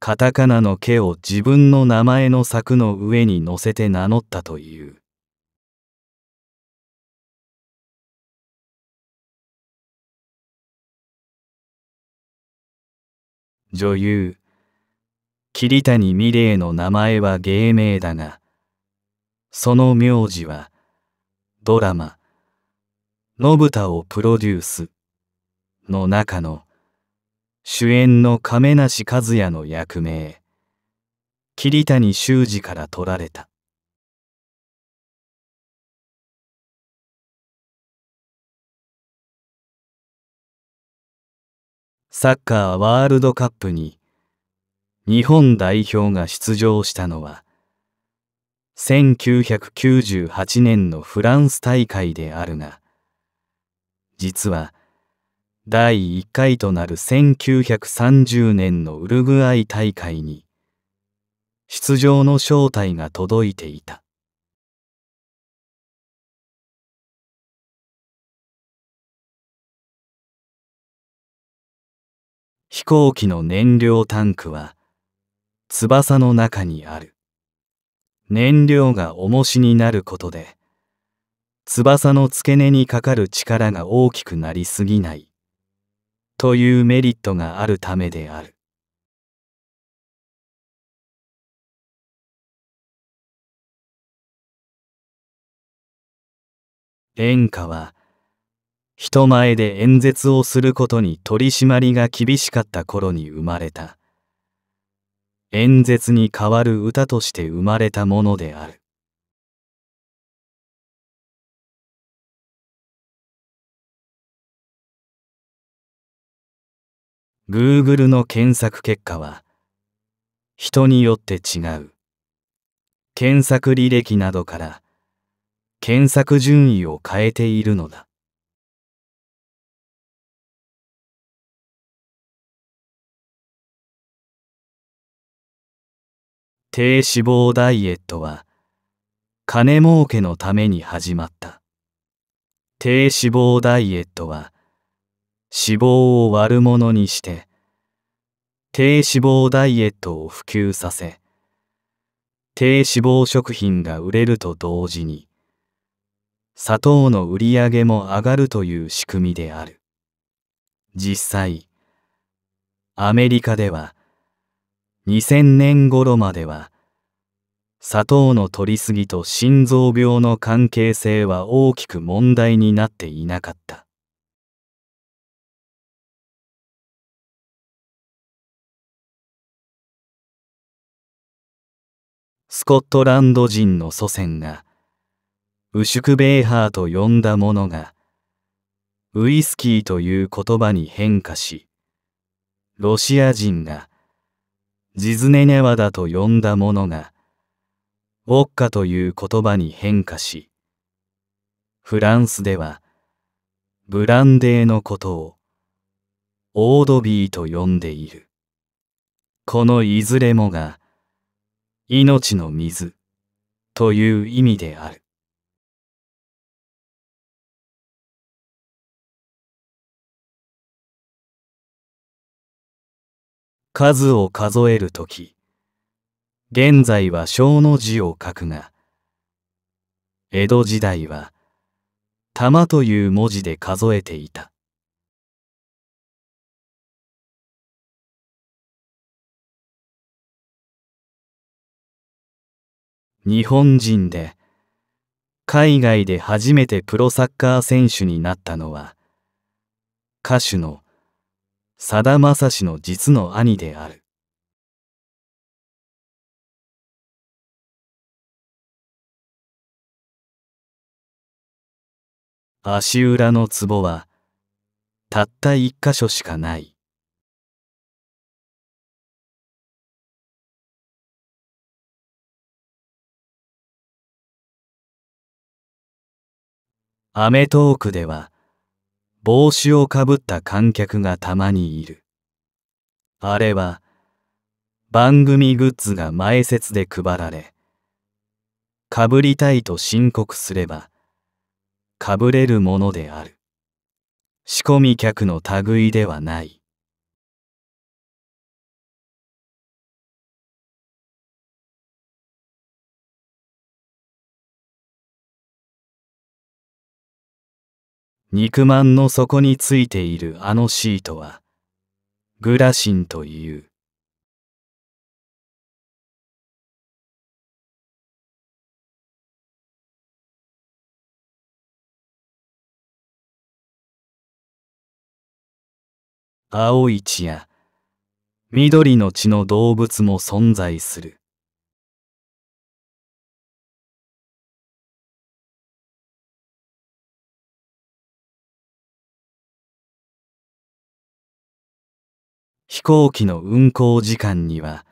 C: カタカナの毛を自分の名前の柵の上に載せて名乗ったという。
A: 女優桐谷美玲の名前は芸名だがその名字は、
C: ドラマ、信太をプロデュースの中
A: の主演の亀梨和也の役名、桐谷修司から取られた。
C: サッカーワールドカップに日本代表が出場したのは1998年のフランス大会であるが、実は第1回となる1930年のウルグアイ大会に出場の招待が届いていた。飛行機の燃料タンクは翼の中にある。燃料が重しになることで翼の付け根にかかる力が大きくなりすぎないというメリットがあるためである。演歌は人前で演説をすることに取り締まりが厳しかった頃に生まれた。演説に代わる歌として生まれたものである「Google」の検索結果は人によって
A: 違う検索履歴などから検索順位を変えているのだ
C: 低脂肪ダイエットは金儲けのために始まった低脂肪ダイエットは脂肪を悪者にして低脂肪ダイエットを普及させ低脂肪食品が売れると同時に砂糖の売り上げも上がるという仕組みである実際アメリカでは2000年頃までは砂糖の摂りすぎと心臓病の関係性は大きく問題になっていなかったスコットランド人の祖先がウシュクベーハーと呼んだものがウイスキーという言葉に変化しロシア人がジズネネワダと呼んだものが、ウォッカという言葉に変化し、フランスでは、ブランデーのことを、オードビーと呼んでいる。このいずれもが、命の水という意味である。
A: 数を数えるとき、現在は小の字を書くが、江戸時代は、
C: 玉という文字で数えていた。日本人で、海外で初めてプロサッカー選手になったのは、歌手のさだまさしの実の兄である
B: 足裏のツボはたった一箇所しかない
C: アメトーークでは「帽子をかぶった観客がたまにいる。あれは、番組グッズが前説で配られ、かぶりたいと申告すれば、かぶれるものである。仕込み客の類では
B: ない。
A: 肉まんの底についているあのシートは、グラシンという。
B: 青い血や緑の血の動物も存在する。
C: 飛行機の運行時間には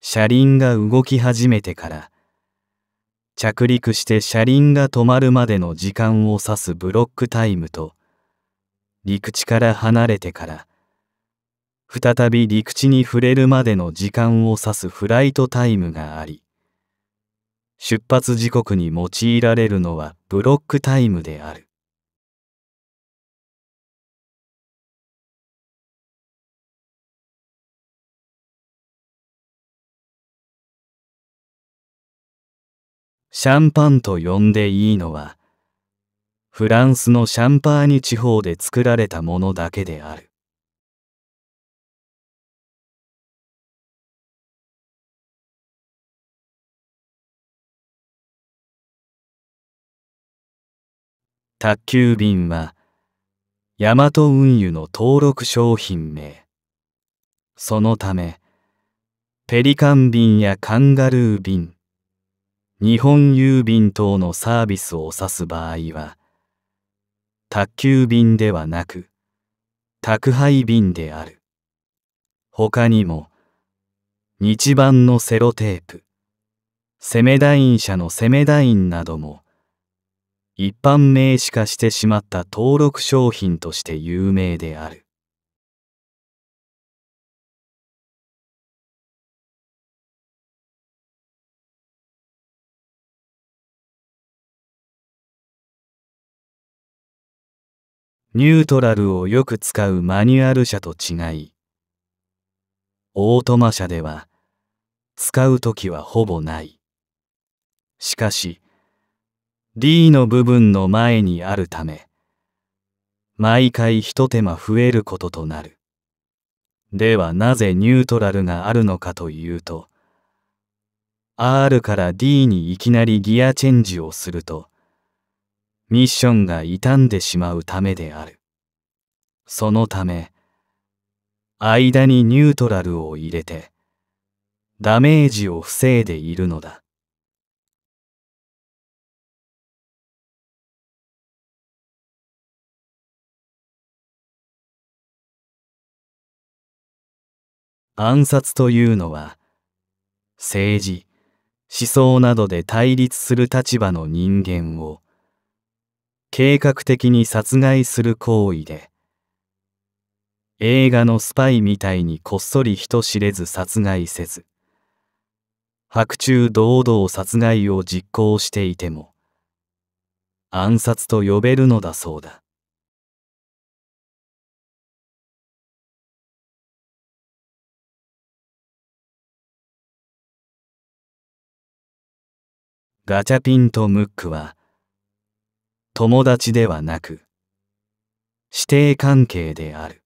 C: 車輪が動き始めてから着陸して車輪が止まるまでの時間を指すブロックタイムと陸地から離れてから再び陸地に触れるまでの時間を指すフライ
A: トタイムがあり出発時刻に用いられるのはブロックタイムであるシャンパンと呼んでいいのは、フランスのシャンパーニュ地方で作られたものだけである。
C: 宅急便は、ヤマト運輸の登録商品名。そのため、ペリカン便やカンガルー便、日本郵便等のサービスを指す場合は、宅急便ではなく、宅配便である。他にも、日版のセロテープ、セメダイン社のセメダインなども、
A: 一般名詞化してしまった登録商品として有名である。ニュートラルをよく使うマニュアル車と違い、オートマ車では
C: 使う時はほぼない。しかし、D の部分の前にあるため、毎回一手間増えることとなる。ではなぜニュートラルがあるのかというと、R から D にいきなりギアチェンジをすると、ミッションが傷んでしまうためである。そのため、
A: 間にニュートラルを入れて、ダメージを防いでいるのだ。暗殺というのは、政治、思想などで対立する立場の人間を
C: 計画的に殺害する行為で映画のスパイみたいにこっそり人知れず殺害せず
A: 白昼堂々殺害を実行していても暗殺と呼べるのだそうだガチャピンとムックは友達ではなく、師弟関係である。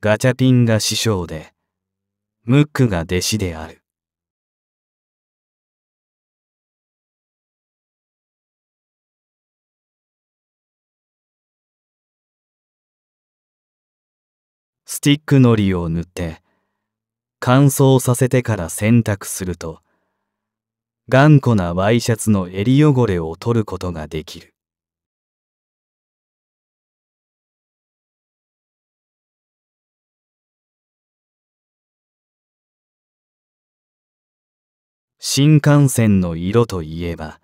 C: ガチャピンが師匠で、ムックが弟子である。スティックのりを塗って乾燥させてから洗濯
A: すると頑固なワイシャツの襟汚れを取ることができる。
C: 新幹線の色といえば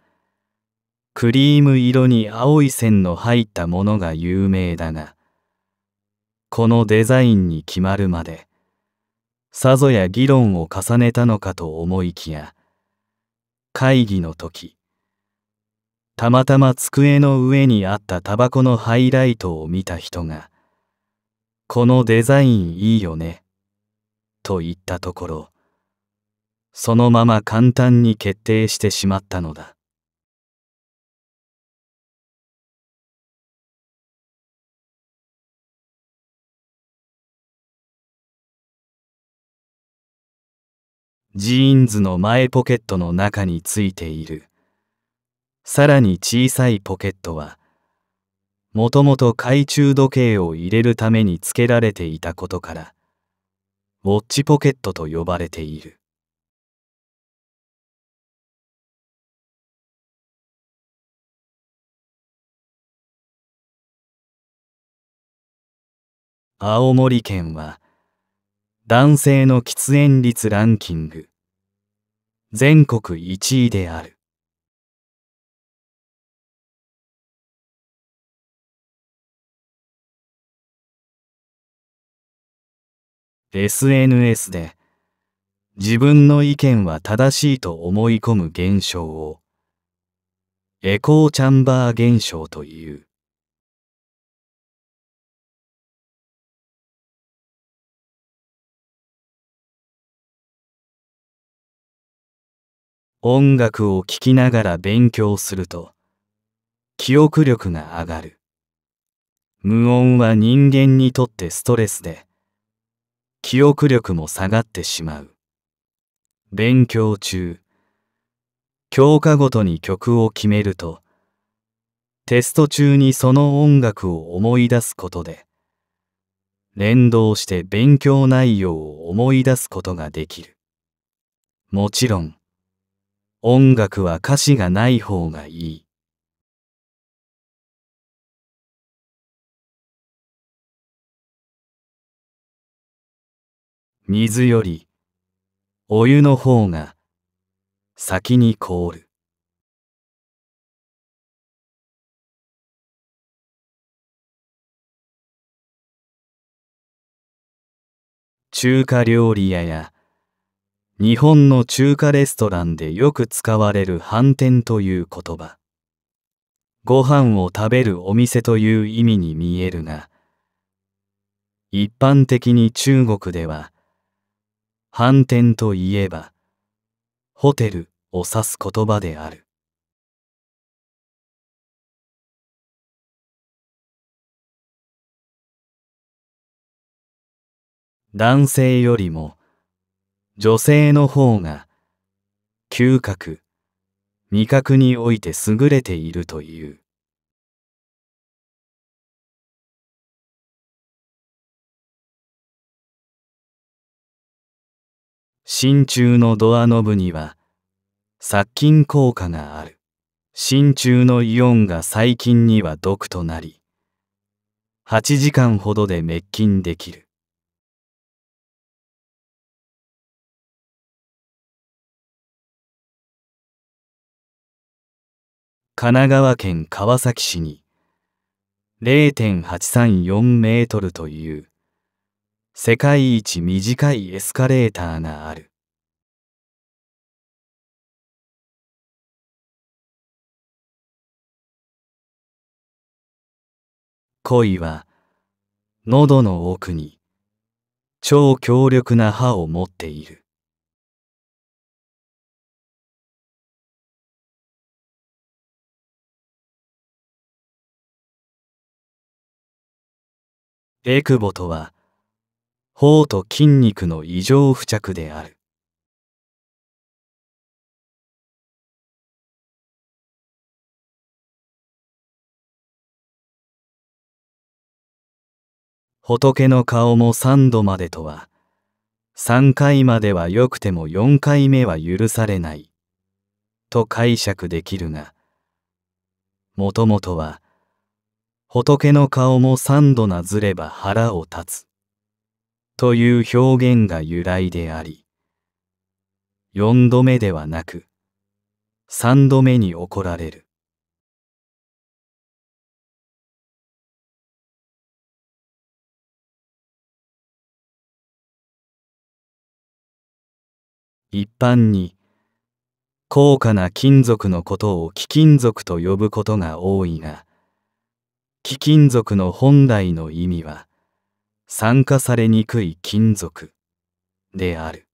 C: クリーム色に青い線の入ったものが有名だがこのデザインに決まるまでさぞや議論を重ねたのかと思いきや会議の時たまたま机の上にあったタバコのハイライトを見た人が「このデザインいいよね」と言ったところそのまま簡単に決定してしまったのだ。
A: ジーンズの前ポケットの中についているさらに小さ
C: いポケットはもともと懐中時計を入れるためにつけられていたことからウォッチポケットと呼ばれている青森県は男性の喫煙率ランキング全国1位である「SNS で自分の意見
A: は正しいと思い込む現象をエコーチャンバー現象という」
C: 音楽を聴きながら勉強すると記憶力が上がる無音は人間にとってストレスで記憶力も下がってしまう勉強中教科ごとに曲を決めるとテスト中にその音楽を思い出すことで連動して勉強内容を思い出すことができるもちろん音楽は歌詞がない方がいい。
B: 水よりお湯の方が先に凍る。
C: 中華料理屋や日本の中華レストランでよく使われる反転という言葉。ご飯を食べるお店という意味に見えるが、一般的に中国では、反転といえば、ホテルを指す言葉である。男性よりも女性の方が嗅覚味覚において優れているとい
B: う
A: 真鍮のドアノブには殺菌効果がある真鍮のイオンが細菌には毒となり8時間ほどで滅菌できる神奈川県川崎市に0.834メートルという
C: 世界一短いエスカレーターがある。
A: 恋は喉の奥に超強力な歯を持っている。
B: エクボとは、頬と筋肉の異常付着である。
A: 仏の顔も三度までとは、三回まではよくても四回目
C: は許されない、と解釈できるが、もともとは、仏の顔も三度なずれば腹を立つ。という表現が由来であり、四度目ではなく、三度目に怒られる。
A: 一般に高価な金属のことを貴金属と呼ぶことが
C: 多いが貴金属の本来の意味は酸化されにくい金属である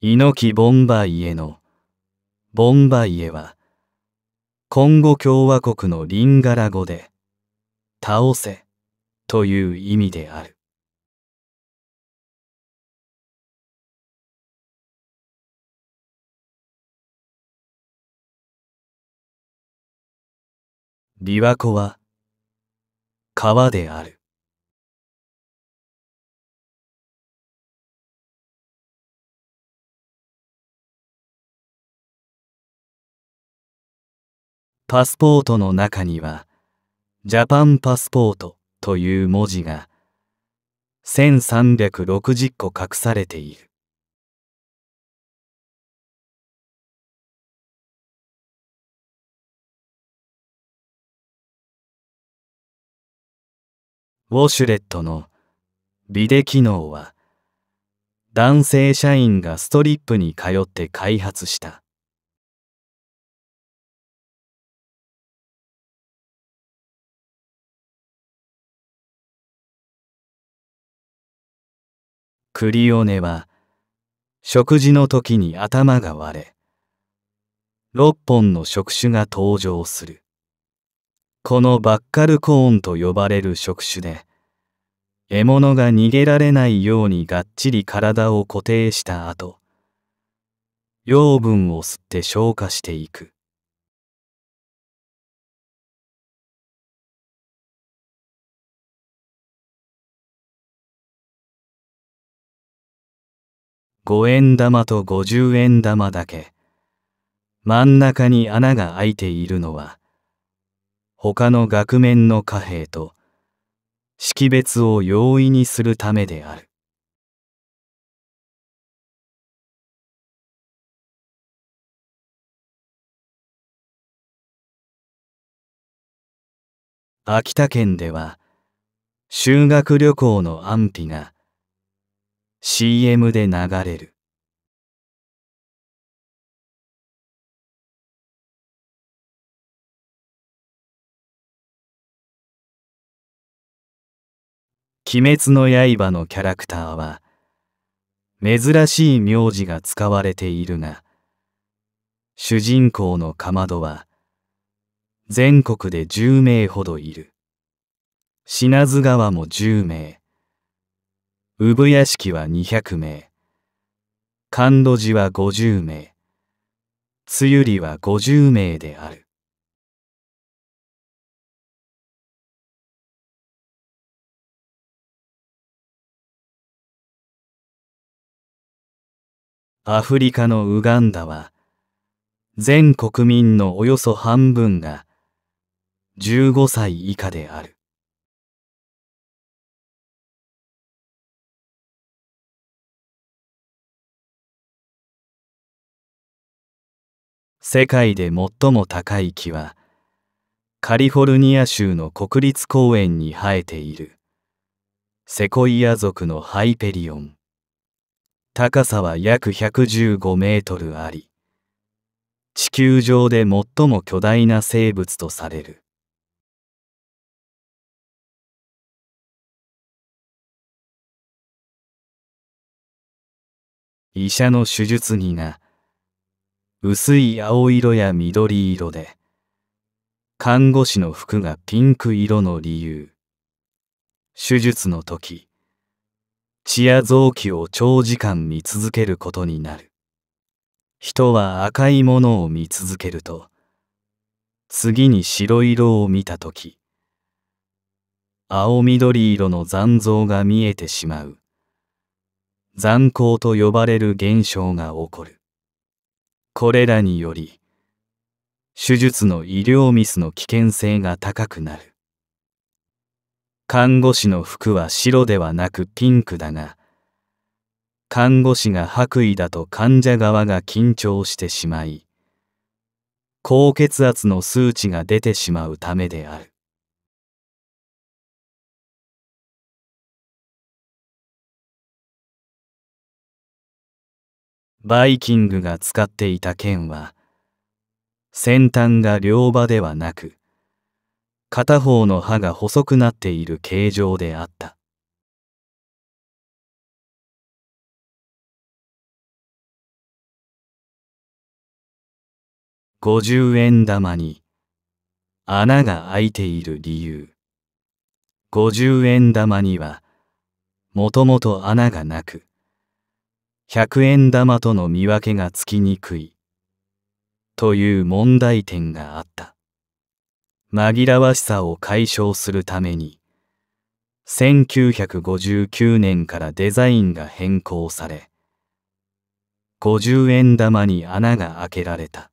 A: 猪木ボンバイエのボンバイエはコンゴ共和
C: 国のリンガラ語で倒せという意味である
B: 琵琶湖は川である
A: パスポートの中にはジャパンパスポートという文字が
C: 1360個隠されている
A: ウォシュレットのビデ機能は男性社員がストリップに通って開発した
C: クリオネは食事の時に頭が割れ6本の触手が登場するこのバッカルコーンと呼ばれる触手で獲物が逃げられないようにがっちり体を固定した後養分を吸って消化していく
A: 五円玉と五十円玉だけ真ん中に穴が開いているのは他の額面の貨幣と識別を容易にするためである。秋田県では修学旅行の安否が CM で流れる。鬼滅の刃のキャラクターは、珍しい名字が使われている
C: が、主人公のかまどは、全国で10名ほどいる。品津川も10名、産屋敷は200名、神戸寺は50名、つゆりは50名である。
A: アフリカのウガンダは、全国民のおよそ半分が15歳以下である。
C: 世界で最も高い木は、カリフォルニア州の国立公園に生えている、セコイア族のハイペリオン。高さは約115メート
A: ルあり、地球上で最も巨大な生物とされる。医者の手術着が薄い青色や緑色で看
C: 護師の服がピンク色の理由手術の時血や臓器を長時間見続けることになる。人は赤いものを見続けると、次に白色を見たとき、青緑色の残像が見えてしまう。残光と呼ばれる現象が起こる。これらにより、手術の医療ミスの危険性が高くなる。看護師の服は白ではなくピンクだが、看護師が白衣だと患者側が緊
A: 張してしまい、高血圧の数値が出てしまうためである。バイキングが使っていた剣は、先端が両刃ではなく、
C: 片方の歯が細くなっている形状であった
A: 50円玉に穴が開いている理由50円玉には
C: もともと穴がなく100円玉との見分けがつきにくいという問題点があった紛らわしさを解消するために1959
A: 年からデザインが変更され50円玉に穴が開けられた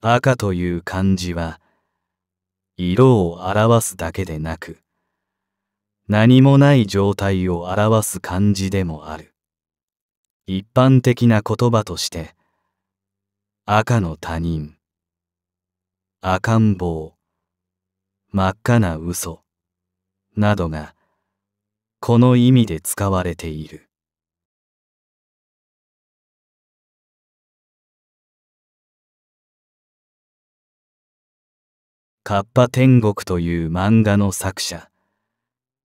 B: 赤
C: という漢字は色を表すだけでなく何もない状態を表す漢字でもある一般的な言葉として赤の他人赤ん坊真っ赤な嘘などがこの意味で使われている「カッパ天国」という漫画の作者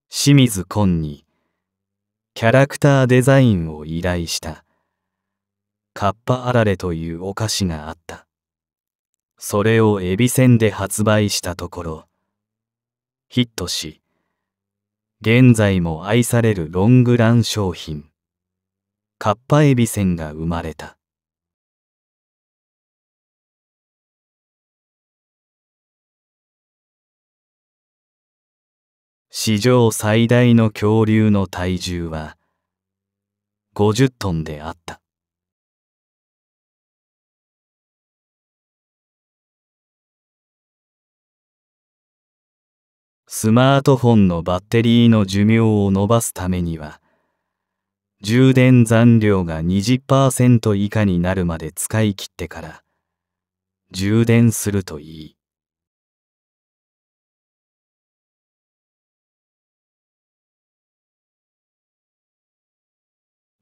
C: 清水昆にキャラクターデザインを依頼したカッパあられというお菓子があったそれをエビせんで発売したところヒットし
A: 現在も愛されるロングラン商品カッパエビせんが生まれた史上最大の恐竜の体重は50トンであった。スマートフォンのバッテリーの寿命を伸ばすためには、充電残量が20%以下になるまで使い切ってから、充電するといい。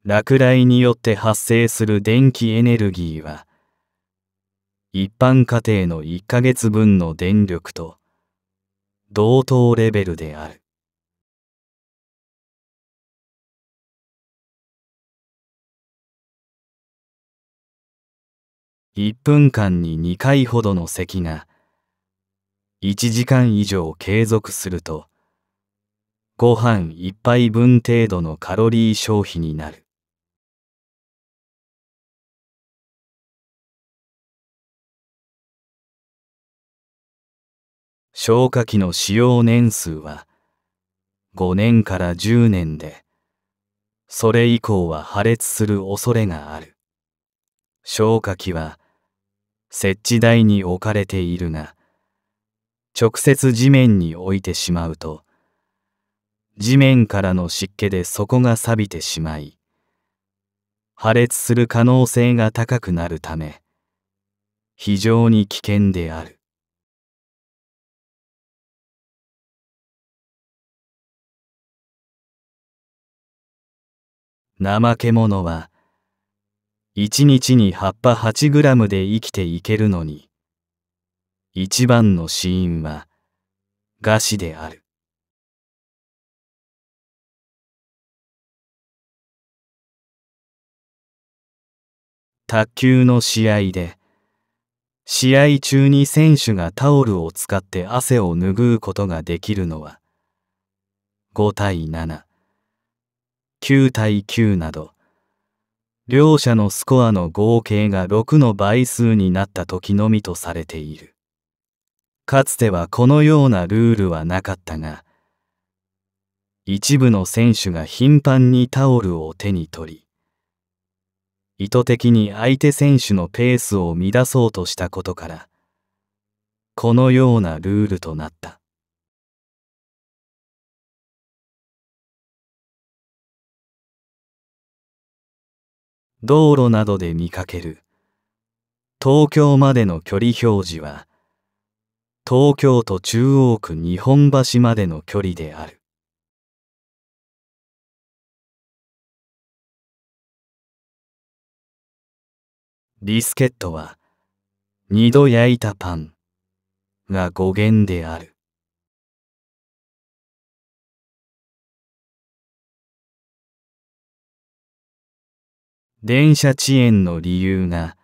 A: 落雷によって発生する電気エネルギーは、一般家
C: 庭の1ヶ月分の電力と同等レベルである。
A: 1分間に2回ほどの咳が1時間以上継続すると
C: ご飯1杯分程度のカロリー消費になる。消火器の使用年数は5年から10年で、それ以降は破裂する恐れがある。消火器は設置台に置かれているが、直接地面に置いてしまうと、地面からの湿気で底が錆びてしまい、
A: 破裂する可能性が高くなるため、
C: 非常に危
B: 険である。
A: 怠け者は、一日に葉っぱ8グラムで生きていけるのに、
C: 一番の死因は、餓死である。卓球の試合で、試合中に選手がタオルを使って汗を拭うことができるのは、5対7。9対9など両者のスコアの合計が6の倍数になった時のみとされているかつてはこのようなルールはなかったが一部の選手が頻繁にタオルを手に取り意図的に相手選手のペースを乱そうとしたことからこのようなルールとなった道路などで見かける東京までの距離表
A: 示は東京都中央区日本橋までの距離である
B: ビスケットは二度焼いたパンが語源である
C: 電車遅延の理由が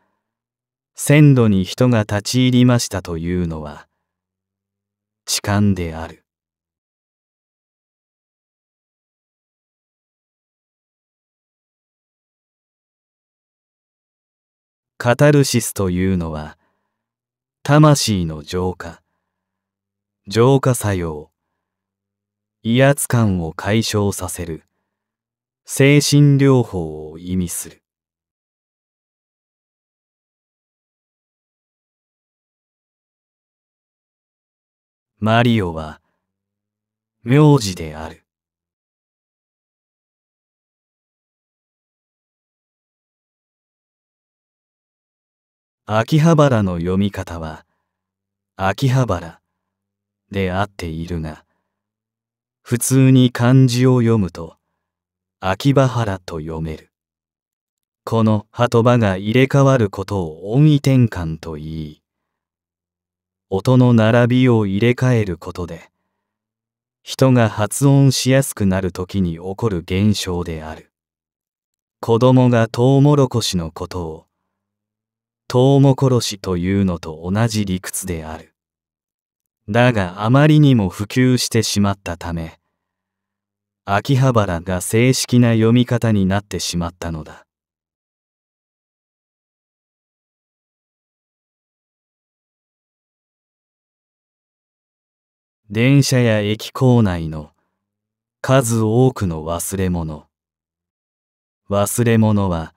C: 線路に人が立ち入りましたというのは痴漢である
A: カタルシスというのは魂の浄化浄化作用威圧感を解消させる精神療法を意味する
B: マリオは名字である。
A: 秋葉原の読み方は秋葉原であっているが、
C: 普通に漢字を読むと秋葉原と読める。この鳩場が入れ替わることを音位転換と言い、音の並びを入れ替えることで人が発音しやすくなる時に起こる現象である子供がトウモロコシのことをトウモコロシというのと同じ理屈であるだがあまりにも普及してしまったため秋葉原が正式な読み方になってしまったのだ
A: 電車や駅構内の数多くの忘れ物。忘れ物は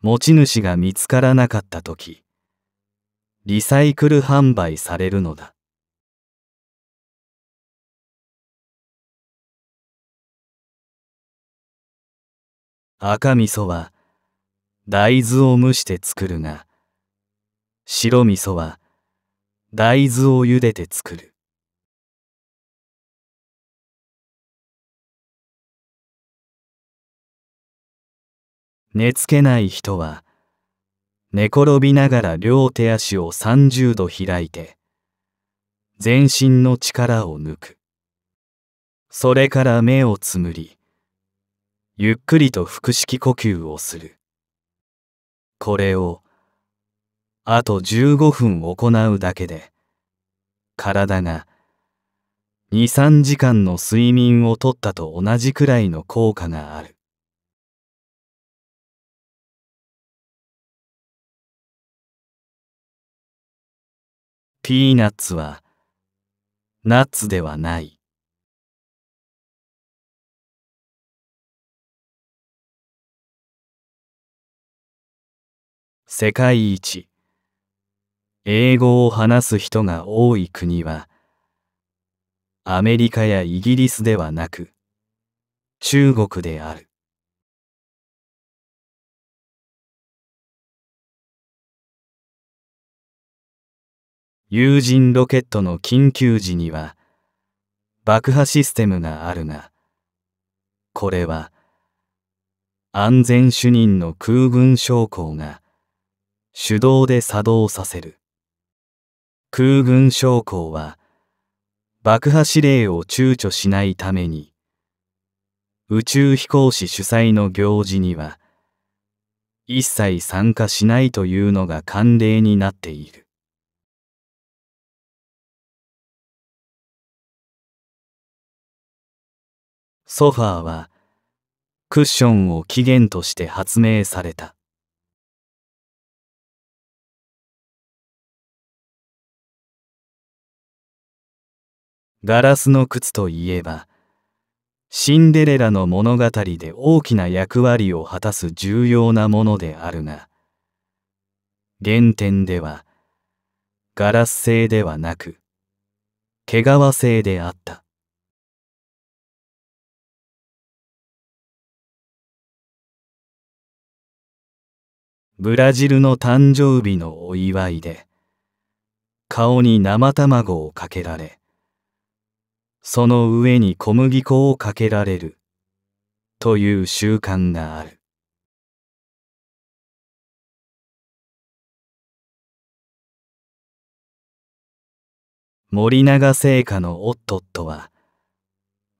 A: 持ち主が見つからなかった時、リサイクル販売されるのだ。赤味噌は大豆を蒸して作るが、白味噌は大豆を茹でて作る。
C: 寝つけない人は、寝転びながら両手足を30度開いて、全身の力を抜く。それから目をつむり、ゆっくりと腹式呼吸をする。これを、あと15分行うだけで、体が、2、3時間の睡眠をとったと同じくらいの効果がある。
B: ピーナッツはナッツではない。
C: 世界一英語を話す人が多い国はアメリカやイギリスではなく中国である。有人ロケットの緊急時には爆破システムがあるが、これは安全主任の空軍将校が手動で作動させる。空軍将校は爆破指令を躊躇しないために宇宙飛行士主催の行事には一切参加しないというのが慣例になっている。
B: ソファーはクッションを起源として発明された。
A: ガラスの靴といえば、シンデレラの物語で大きな役割を果たす重
C: 要なものであるが、原点では、ガラス製ではなく、毛皮製であった。ブラジルの誕生日のお祝いで、顔に生卵をかけられ、その上に小麦粉をかけられる、という習慣がある。森永製菓のオットットは、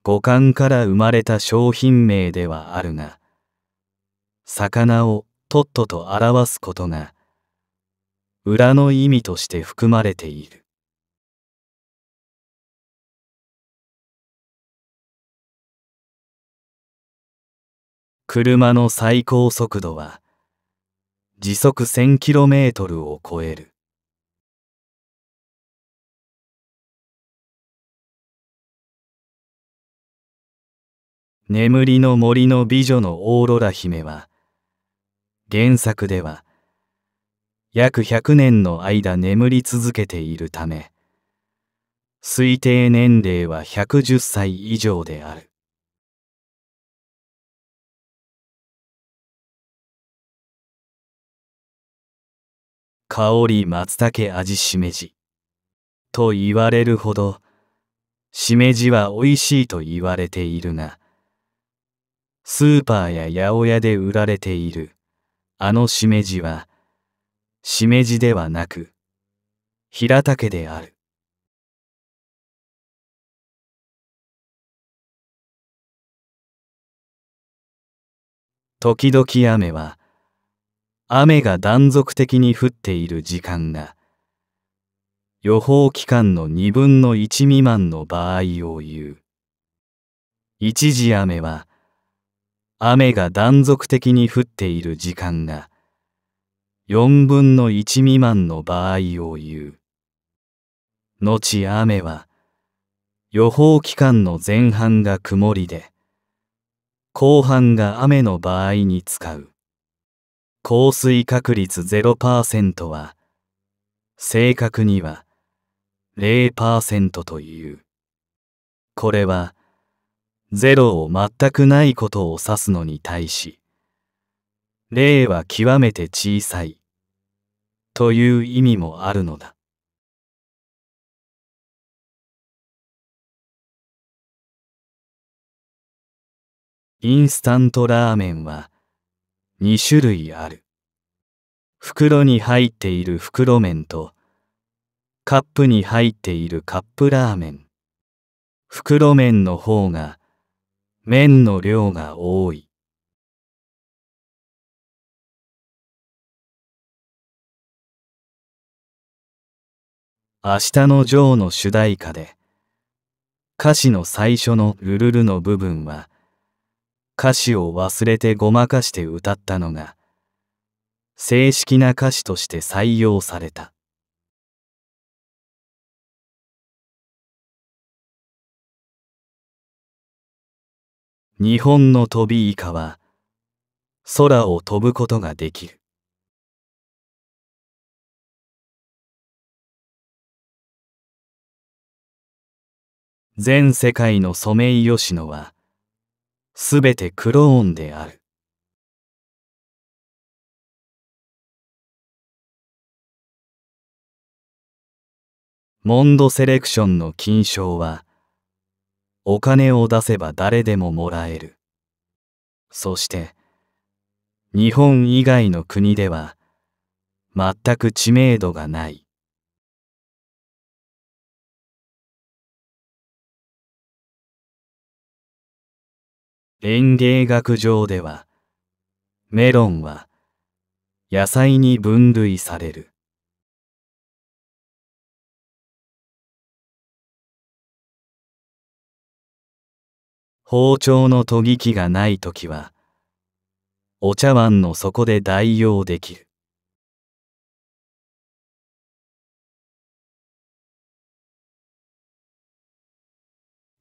C: 五感から生まれた商品名ではあるが、魚
A: をとっとと表すことが裏の意味として含まれている。車の最高速度は時速 1000km を超える。
C: 眠りの森の美女のオーロラ姫は原作では約100年の間眠り続
A: けているため推定年齢は110歳以上である香り松茸味しめじと言われるほどしめじは美味しいと
C: 言われているがスーパーや八百屋で売られている
A: あのしめじは、しめじではなく、平竹である。時々雨は、雨が断続的に降っている時間が、
C: 予報期間の2分の1未満の場合を言う。一時雨は、雨が断続的に降っている時間が4分の1未満の場合を言う。後雨は予報期間の前半が曇りで後半が雨の場合に使う。降水確率0%は正確には0%という。これはゼロを全くないことを指すのに対し、霊は極めて小さい、という意味もあるのだ。
A: インスタントラーメンは2種類ある。袋に入っている袋麺と、カップに入っているカップラーメン。袋麺の方が麺の量が多い。
C: 明日のジョーの主題歌で、歌詞の最初のルルルの部分は、歌詞を忘れてごまかして歌ったのが、正式な歌詞として採用された。
B: 日本の飛びイカは空を飛ぶことができる。
A: 全世界のソメイヨシノはすべてクローンである。
C: モンドセレクションの金賞はお金を出せば誰でももらえる。そして、日本以外の国では、全く知名度がない。
A: 園芸学上では、メロンは野菜に分類される。包丁の研ぎ器がない時は、お茶碗の底で代用できる。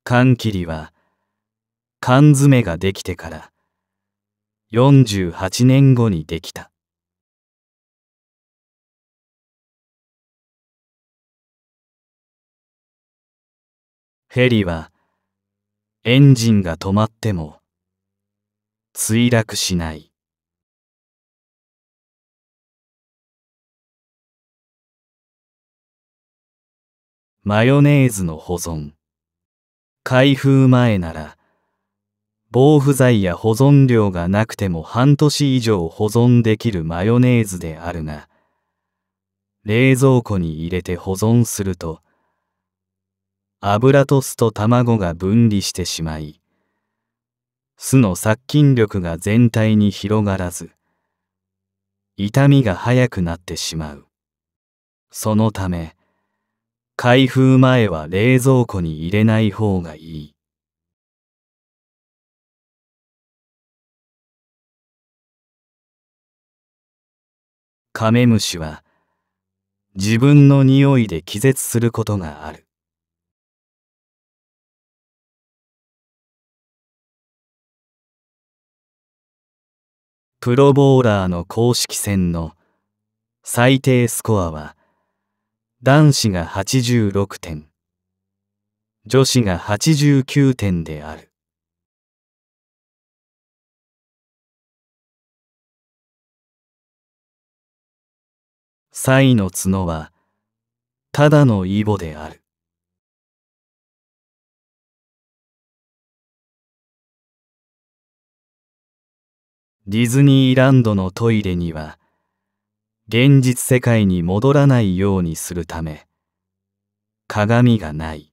A: 缶切りは、缶詰ができてから48年後にできた。ヘリはエンジンが止まっても墜落しない
C: マヨネーズの保存開封前なら防腐剤や保存量がなくても半年以上保存できるマヨネーズであるが冷蔵庫に入れて保存すると油と酢と卵が分離してしまい、酢の殺菌力が全体に広がらず、痛みが早くなってしまう。そのため、開封前は冷蔵庫に入れない方がいい。
B: カメムシは自分の匂いで気絶することがある。
A: プロボーラーの公式戦の最低スコアは男
C: 子が86点女子が89点で
B: ある「サイの角はただのイボである」
A: ディズニーランドのトイレには現実世界に戻らないようにするため鏡がない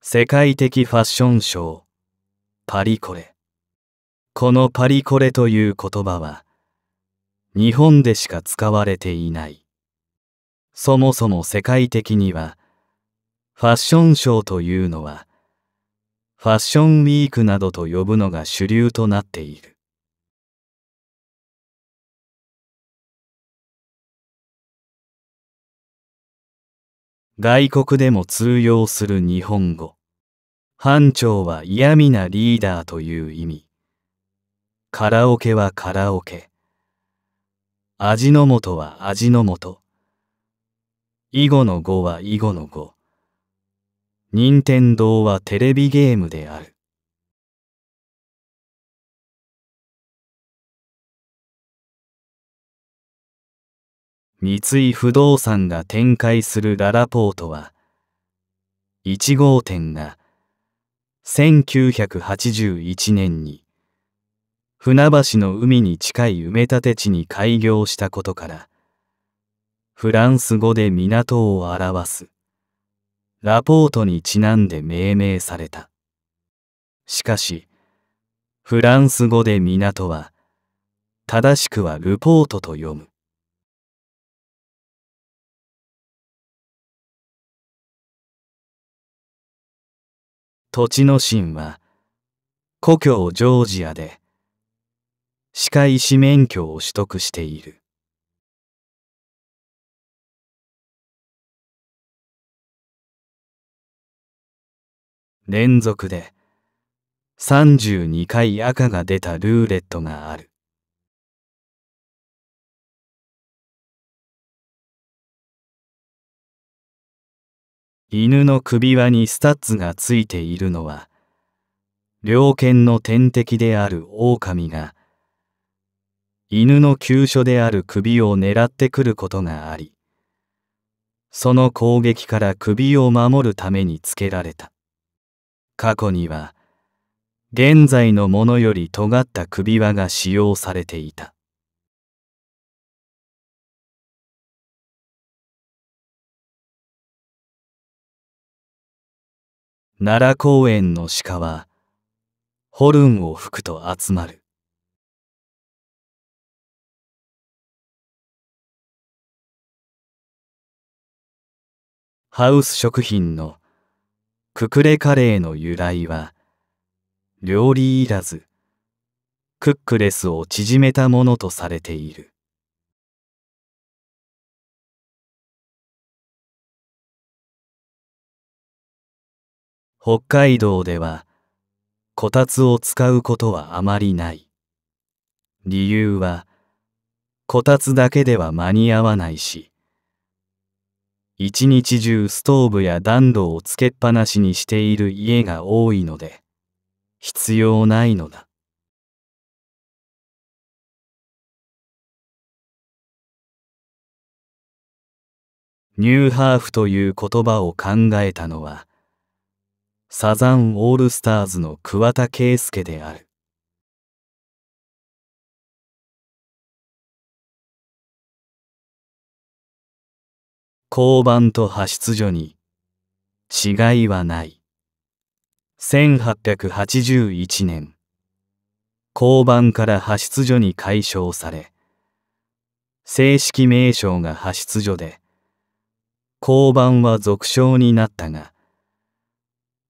B: 世
C: 界的ファッションショーパリコレこのパリコレという言葉は日本でしか使われていないそもそも世界的にはファッションショーというのは、ファッションウィークなどと呼ぶのが主流となっている。
A: 外国でも通用する日本語。班長は嫌味なリーダーという意味。カラ
C: オケはカラオケ。味の素は味の素。
A: 囲碁の語は囲碁の語。任天堂はテレビゲームである。三井不動産が展開するララポートは、1号店が
C: 1981年に船橋の海に近い埋め立て地に開業したことから、フランス語で港を表すラポートにちなんで命
A: 名された。しかし、フランス語で港は、正しくはルポートと読む。土地の神は、故郷ジョージアで、歯科医師免許を取得している。
B: 連続で32回赤が出たルーレットがある。
A: 犬の首輪にスタッツがついているのは、猟犬の天敵である狼が、
C: 犬の急所である首を狙ってくることがあり、その攻撃から首を守るためにつけられた。
A: 過去には現在のものより尖った首輪が使用されていた
B: 奈良公園の鹿はホルンを吹くと集まる
A: ハウス食品のククレカレーの由来は料理いらずクックレスを縮めたものとされている
B: 北
C: 海道ではこたつを使うことはあまりない理由はこたつだけでは間に合わないし一日中ストーブや暖炉をつけっぱなしにしている家が多いので必要ないのだニューハーフという言葉を考えたのはサザンオールスターズの桑田佳祐である交番と派出所に違いはない。1881年、交番から派出所に解消され、正式名称が派出所で、交番は俗称になったが、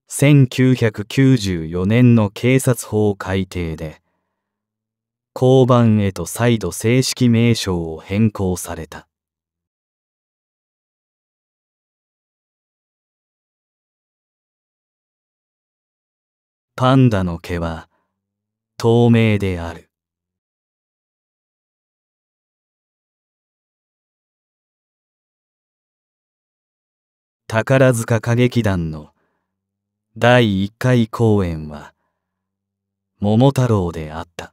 C: 1994年の警察法改定で、交番へと再度正式名称を変更された。
B: パンダの毛は透明である。
A: 宝塚歌劇団の第1回公演は桃太郎であった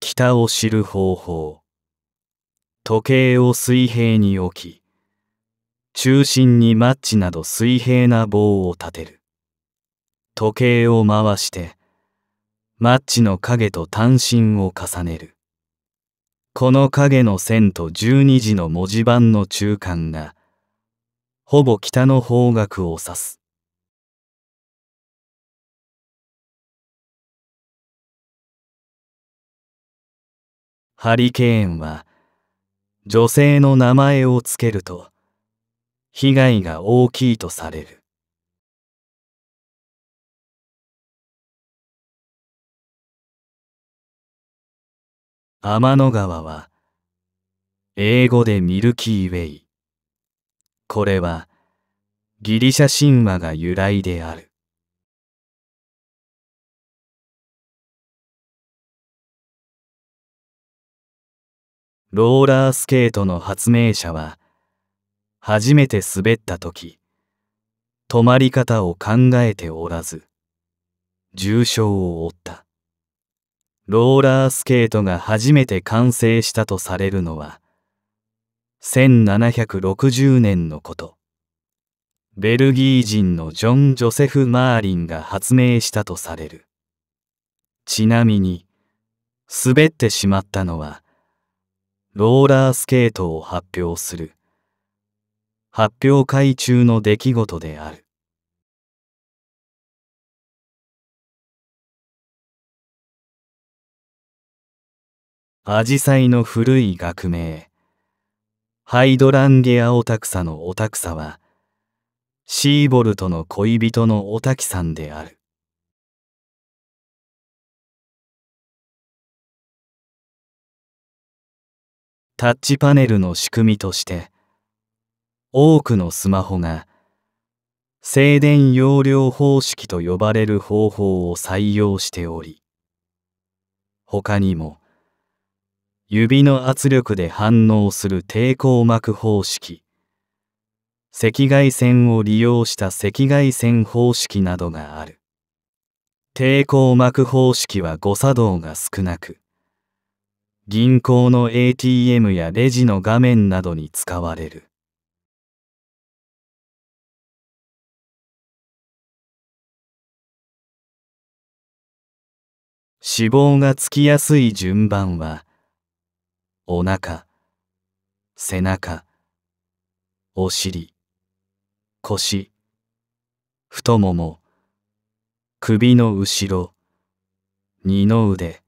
C: 北を知る方法時計を水平に置き、中心にマッチなど水平な棒を立てる。時計を回して、マッチの影と単身を重ねる。この影の線と12
A: 時の文字盤の中間が、ほぼ北の方角を指す。ハリケーンは女性の名前をつけると被害が大きいとされる天の川は英語でミルキーウェイこれはギリシャ神話が由来であるローラースケートの発明者は初めて滑った時止
C: まり方を考えておらず重傷を負ったローラースケートが初めて完成したとされるのは1760年のことベルギー人のジョン・ジョセフ・マーリンが発明したとされるちなみに滑ってしまったのはローラースケートを発表する発表会中の出来事である
A: アジサイの古い学名ハイドランゲアオタクサのオタクサはシーボルト
C: の恋人のオタキさんである
A: タッチパネルの仕組みとして多くのスマホが静
C: 電容量方式と呼ばれる方法を採用しており他にも指の圧力で反応する抵抗膜方式赤外線を利用した赤外線方式などがある抵抗膜方式は誤作
A: 動が少なく銀行の ATM やレジの画面などに使われる。
B: 脂
C: 肪がつきやすい順番は、お腹、背中、お尻、腰、太もも、首の後ろ、二の腕、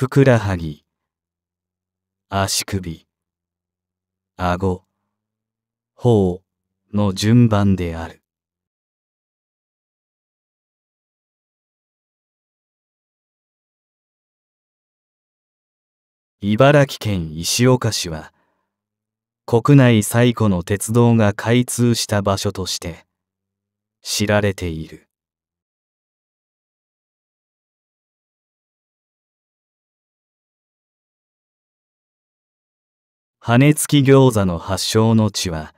C: ふくらはぎ足首顎頬の順番である
A: 茨城県石岡市は国内最古の鉄道が開通した場所として知られている
C: 羽根付き餃子の発祥の地は、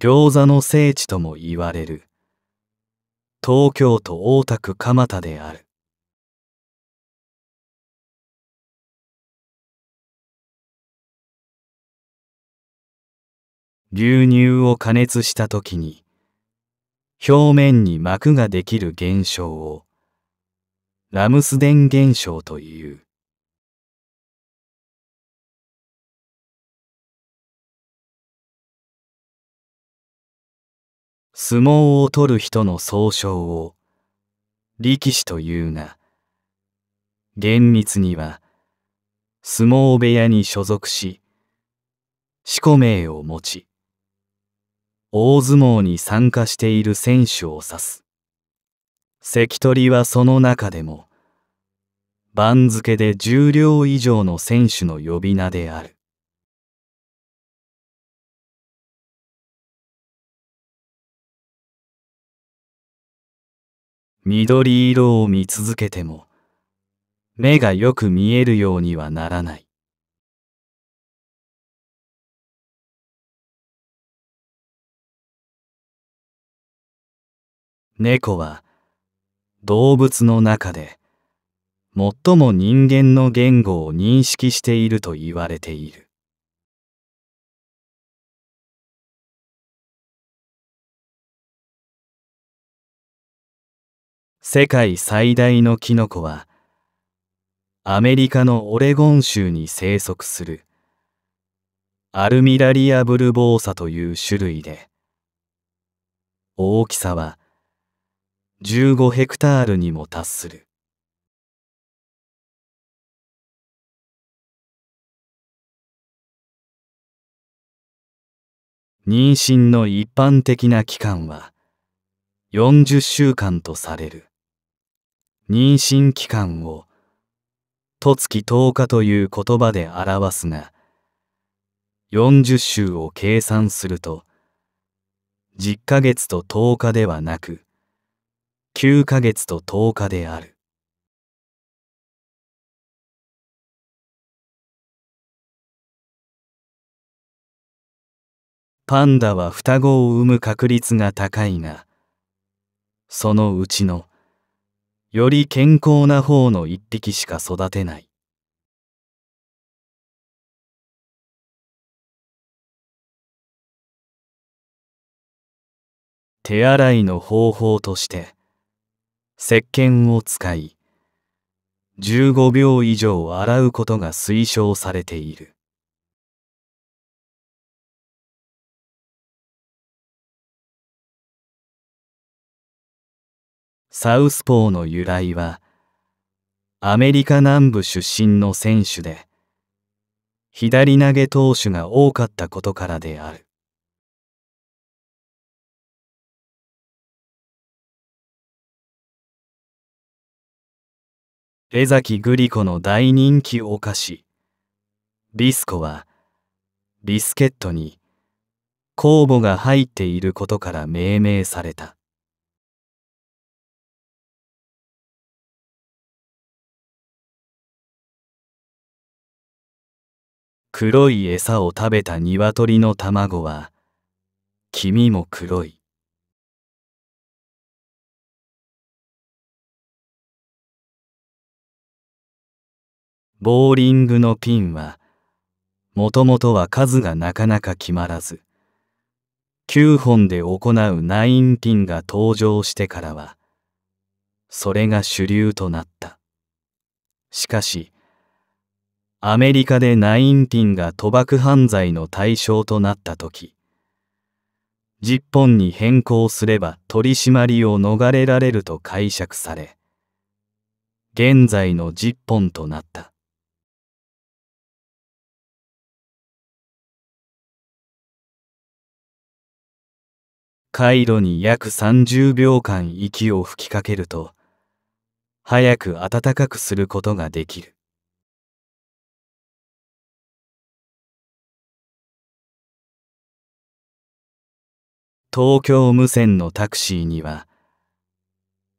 C: 餃子の聖地とも言われる、東京都大田区蒲田である。牛乳を加熱した時に
A: 表面に膜ができる現象をラムスデン現象という
B: 相
C: 撲を取る人の総称を力士というが、厳密には相撲部屋に所属し、四股名を持ち、大相撲に参加している選手を指す。関取はその中でも、番付で十両以上の選手の呼び名である。
A: 緑色を見続けても目がよく見えるようにはならない
C: 猫は動物の中で最も人間の言語を認識していると言われている
A: 世界最大のキノコはアメリカのオレゴン州に生息する
C: アルミラリアブルボーサという種類で大きさは15ヘクタールにも達する
A: 妊娠の一般的な期間は40週間とされる妊娠期間
C: を十月10日という言葉で表すが40週を計算すると10ヶ月と10日ではなく9ヶ月と10日であるパンダは双子を産む確率が高い
A: がそのうちのより健康な方の一滴しか育てない。
B: 手
C: 洗いの方法として石鹸を使い15秒以上洗うことが推奨されているサウスポーの由来は、
A: アメリカ南部出身の選手で、左投げ投手が多かったことからである。
C: 江崎グリコの大人気お菓子、ビスコは、
A: ビスケットに、酵母が入っていることから命名された。黒い餌を食べた鶏の卵は黄身も黒い
C: ボーリングのピンはもともとは数がなかなか決まらず9本で行うナインピンが登場してからはそれが主流となったしかしアメリカでナインティンが賭博犯罪の対象となった時日本に変更すれ
A: ば取り締まりを逃れられると解釈され現在の十本となった回路に約30秒間息を吹きかけると早く暖かくすることができる東京無線のタクシーには、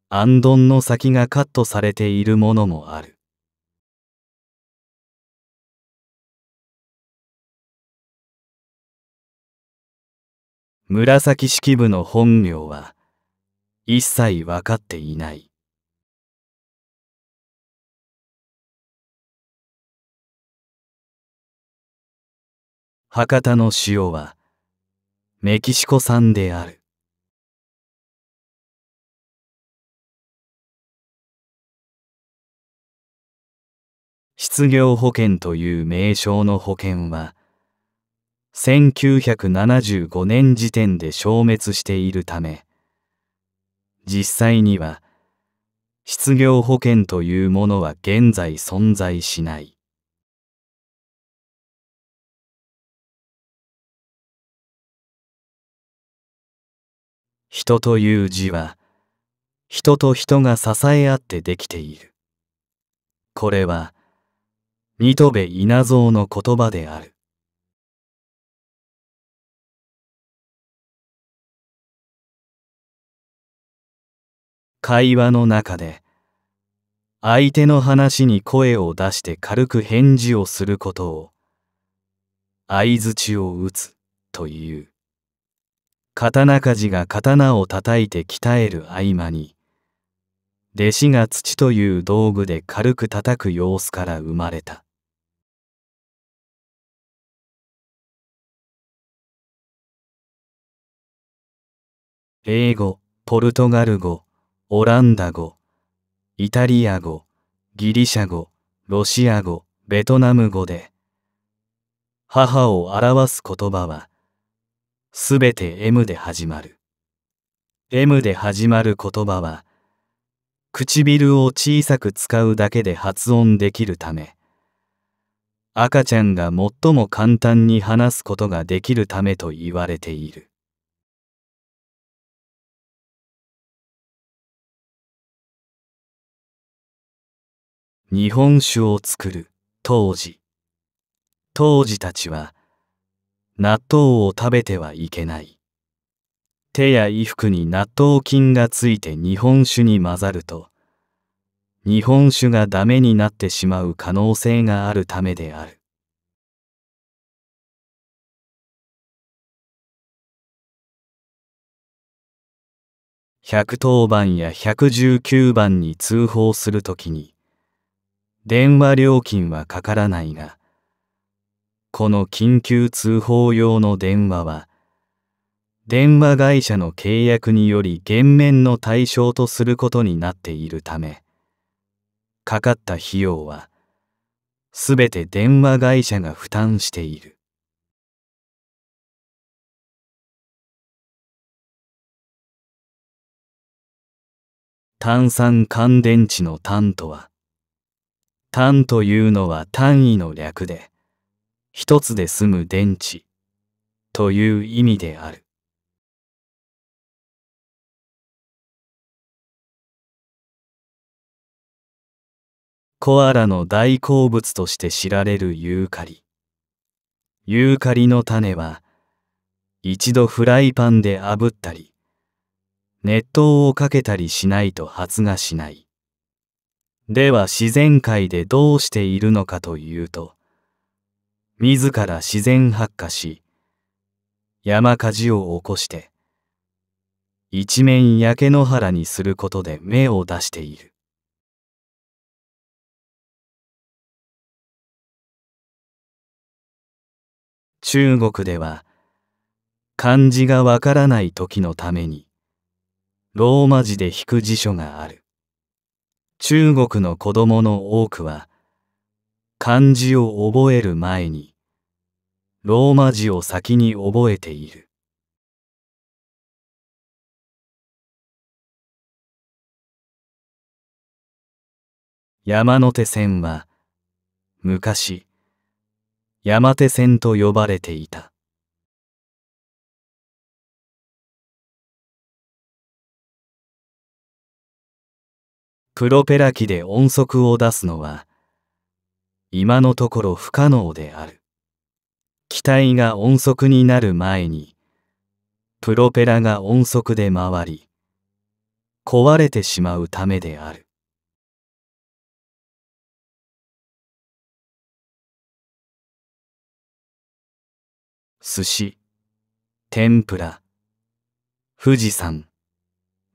A: アンドンの先がカットされているものもある。
B: 紫式部の本名は一切分かっていない。博多の塩はメキシコ産である。
C: 失業保険という名称の保険は、1975年時点で消滅しているため、
A: 実際には、失業保険というものは現在存在しない。
B: 人
C: という字は人と人が支え合ってできている。これは新戸部稲造の言葉である。会話の中で相手の話に声を出して軽く返事をすることを相づちを打つという。刀鍛冶が刀を叩いて鍛える合間に弟子が土という道具で軽く叩く様子から生まれた英語ポルトガル語オランダ語イタリア語ギリシャ語ロシア語ベトナム語で母を表す言葉は「すべて M で始まる。M で始まる言葉は、唇を小さく使うだけで発音できるため、赤ちゃんが最も簡単に話すことができるためと言われている。日本酒を作る当時当時たちは納豆を食べてはいけない。手や衣服に納豆菌がついて日本酒に混ざると、日本酒がダメになってしまう可能性があるためである。110番や119番に通報するときに、電話料金はかからないが、この緊急通報用の電話は、電話会社の契約により減免の対象とすることになっているため、かかった費用は、すべて電話会社が負担している。炭酸乾電池の炭とは、炭というのは単位の略で、一つで済む電池という意味である。コアラの大好物として知られるユーカリ。ユーカリの種は、一度フライパンで炙ったり、熱湯をかけたりしないと発芽しない。では自然界でどうしているのかというと、自ら自然発火し、山火事を起こして、一面焼け野原にすることで芽を出している。中国では漢字がわからない時のためにローマ字で引く辞書がある中国の子供の
A: 多くは漢字を覚える前に、ローマ字を先に覚えている。山手線は、昔、山手線と呼ばれていた。プロペラ機で音速を出すのは、今のところ不可能である。機体
C: が音速になる前に、プロペラが音速で回り、壊れてしまうためである。寿司、天ぷら、富士山、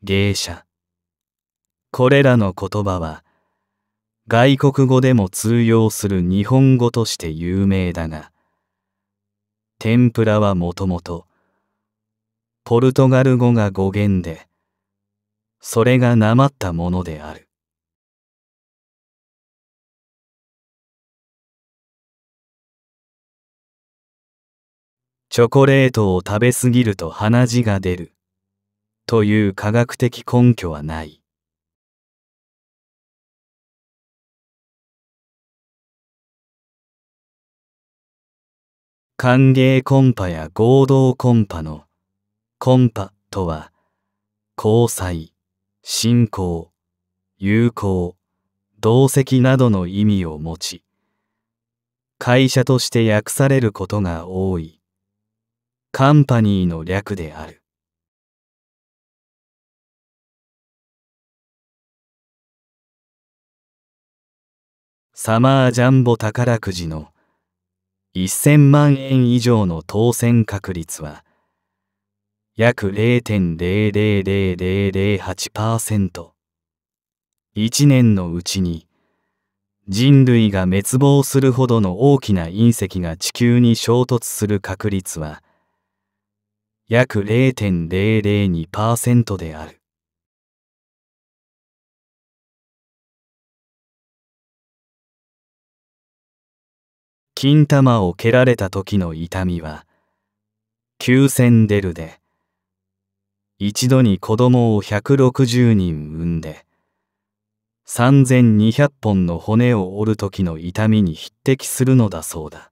C: 芸者。これらの言葉は、外国語でも通用する日本語として有名だが、天ぷらはもともと、ポルトガル語が語源で、それがなまったものである。
A: チョコレートを食べすぎると鼻血が出るという科学的根拠はない。
B: 歓
C: 迎コンパや合同コンパのコンパとは交際、信仰、友好、同席などの意味を持ち、会社として訳されることが多い、カンパニーの略である。サマージャンボ宝くじの1000万円以上の当選確率は約0.000008%。1年のうちに人類が滅亡するほどの大きな隕石が地球に衝突す
A: る確率は約0.002%である。金玉を蹴られた時の痛みは急戦デルで一度に子
C: 供を160人産んで3200本の骨を折る時の痛みに匹敵するのだそうだ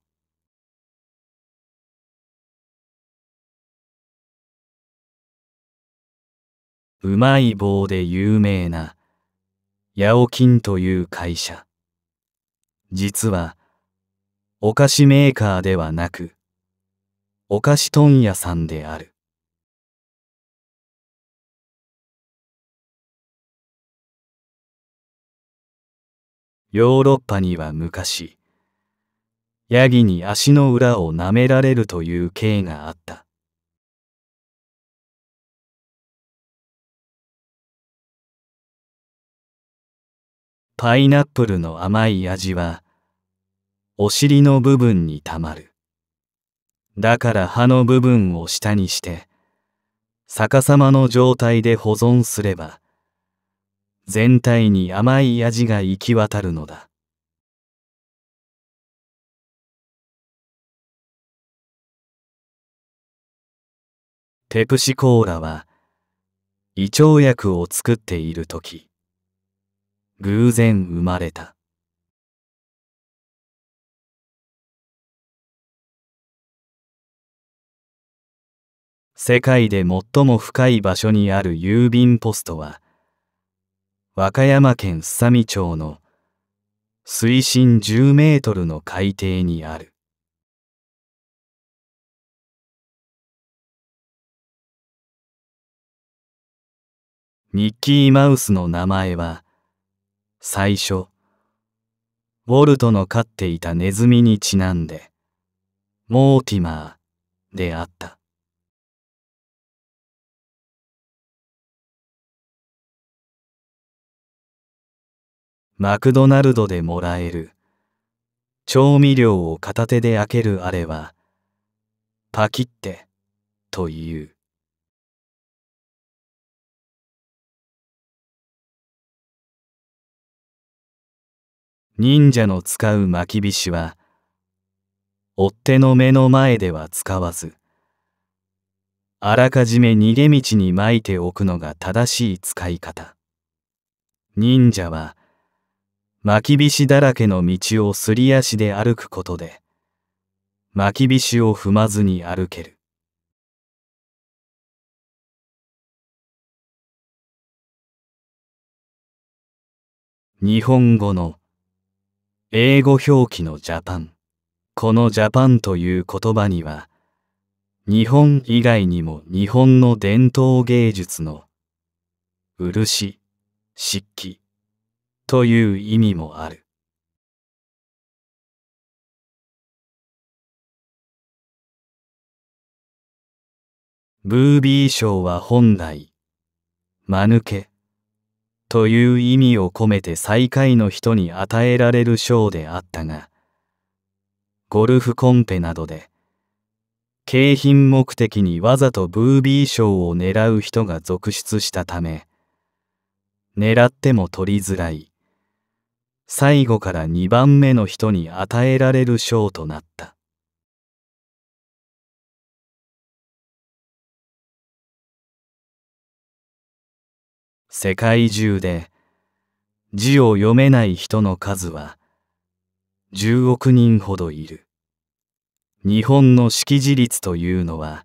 C: うまい棒で有名な八尾金という会社
A: 実はお菓子メーカーではなく、お菓子問屋さんである。ヨーロッパには昔、ヤギに足の裏を舐められるという刑があった。パイナップルの甘い味は、お尻の部分にたまる。
C: だから葉の部分を下にして、逆さまの状態で
A: 保存すれば、全体に甘い味が行き渡るのだ。ペプシコーラは、胃腸薬を作っている時、偶然生まれた。
C: 世界で最も深い場所にある郵便ポストは和歌山県須佐美町の水深10メートルの海底にあるミッキーマウスの名前は最初ウ
A: ォルトの飼っていたネズミにちなんでモーティマーであったマクドナルドでもらえる。調味料を片手で開けるあれは、パキッて、という。
C: 忍者の使うまきびしは、追っ手の目の前では使わず、あらかじめ逃げ道にまいておくのが正しい使い方。忍者は、巻き菱
A: だらけの道をすり足で歩くことで、巻き菱を踏まずに歩ける。日本語の英語表記のジャパン。このジャパンという言葉に
C: は、日本以外にも日本の伝統芸術の漆、漆器、という意味もある。ブービー賞は本来、間抜けという意味を込めて最下位の人に与えられる賞であったが、ゴルフコンペなどで、景品目的にわざとブービー賞を狙う人が続出したため、狙っても取りづらい最後から2番目の人に与えられる賞となった世界中で字を読めない人の数は10億人ほどいる日本の識字率というのは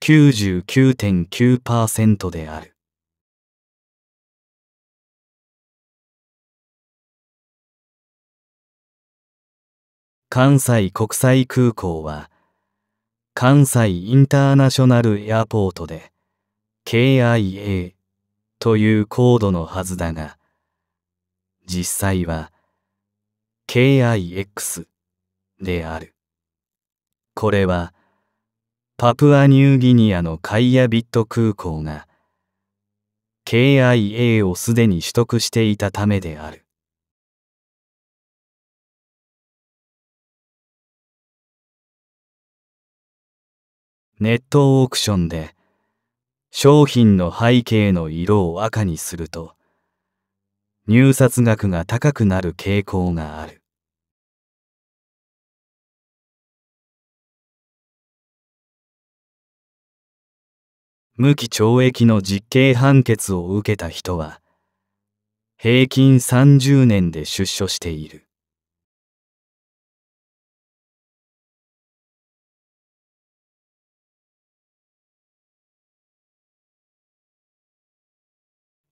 C: 99.9%で
B: ある
A: 関西国際空港は関西インターナショナルエアポートで KIA
C: というコードのはずだが実際は KIX であるこれはパプアニューギニアのカイアビット空港が KIA をすでに取得していたためであるネットオークションで商品の背
A: 景の色を赤にすると入札額が高くなる傾向がある。無期懲役の実刑判決を受けた人は平均30年で出所している。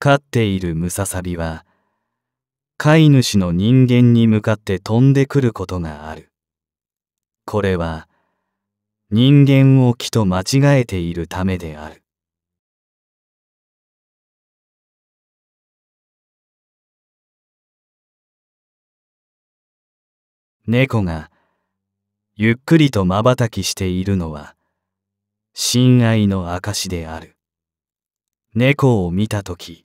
C: 飼っているムササビは飼い主の人間に向かって飛んでくることがあるこれは人間を木と間違えているためである
A: 猫がゆっくりとまばたきしているのは親愛の証である
C: 猫を見た時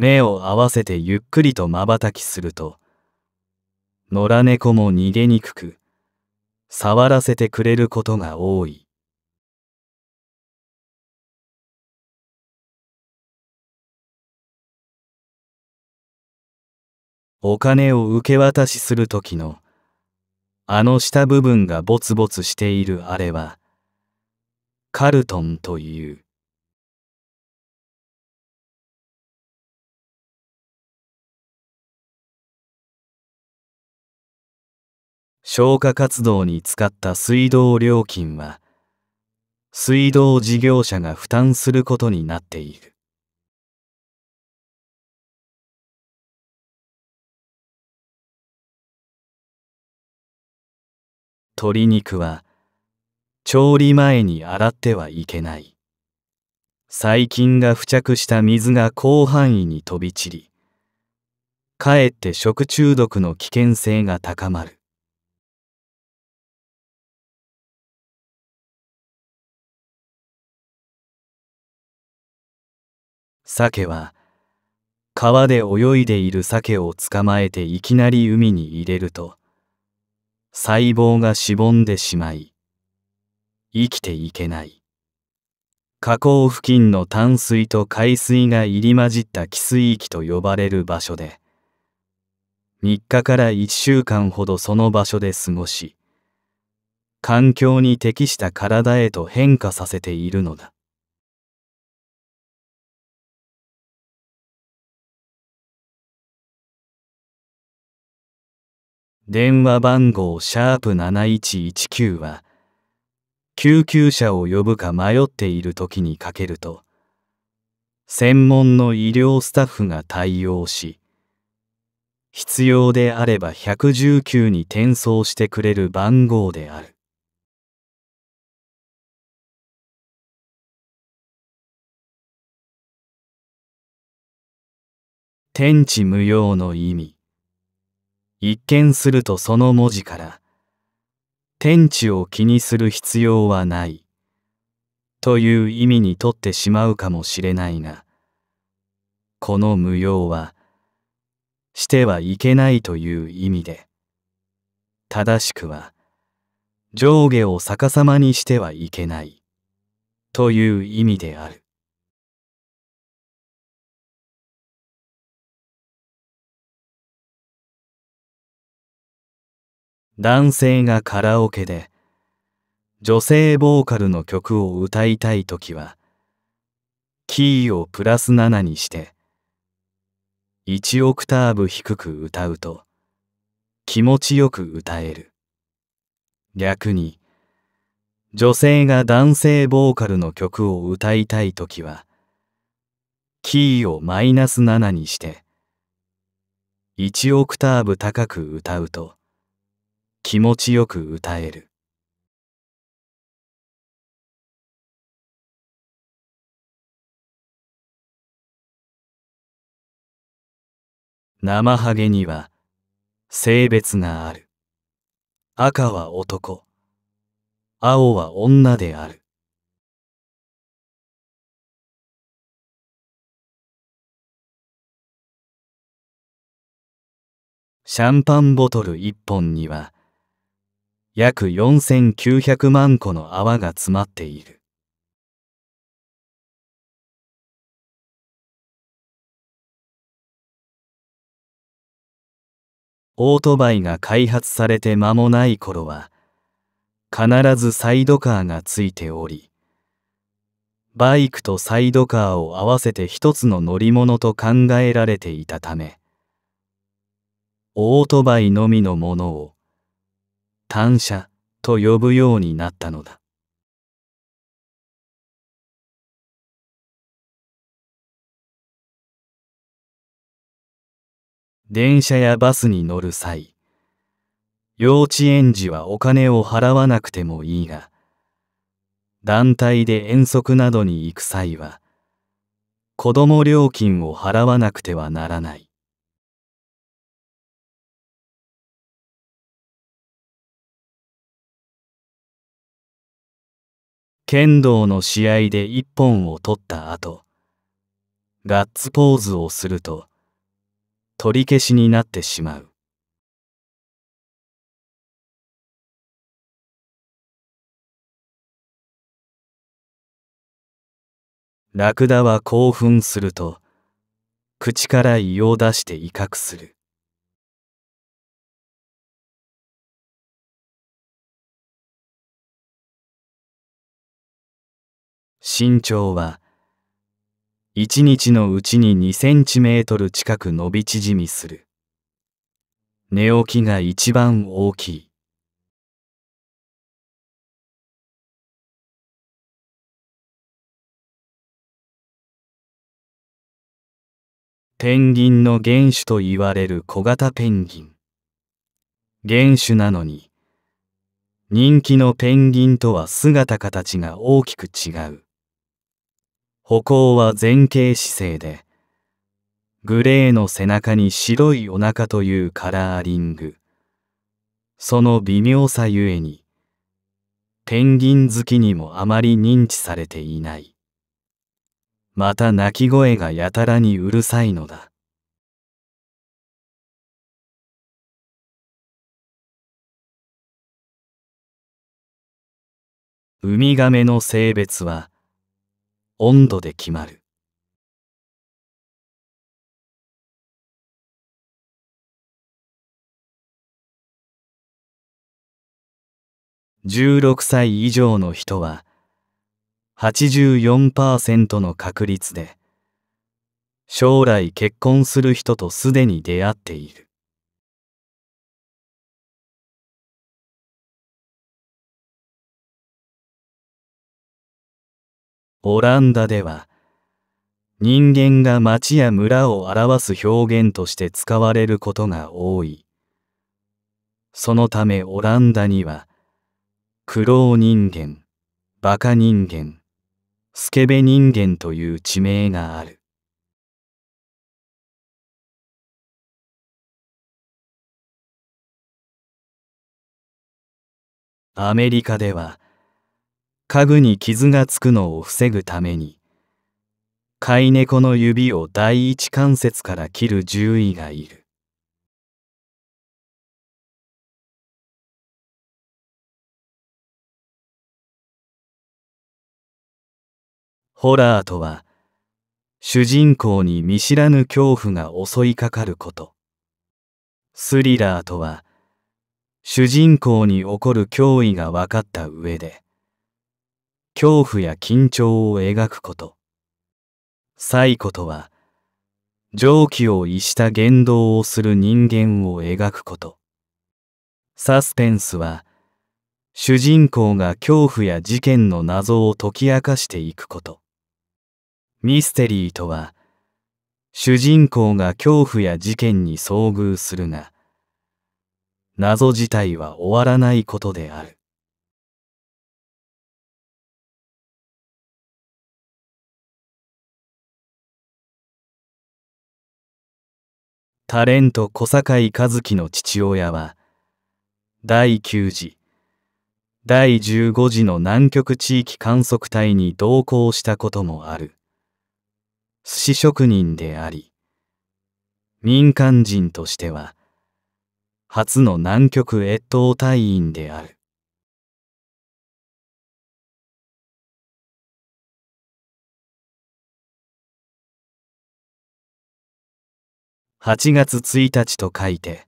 C: 目を合わせてゆっくりとまばたきする
A: と野良猫も逃げにくく触らせてくれることが多い
B: お
C: 金を受け渡しする時のあの下部分がボツボツしているあれはカルトンという。
A: 消火活動に使った水道料金は水道事業者が負担することになっている鶏肉は調理前に洗ってはいけない細菌
C: が付着した水が広範囲に飛び散りかえって食中毒の危険性が高まる鮭は川で泳いでいる鮭を捕まえていきなり海に入れると細胞がしぼんでしまい生きていけない河口付近の淡水と海水が入り混じった汽水域と呼ばれる場所で3日から1週間ほどその場所で過ごし環境に適した体へと変化させているのだ電話番号シャープ7119は、救急車を呼ぶか迷っている時にかけると、専門の医療スタッフが対応し、必
A: 要であれば119に転送してくれる番号である。天地無用の意味。一見するとその文字から、天地を気
C: にする必要はない、という意味にとってしまうかもしれないが、この無用は、してはいけないという意味で、正しくは、上下を逆さまにしてはいけない、という意味である。
A: 男性がカラオケで女性ボーカルの曲を歌いたい時は
C: キーをプラス7にして1オクターブ低く歌うと気持ちよく歌える逆に女性が男性ボーカルの曲を歌いたい時はキーをマイナス7にして1オクターブ高く歌うと気持ちよく歌える。
A: 生ハゲには性別がある。赤は男、青は女である。シャンパンボトル一本には約4900万個の泡が詰まっている。
C: オートバイが開発されて間もない頃は、必ずサイドカーがついており、バイクとサイドカーを合わせて一つの乗り物と考えられていたため、
A: オートバイのみのものを単車と呼ぶようになったのだ。電車やバスに乗る際、幼稚園児はお金を払わなくても
C: いいが、団体で遠足などに行く際は、子供料金を払わなくてはならない。剣道の試合で一本を取った後、ガッツポーズをすると、取り消しになってし
B: まう。
A: ラクダは興奮すると、口から胃を出して威嚇する。身長は一日のうちに2センチメートル近く伸び縮みする。
C: 寝起きが一番大きい。
A: ペンギンの原種と言われる小型ペンギン。原種なのに、人気のペン
C: ギンとは姿形が大きく違う。歩行は前傾姿勢で、グレーの背中に白いお腹というカラーリング。その微妙さゆえに、ペンギン好きにもあまり認知されていない。また鳴き声がやたらにうるさいのだ。
B: ウミガメの性別は、温度で決まる
A: 16歳以上の人は84%の確率
C: で将来結婚する人とすでに出会っている
A: オランダでは人間が町や村を表す表現として使われることが
C: 多い。そのためオランダには苦労人間、馬鹿人間、スケベ人間という地名
B: がある。
A: アメリカでは家具に傷がつくのを防ぐために
C: 飼い猫の指を第一関節から切る獣医がいる
A: ホラーとは主人公に見知らぬ恐怖が襲いかかること
C: スリラーとは主人公に起こる脅威が分かった上で恐怖や緊張を描くこと。最古とは、常軌を逸した言動をする人間を描くこと。サスペンスは、主人公が恐怖や事件の謎を解き明かしていくこと。ミステリーとは、主人公が恐怖や事件に遭遇するが、謎自体は終わらないことである。
A: タレント小坂井和樹の父親は第9次第15
C: 次の南極地域観測隊に同行したこともある寿司職人であり民間人としては初の南極越冬隊員である
A: 8月1日と書いて、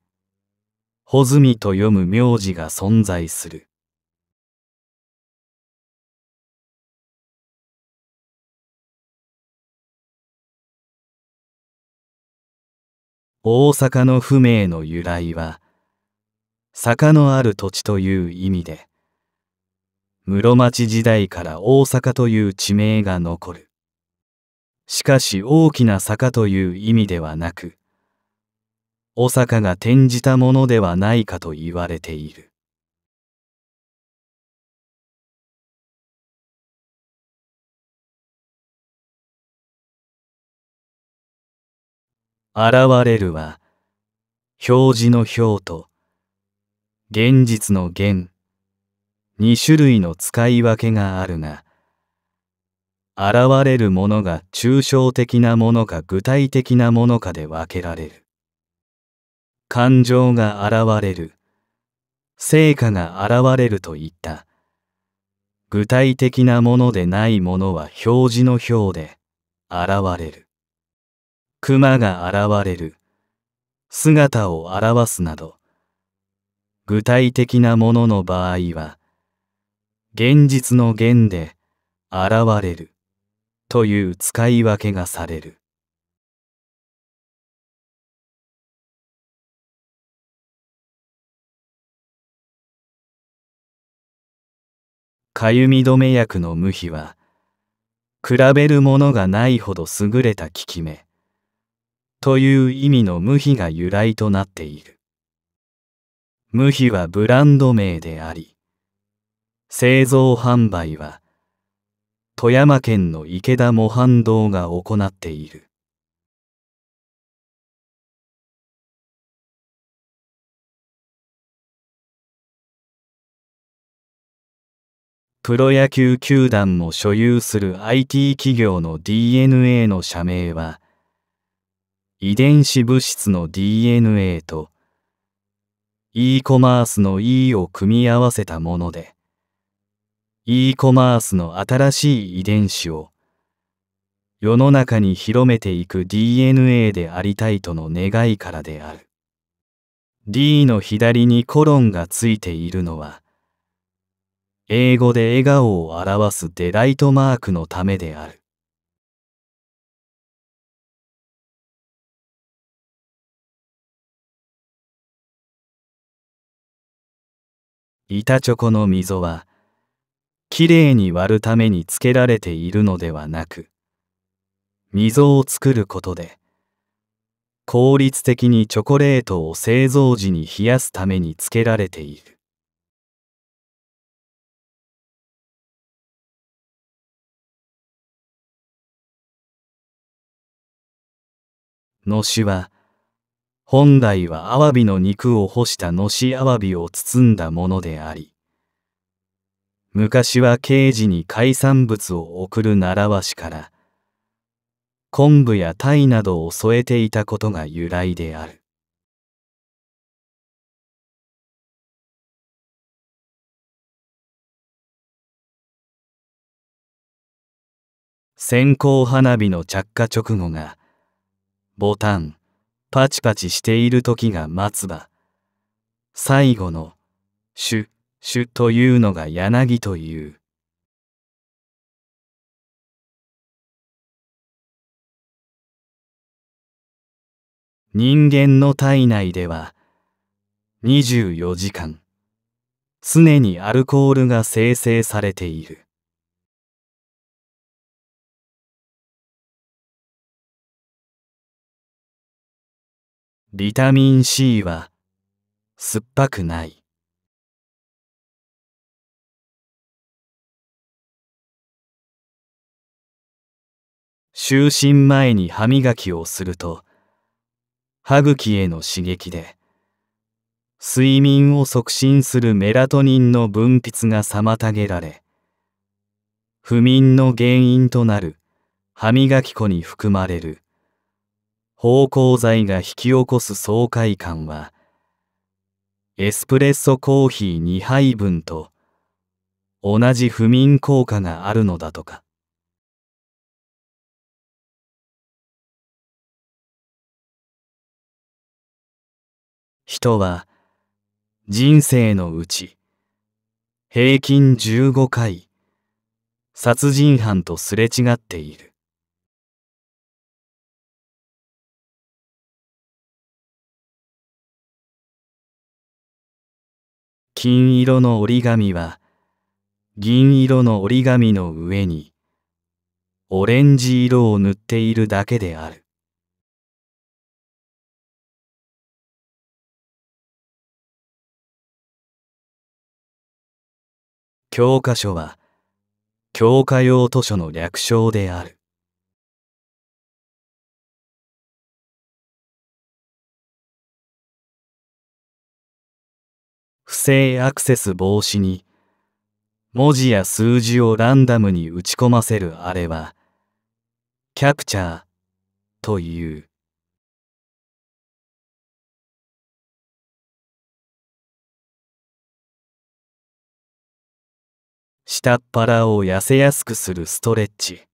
A: 穂積と読む名字が存在する。大阪の不明の由来は、坂のある土地という意味で、
C: 室町時代から大阪という地名が残る。しかし大きな坂という意味ではなく、大阪が転じたものではないかと言われている。
A: 現れるは、表示の表と、現実の現、二種類
C: の使い分けがあるが、現れるものが抽象的なものか具体的なものかで分けられる。感情が現れる、成果が現れるといった、具体的なものでないものは表示の表で現れる。熊が現れる、姿を表すなど、具体的なものの場合は、
A: 現実の現で現れるという使い分けがされる。
C: かゆみ止め薬の無比は比べるものがないほど優れた効き目という意味の無比が由来となっている無比はブランド名であり製
A: 造販売は富山県の池田模範堂が行っている
C: プロ野球球団も所有する IT 企業の DNA の社名は、遺伝子物質の DNA と e コマースの E を組み合わせたもので、e コマースの新しい遺伝子を世の中に広めていく DNA でありたいとの願いからである。D の左にコロンがついているのは、英語で笑顔を表すデライトマークのためである。
A: 板チョコの溝は、きれいに割るためにつけられているのではなく、
C: 溝を作ることで、効率的にチョコレートを製造時に冷やすためにつけられている。のしは、本来はアワビの肉を干したのしアワビを包んだものであり、昔は刑事に海産物を送る習わしから、昆布や鯛などを添えていたことが由来である。
A: 線香花火の着火直後がボタン、パチパチしている時が松葉。
C: 最後の、シュ、シュというのが柳と
B: いう。
A: 人間の体内では24時間常にアルコールが生成されている。
B: ビタミン C は酸っぱくない。
A: 就寝前に歯磨きをすると歯茎への刺激で
C: 睡眠を促進するメラトニンの分泌が妨げられ不眠の原因となる歯磨き粉に含まれる芳香剤が引き起こす爽快感は、
A: エスプレッソコーヒー2杯分と同じ不眠効果があるのだとか。
B: 人
C: は人生のうち平均15回殺人犯とすれ違っている。
A: 金色の折り紙は銀色の折り紙の上にオレンジ色を塗っているだけである。
B: 教科書は教科用図書の略称である。
C: 不正アクセス防止に文字
A: や数字をランダムに打ち込ませるあれはキャプチャーという
C: 下っ腹を痩せやすくするストレッチ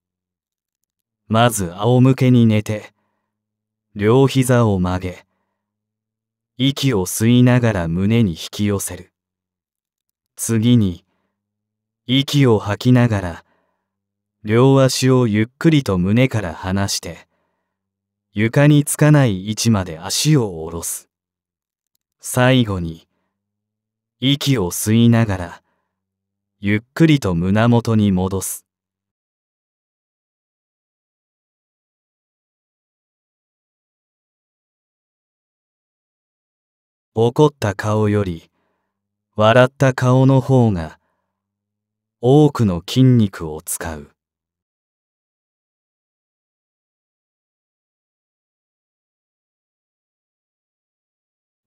C: まず仰向けに寝て両膝を曲げ息を吸いながら胸に引き寄せる。次に、息を吐きながら、両足をゆっくりと胸から離して、床につかない位置まで足を下ろす。
A: 最後に、息を吸いながら、ゆっくりと胸元に戻す。怒った顔より笑った顔の方が多くの筋肉を使う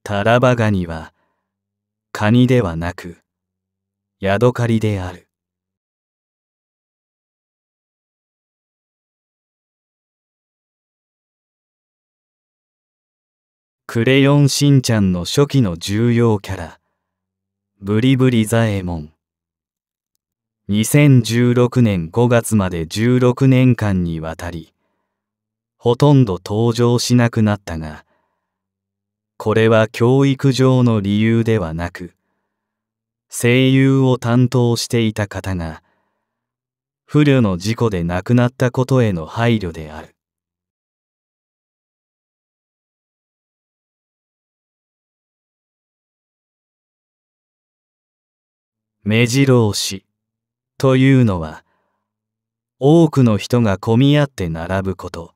B: タラバガニはカニではなくヤドカリである
A: クレヨンしんちゃんの初期の重要キャラ、ブリブリザエモン。
C: 2016年5月まで16年間にわたり、ほとんど登場しなくなったが、これは教育上の理由ではなく、声優を担当していた方が、不慮の事故で亡くなったことへの配慮である。
A: 目白押しというのは多くの人が混み合って並ぶこと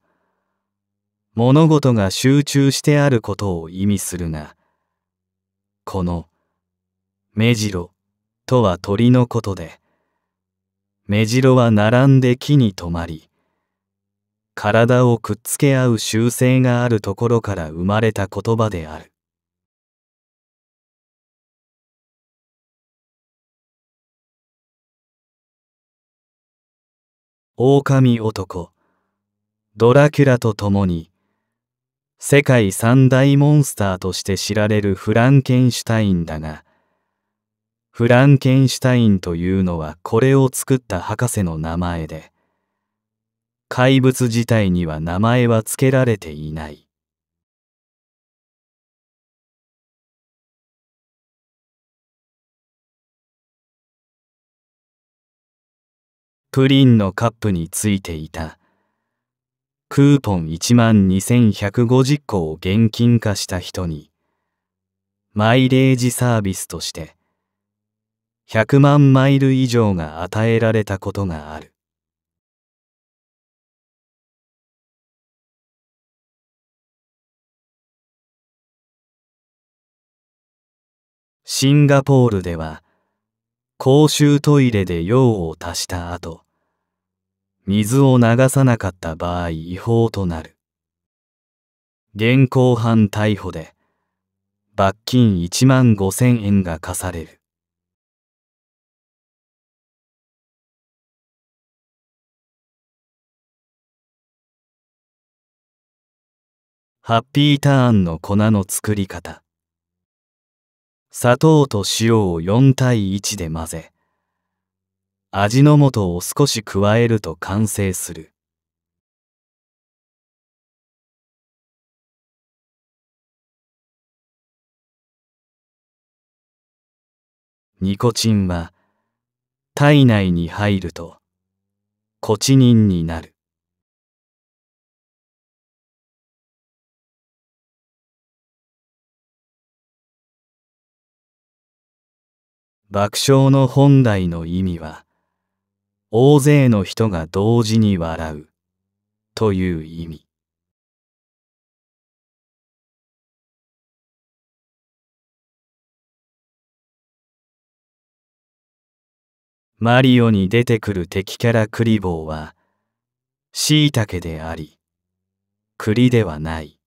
C: 物事が集中してあることを意味するがこの目白とは鳥のことで目白は並んで木に止まり体をくっつけ合う習性があるところから生まれた言葉である
A: 狼男ドラキュラと共に世界三大モンスターとして知られる
C: フランケンシュタインだがフランケンシュタインというのは
A: これを作った博士の名前で怪物自体には名前は付けられていない
C: プリンのカップについていた。クーポン1万2150個を現金化した人に、
A: マイレージサービスとして、100万マイル以上が与えられたことがある。
C: シンガポールでは、公衆トイレで用を足した後、水を流さなかった場合違法
A: となる。現行犯逮捕で罰金1万5千円が課される。ハッピーターンの粉の作り方砂糖と塩を4対1で混ぜ
C: 味の素を少し加えると完成する。
B: ニコチンは体内に入るとコチニンになる。
A: 爆笑の本来の意味は大勢の人が同時に笑うという意味マリオに出てくる敵キャラクリボーは、しいたけであり、栗ではない。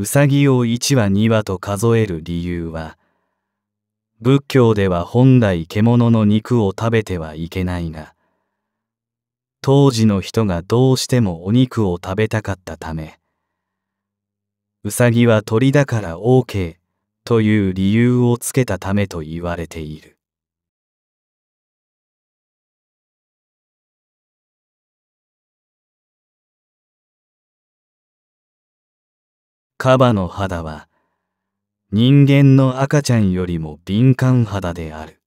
C: うさぎを1羽2羽と数える理由は仏教では本来獣の肉を食べてはいけないが当時の人がどうしてもお肉を食べたかったためうさぎは鳥だから OK という理由をつけたためと言われている。
A: カバの肌は人間の赤ちゃんよりも敏感肌である。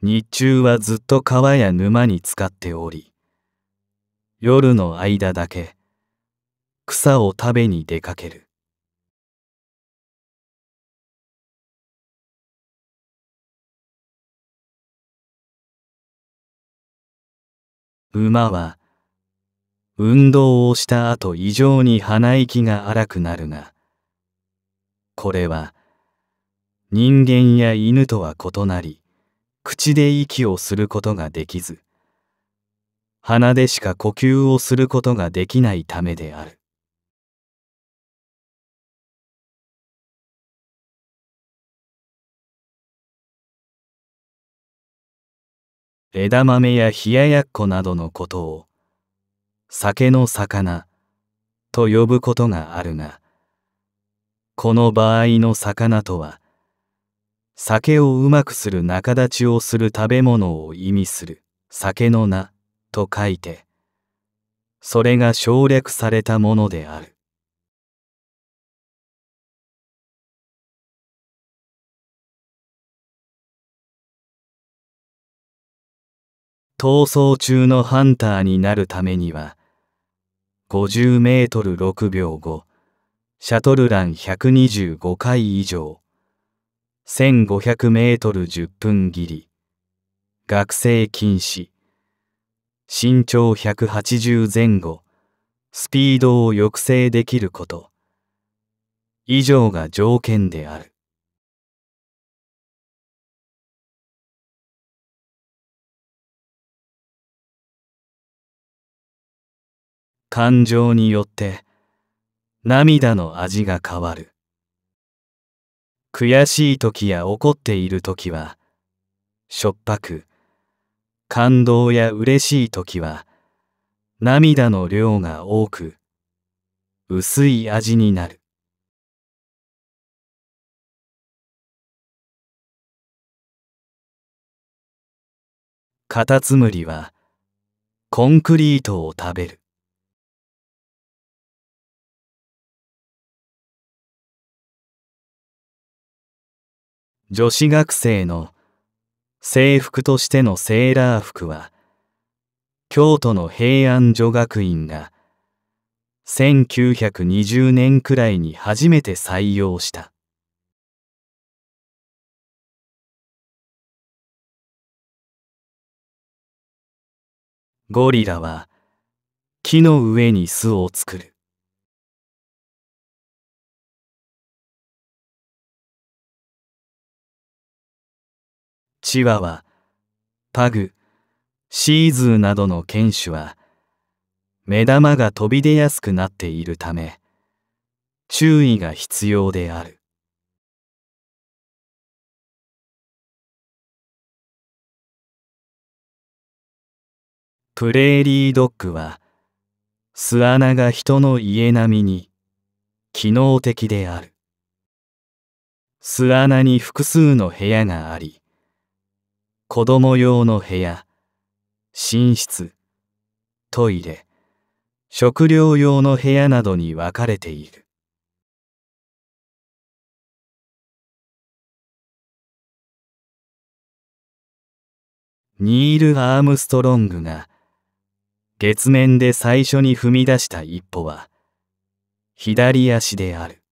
A: 日中はずっと川や沼に浸かっており、夜の間だけ草を食べに出かける。馬は運動をした後異常に鼻息が荒くなるが、これは
C: 人間や犬とは異なり、口で息をすること
A: ができず、鼻でしか呼吸をすることができないためである。
C: 枝豆や冷ややっこなどのことを酒の魚と呼ぶことがあるが、この場合の魚とは、酒をうまくする仲立ちをする食べ物を意味す
A: る酒の名と書いて、それが省略されたものである。
C: 逃走中のハンターになるためには50メートル6秒5、シャトルラン125回以上、1500メートル10分切り、学生禁止、身長180前後、スピードを抑制できること、以上が条件である。
B: 感情によ
C: って涙の味が変わる悔しい時や怒っている時はしょっぱく
A: 感動や嬉しい時は涙の量が多く薄い味になる
B: カタツムリはコンクリートを食べる
C: 女子学生の制服としてのセーラー服は、京都の平安女学院が1920年くらいに初めて採用した。
B: ゴリラは木の上に巣を作る。
A: チワワ、パグ、シーズーなどの犬種は、目玉が飛び出やすく
C: なっているため、注意が必要である。
A: プレーリードッグは、巣穴が人の家並みに、機能的である。
C: 巣穴に複数の部屋があり、子供用の部屋、
A: 寝室、トイレ、食料用の部屋などに分かれている。ニール・アームストロングが月面で最初に踏み出した一歩
C: は左足である。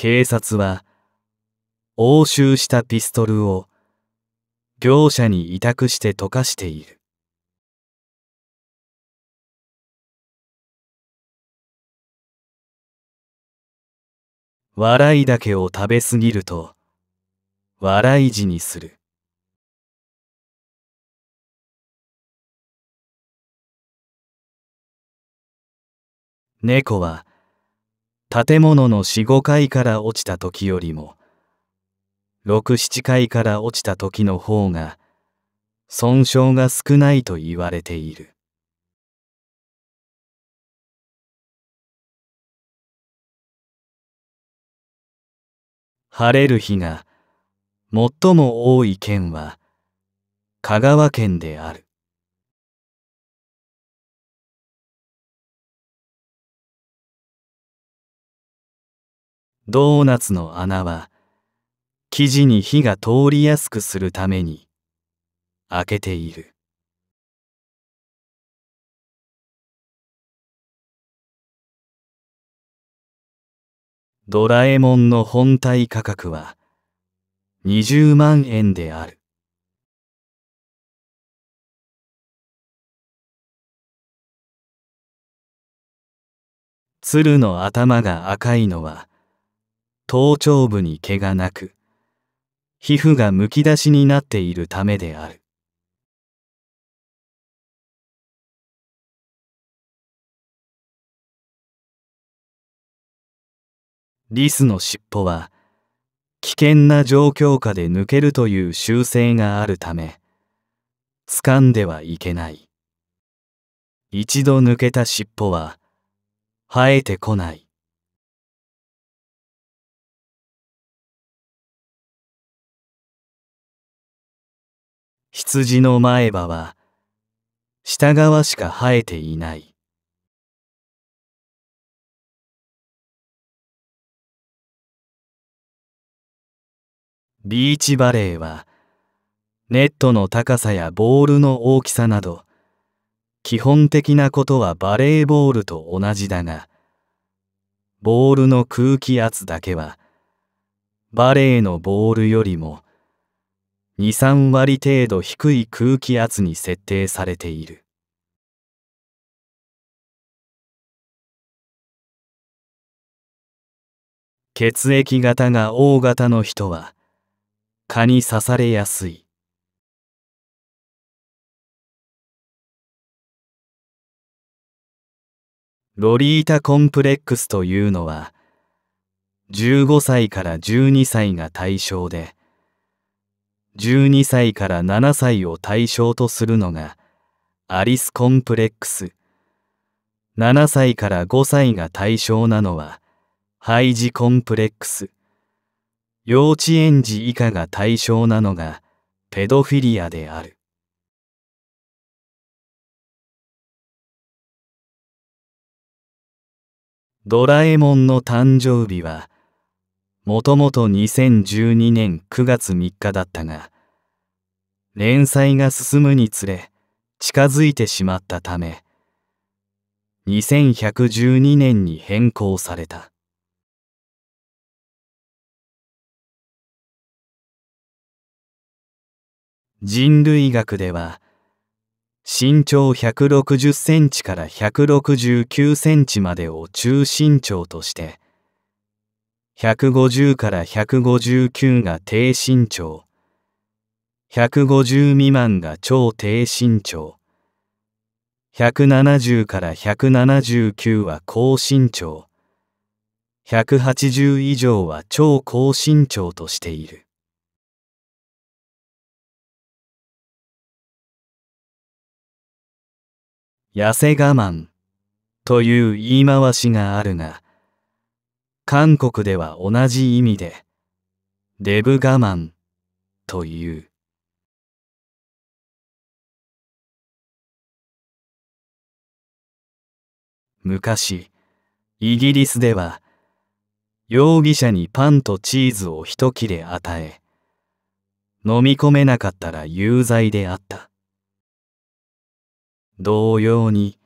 A: 警察は押収したピストルを業者に委託して溶かしている。
B: 笑いだけを食べすぎると笑い死にする。
C: 猫は建物の四五階から落ちた時よりも六七階から落ちた時の方が損傷が少ないと言われている
A: 晴れる日が最も多い県は香川県であるドーナツの穴は生地に火が通りやすくするために開けている
B: 「ドラえもん」の本体価格は20万円である
C: 鶴の頭が赤いのは
A: 頭頂部に毛がなく、皮膚がむき出しになっているためである。リスの尻尾は、危険な状況下で抜けるという習性があるため、掴んではいけない。一度抜けた尻尾は、生えてこない。
B: 羊の前歯は下側しか生えていない。
A: ビーチバレーはネットの高さやボールの大きさなど基本的なことは
C: バレーボールと同じだがボールの空気圧だけはバレーのボールよりも23割程度低い空気圧に設定されている
A: 血液型が O 型の人は蚊に刺されやすい
C: ロリータコンプレックスというのは15歳から12歳が対象で12歳から7歳を対象とするのがアリスコンプレックス7歳から5歳が対象なのはイジコンプレック
A: ス幼稚園児以下が対象なのがペドフィリアである
C: ドラえもんの誕生日はもともと2012年9月3日だったが、連載が進むにつれ近づいてしまったため、2112年に変更された。
A: 人類学では、身長160センチから
C: 169センチまでを中身長として、150から159が低身長。150未満が超低身長。170から179は高身長。180以上は超高身長としている。
A: 痩せ我慢という言い回しがあるが、韓国では同
C: じ意味で、デブ我慢という。昔、イギリスでは、容疑者にパンとチーズを一切れ与え、飲み込めなかったら有罪であった。同様に、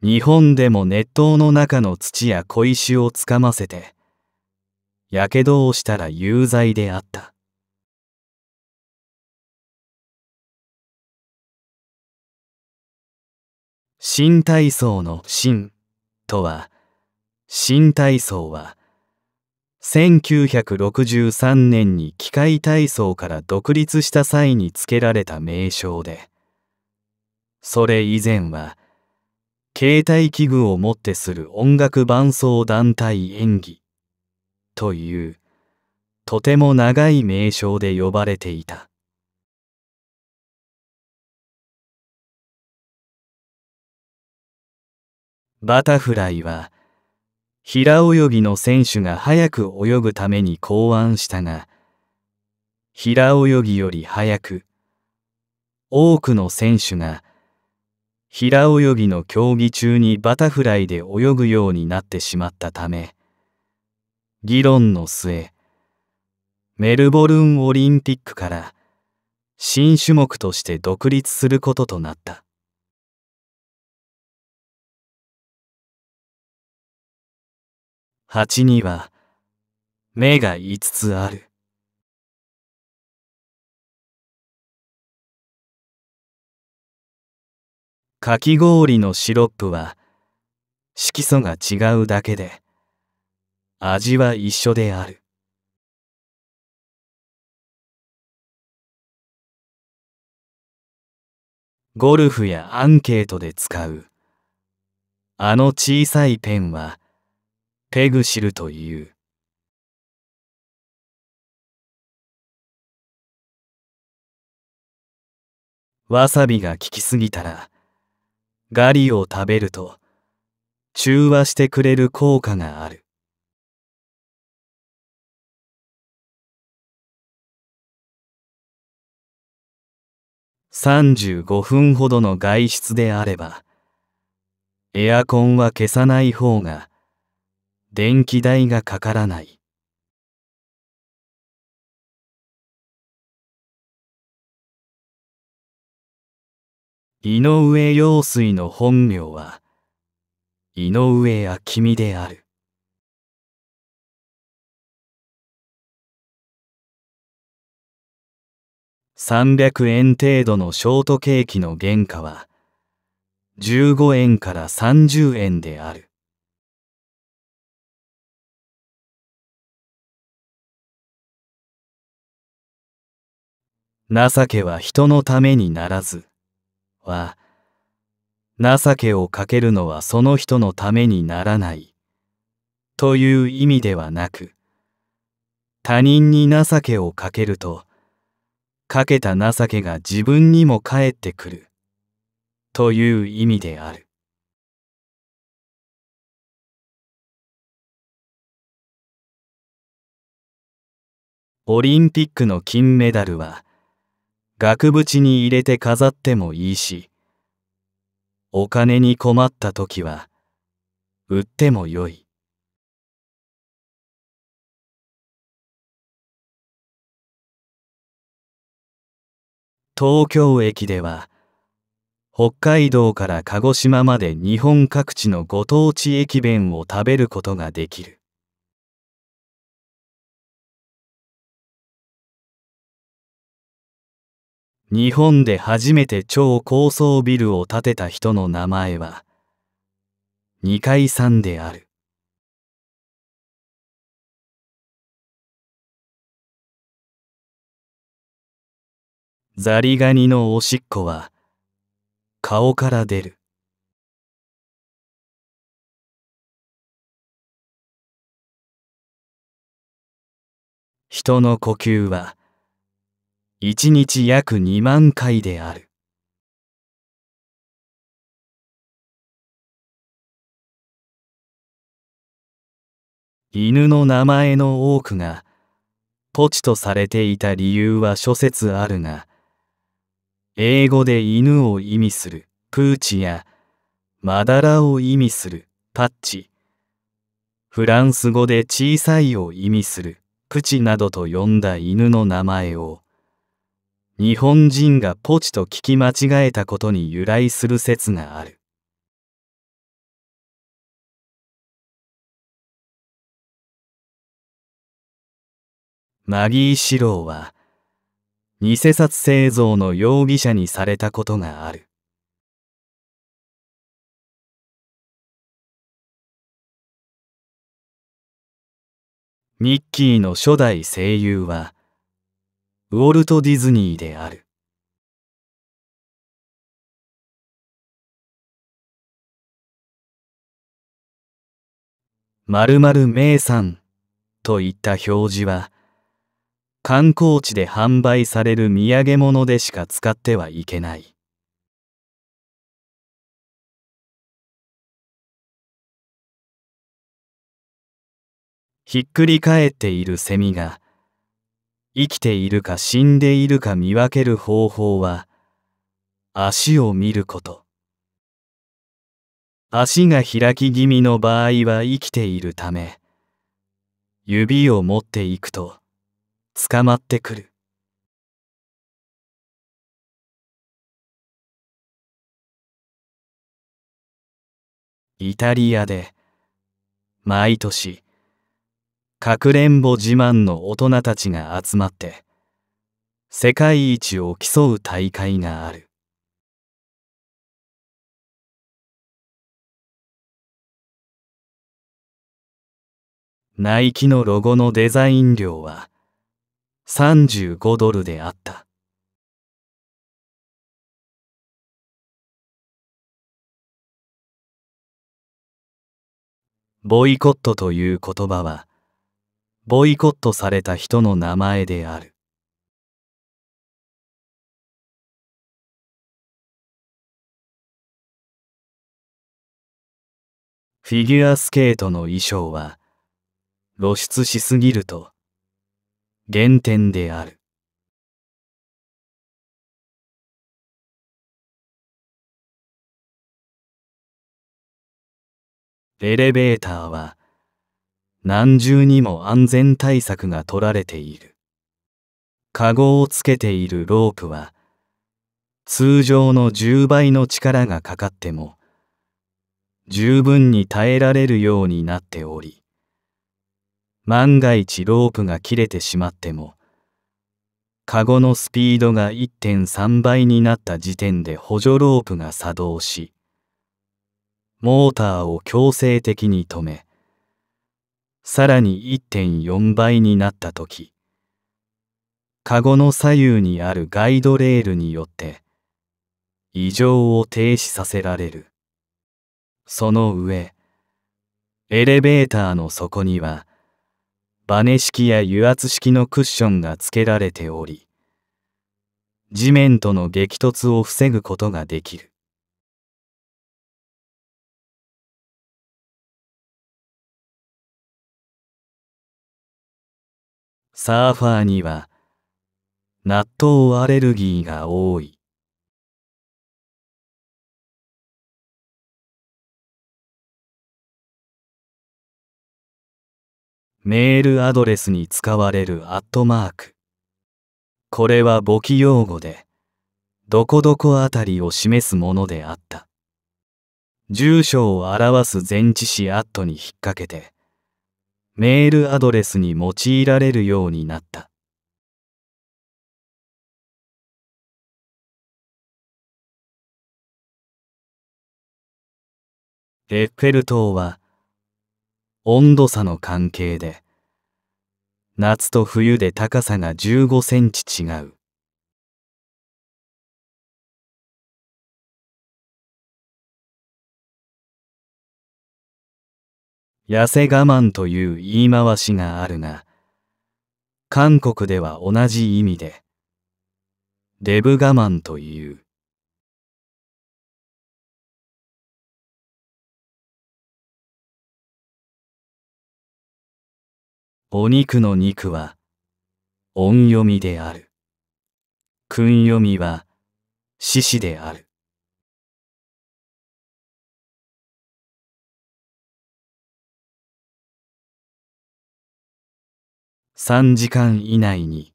C: 日本でも熱湯の中の土や小石をつかませて、やけどをしたら有罪であった。
B: 新体
C: 操の新とは、新体操は、1963年に機械体操から独立した際に付けられた名称で、それ以前は、携帯器具をもってする音楽伴奏団体演技というとても長い名称で呼ばれていたバタフライは平泳ぎの選手が早く泳ぐために考案したが平泳ぎより早く多くの選手が平泳ぎの競技中にバタフライで泳ぐようになってしまったため議論の末メルボルンオリンピックから新種目として独立することとなった
B: 蜂には目が5つある
A: かき氷のシロップは色素が違うだけで味は一緒であるゴルフやアンケートで使うあの小さいペンはペグシルというわさびが効きすぎたらガリを食べると中和してくれる効果がある。
C: 35分ほどの外出であればエアコンは消さない方が電気代がかからない。
B: 井上陽水の本名は井上昭美である
A: 300円程度のショートケーキの原価は15円から30円である情けは人のためにならずは情けをかけ
C: るのはその人のためにならないという意味ではなく他人に情けをかけるとかけた情けが自分にも返ってくるという意味である。オリンピックの金メダルは額縁に入れて飾ってもいいし、お金に困った時は、売ってもよい。東京駅では、北海道から鹿児島まで日本各地のご当地駅弁を食べることができる。
A: 日本で初めて超高層ビルを建てた人の名前は
C: 二階さんである
B: ザリガニのおしっこは顔から出る人の呼吸は一日約二万回である
A: 犬の名前の多くがポチとされていた理由は諸説あるが
C: 英語で犬を意味するプーチやマダラを意味するパッチフランス語で小さいを意味するプチなどと呼んだ犬の名前を日本人がポチと聞き間違えたことに由来する説がある。
A: マギー・シローは、偽札製造の容疑者にされたことがある。
B: ミッキーの初代声優は、ウォルト・ディズニーである。
C: 〇〇名産と
A: いった表示は、観光地で販売される土産物でしか使ってはいけない。ひっくり返っているセミが、生きているか死んでいるか見分ける方
C: 法は、足を見ること。足が開き気味の場合は生きているため、指を持っていくと、捕まってくる。イタリアで、毎年、かくれ
A: んぼ自慢の大人たちが集まって世界一を競う大会があるナイキのロゴのデザイン料は35ドルであったボイコットという言葉はボイコットされた人の名前である。フィギュアスケートの衣装は露出しすぎると減点である。
C: エレベーターは何重にも安全対策が取られている。カゴをつけているロープは、通常の10倍の力がかかっても、十分に耐えられるようになっており、万が一ロープが切れてしまっても、カゴのスピードが1.3倍になった時点で補助ロープが作動し、モーターを強制的に止め、さらに1.4倍になった時カゴの左右にあるガイドレールによって異常を停止させられるその上エレベーターの底にはバネ式や油圧式のクッションが付けられており地面との激突を防ぐことができる
B: サーファーには納豆アレルギーが多い。
A: メールアドレスに使われるアットマーク。これは簿記用語で、
C: どこどこあたりを示すものであった。住所
A: を表す前置詞アットに引っ掛けて、メールアドレスに用いられるようになった。
C: エッフェル塔は温度差の関係で夏と冬で高さが15センチ違う
A: 痩せ我慢という言い回しがあるが、韓国では同じ意味で、デブ我慢という。お肉の肉は音読みである。訓読みは獅子である。
C: 3時間以内に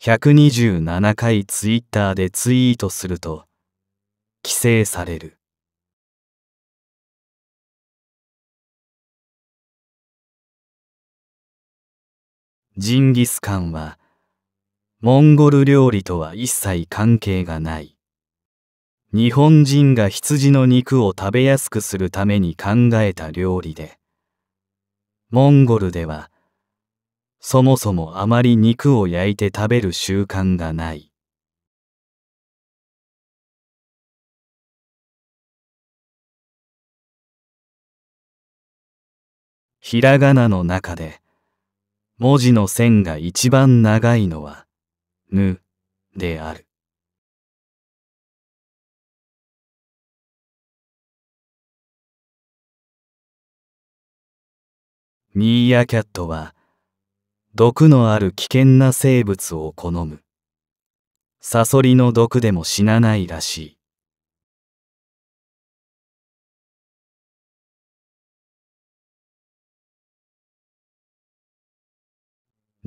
C: 127回ツイッターでツイートすると規制される。ジンギスカンはモンゴル料理とは一切関係がない。日本人が羊の肉を食べやすくするために考えた料理で、モンゴルではそもそもあまり肉を焼いて食べる習慣がない。
A: ひらがなの中で文字の線が一番長いのは「ぬ」である。ミーアキャットは「毒のある危険な生物を好む。サ
C: ソリの毒でも死なないらしい。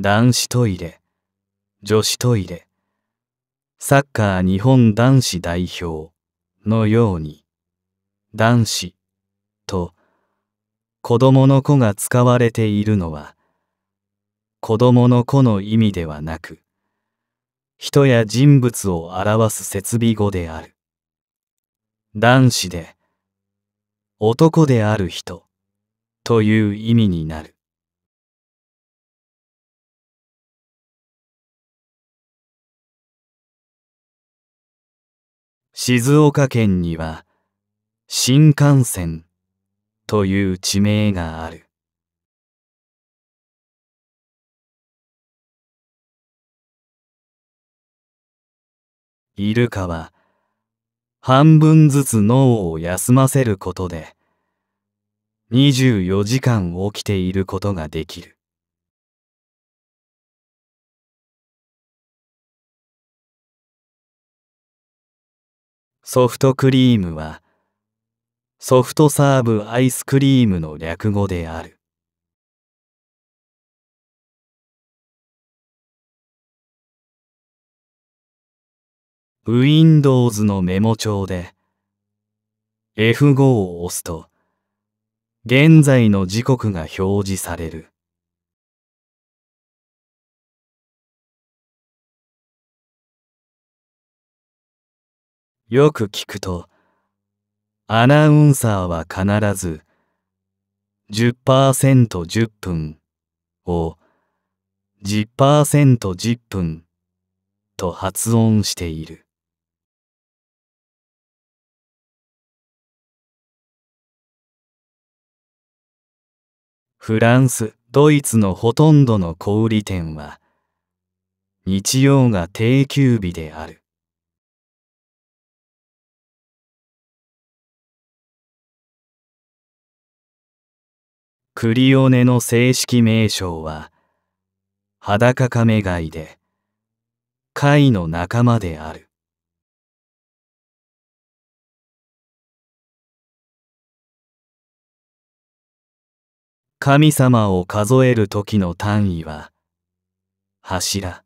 C: 男子トイレ、女子トイレ、サッカー日本男子代表のように、男子と子供の子が使われているのは、子供の子の意味ではなく、人や人物を表す設備語である。男子で、男である人、という意味になる。
A: 静岡県には新幹線という地名がある。
C: イルカは半分ずつ脳を休ませることで24時間起きていることができる。
A: ソフトクリームはソフトサーブアイスクリームの略語である。
C: Windows のメモ帳で F5 を押すと現在の時刻が表示される。よく聞くと、アナウンサーは必ず10%、10分を10%、10分と発音して
B: いる。
A: フランスドイツのほとんどの小売店は日曜が定休日であるクリオネの正式名称は裸カメ貝で貝の仲間で
B: ある神様を数える時の単位は柱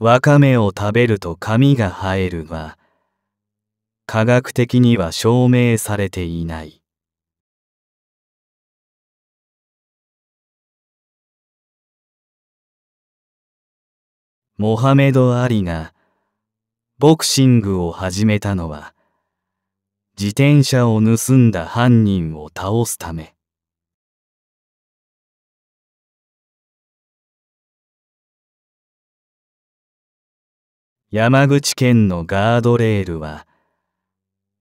C: わかめを食べると髪が生えるが科学的には証明されていないモハメド・アリがボクシングを始めたのは、自転車を盗んだ犯人を倒すため。山口県のガードレールは、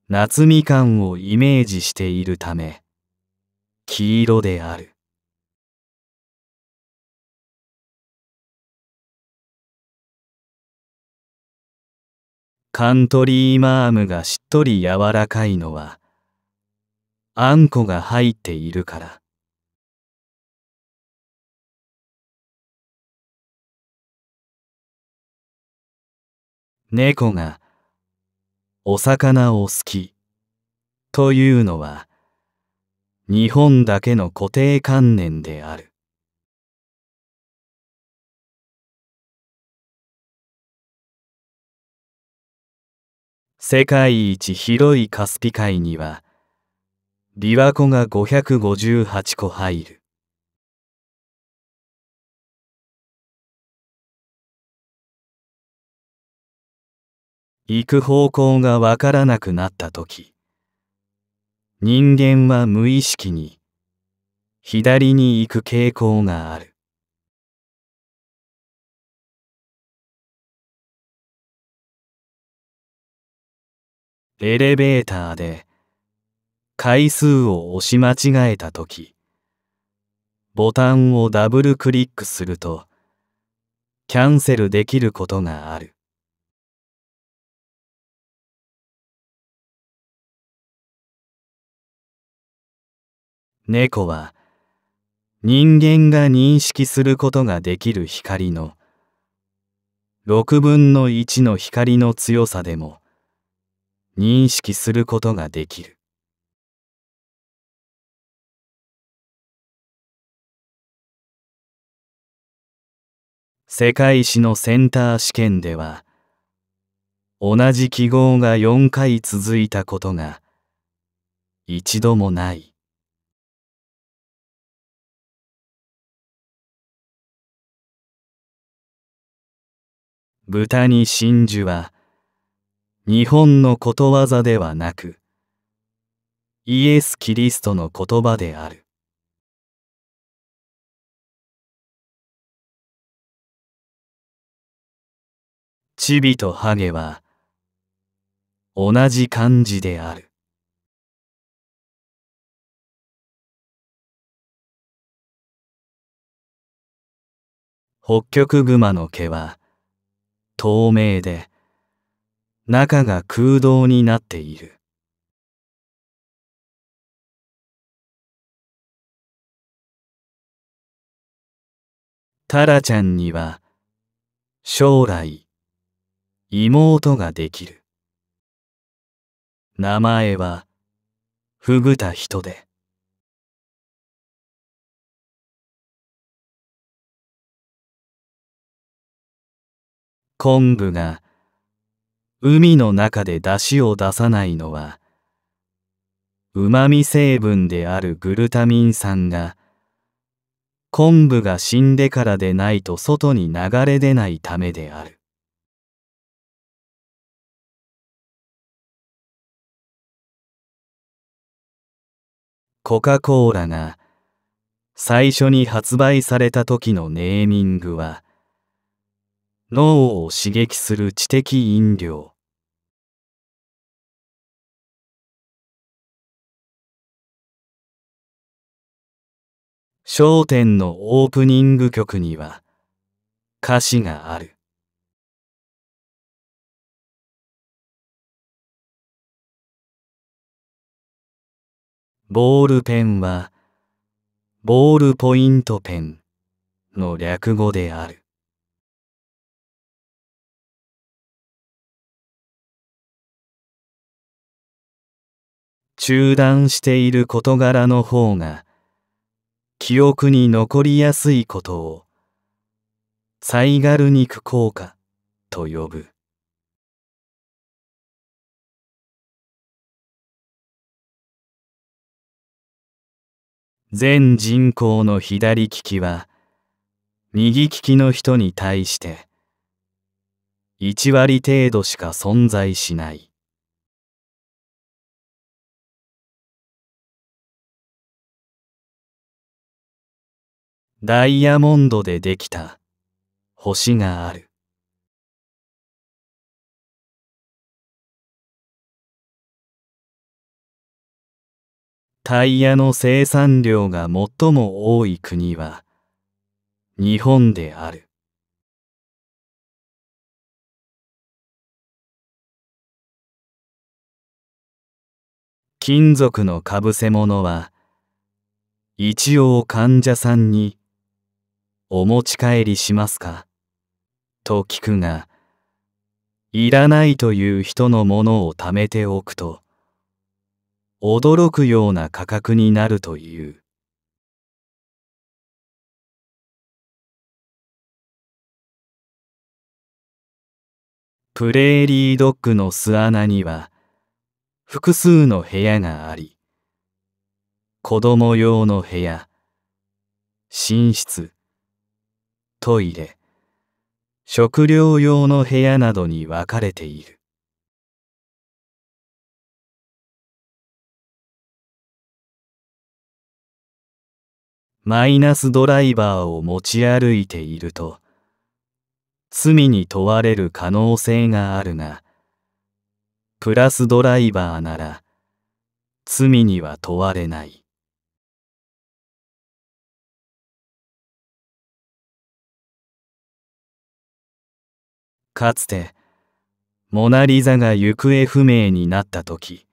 C: 夏みかんをイメージしているため、黄色である。
A: カントリーマームがしっとり柔らかいのは、あんこが入っているから。
C: 猫がお魚を好
A: きというのは日本だけの固定観念である。世界一広いカスピ海には琵琶湖が558個入る行く方向がわからなくなった時人間は無意識に左に行く傾向がある
B: エレベ
C: ーターで回数を押し間違えた時
A: ボタンをダブルクリックするとキャンセルできることがある猫は人間が認識することができる光の6分の1の光の強さでも認識することができる。世界史のセンター試験では同じ記号が4回続いた
C: ことが一度もない。豚に真珠は日本のことわざではなく、イエス・キリストの言葉である。
B: チビとハゲは、同じ漢字である。
A: 北極熊の毛は、透明で、中が空洞になっている。タラちゃんには将来妹ができる。名前はふぐた人で。
C: 昆布が海の中で出汁を出さないのはうまみ成分であるグルタミン酸が
A: 昆布が死んでからでないと外に流れ出ないためであるコカ・コーラが最初に発売された時のネーミングは
C: 脳を刺激する知的飲料
B: 商店のオープニング曲には歌詞がある。
A: ボールペンはボールポイントペンの略語である。
C: 中断している事柄の方が記
A: 憶に残りやすいことをサイガル効果と呼ぶ全人口の左利きは右利きの人に対して
C: 1割程度しか存在しない。
B: ダイヤモンドでできた星がある
A: タイヤの生産量が最も多い国は日本である
C: 金属のかぶせ物は一応患者さんにお持ち帰りしますかと聞くが、いらないという人のものを貯めておくと、驚くような価格になるという。プレーリードッグの巣穴には複数の部屋があり子供用の部屋
A: 寝室トイレ食料用の部屋などに分かれている
B: マ
C: イナスドライバーを持ち歩いていると罪に問われる可能性があるがプラスドライバーなら罪には問われない。かつてモナ・リザが行方不明になった時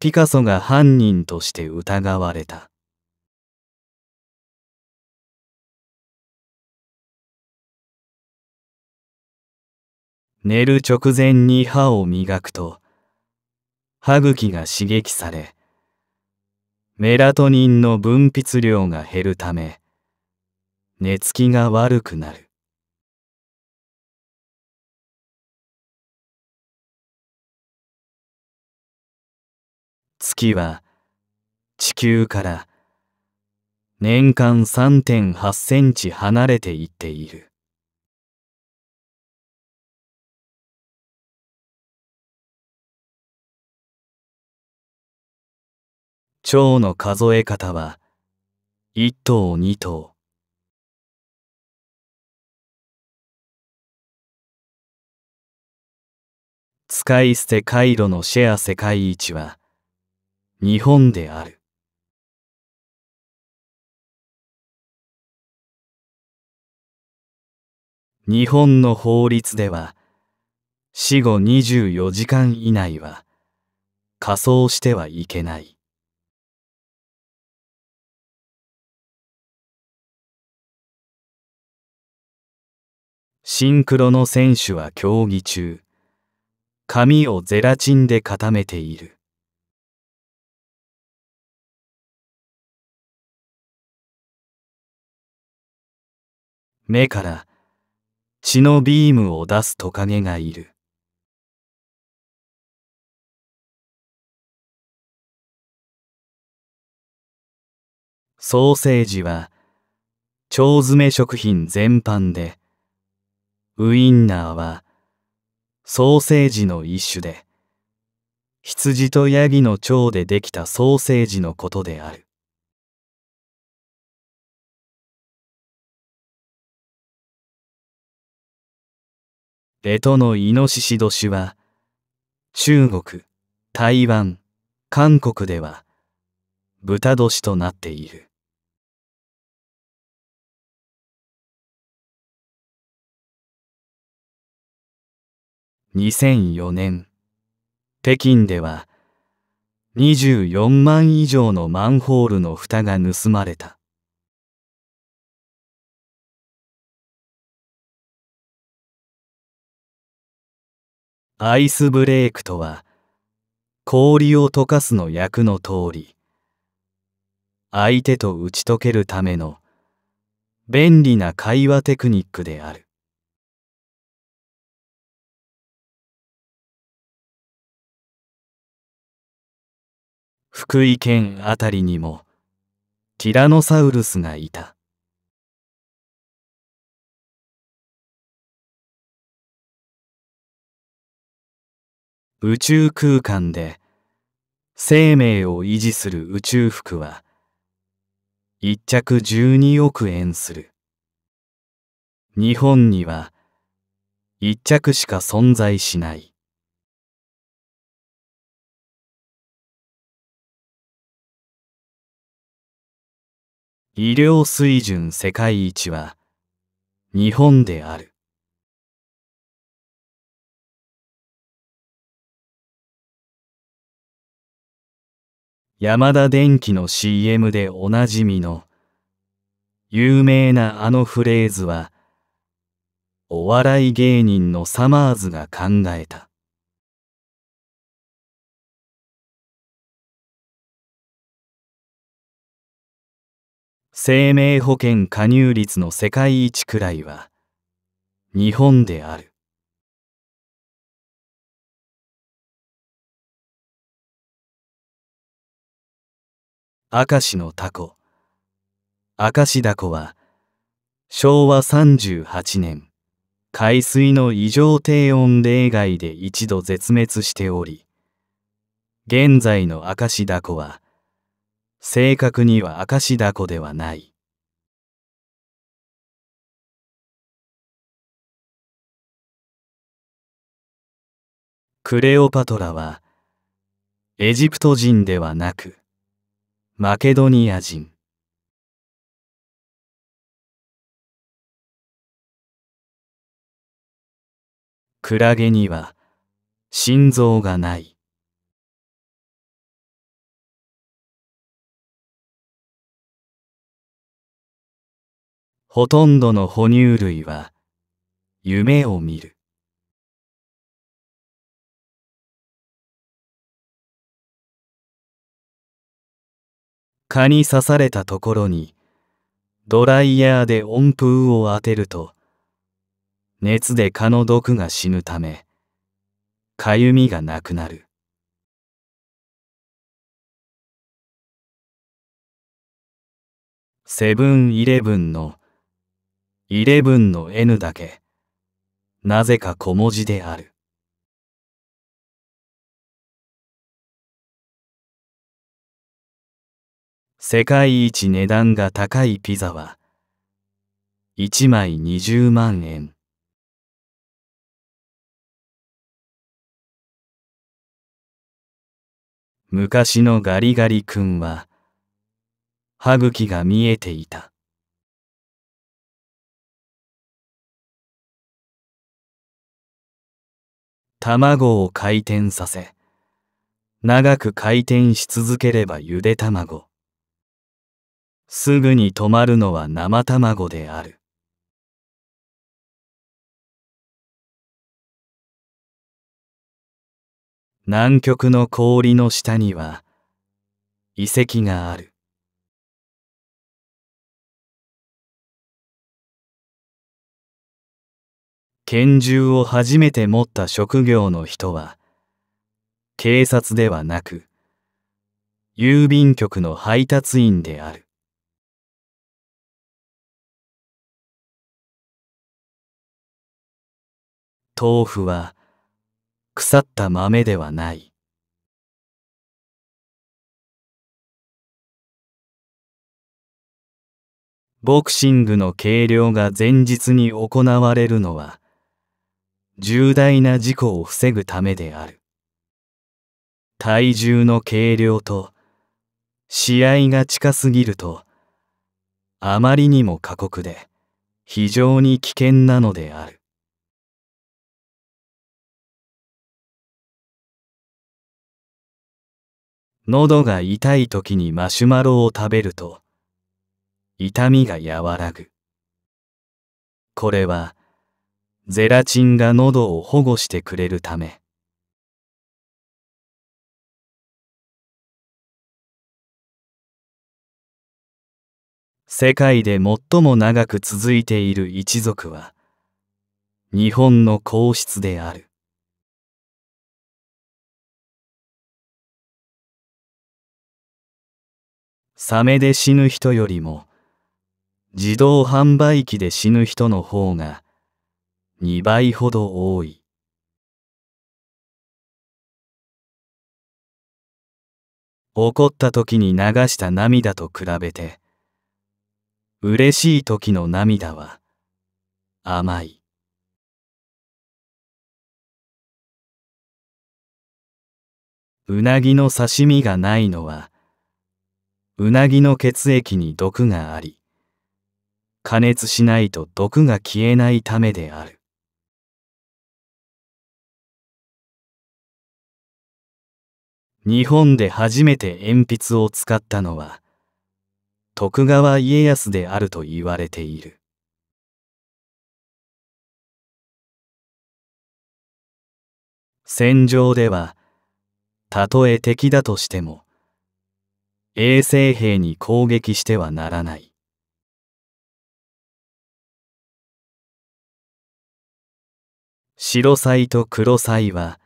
C: ピカソが犯人として疑われた寝る直前に歯を磨くと歯茎が刺激されメラトニンの分泌量が減るため寝つきが悪くなる月は地球から年間3.8センチ離れていっている。
B: 蝶の数え方は1頭2頭
A: 使い捨て回路のシェア世界一は日本である。日本の法律では、死後24時間以内は、仮装してはいけない。シンクロの選手は競技中、髪をゼラチンで固めている。
B: 目から血のビームを出すトカゲがいる。ソーセ
C: ージは腸詰め食品全般で、ウインナーはソーセージの一種で、羊とヤギの腸でできたソーセージのことである。レトのイノシシ年は、中国、台湾、韓国では、豚年となっている。2004年、北京では、24万以上のマンホールの蓋が盗まれた。
A: アイスブレイクとは氷を溶かすの役の通り相手と打ち解け
C: るための便利な会話テクニックである
B: 福井県あたりにもティラノサウルスがいた。
A: 宇宙空間で生命を維持する宇宙服は一着12億円する。日本には一着しか存在しない。
B: 医療水準世界一は日本である。
C: 山田電機の CM でおなじみの
A: 有名なあのフレーズはお笑い芸人のサマーズが考えた生命保険加入率の世界一くらいは日本である明石のタコ明石ダコは昭和38年海
C: 水の異常低温例外で一度絶滅しており
A: 現在の明石ダコは正確には明石ダコではないクレオパトラはエジプト人ではなくマケドニア人
B: クラゲには心臓がないほとんどの哺乳類は夢を見る
A: 蚊に刺されたところにドライヤーで温風を当てると熱で
C: 蚊の毒が死ぬためかゆみがなくなる
A: セブンイレブンのイレブンの N だけなぜか小文字である世界一値段が高いピザは1枚20万円
B: 昔のガリガリ君は歯茎が見えていた
A: 卵を回転させ長く回転し続ければゆで卵すぐに止まるのは生卵である。
B: 南極の氷の下には遺跡がある。
A: 拳銃を初めて持った職業の人は警察では
C: なく郵便局の配達員である。
B: 豆腐は腐った豆ではない。
C: ボクシングの計量が前日に行われるのは重大な事故を防ぐためである。体重の計量と試合が近すぎるとあまりにも過酷で非常に危険なのである。喉が痛い時にマシュマロを食べると
A: 痛みが和らぐ。これはゼラチンが喉を保護してくれるため。世界で最も長く続いている一族は日本の皇室である。サメで死ぬ人よりも自動販売機で死ぬ人の方が2倍ほど多い。
C: 怒った時に流した涙と比べて嬉しい時の涙は甘い。
A: うなぎの刺身がないのはうなぎの血液に毒があ
C: り、加熱しないと毒が消えないためである。
A: 日本で初めて鉛筆を使ったのは徳川家康であると言われている
C: 戦場ではたとえ敵だとしても衛生兵に攻撃してはならない。白菜と黒菜は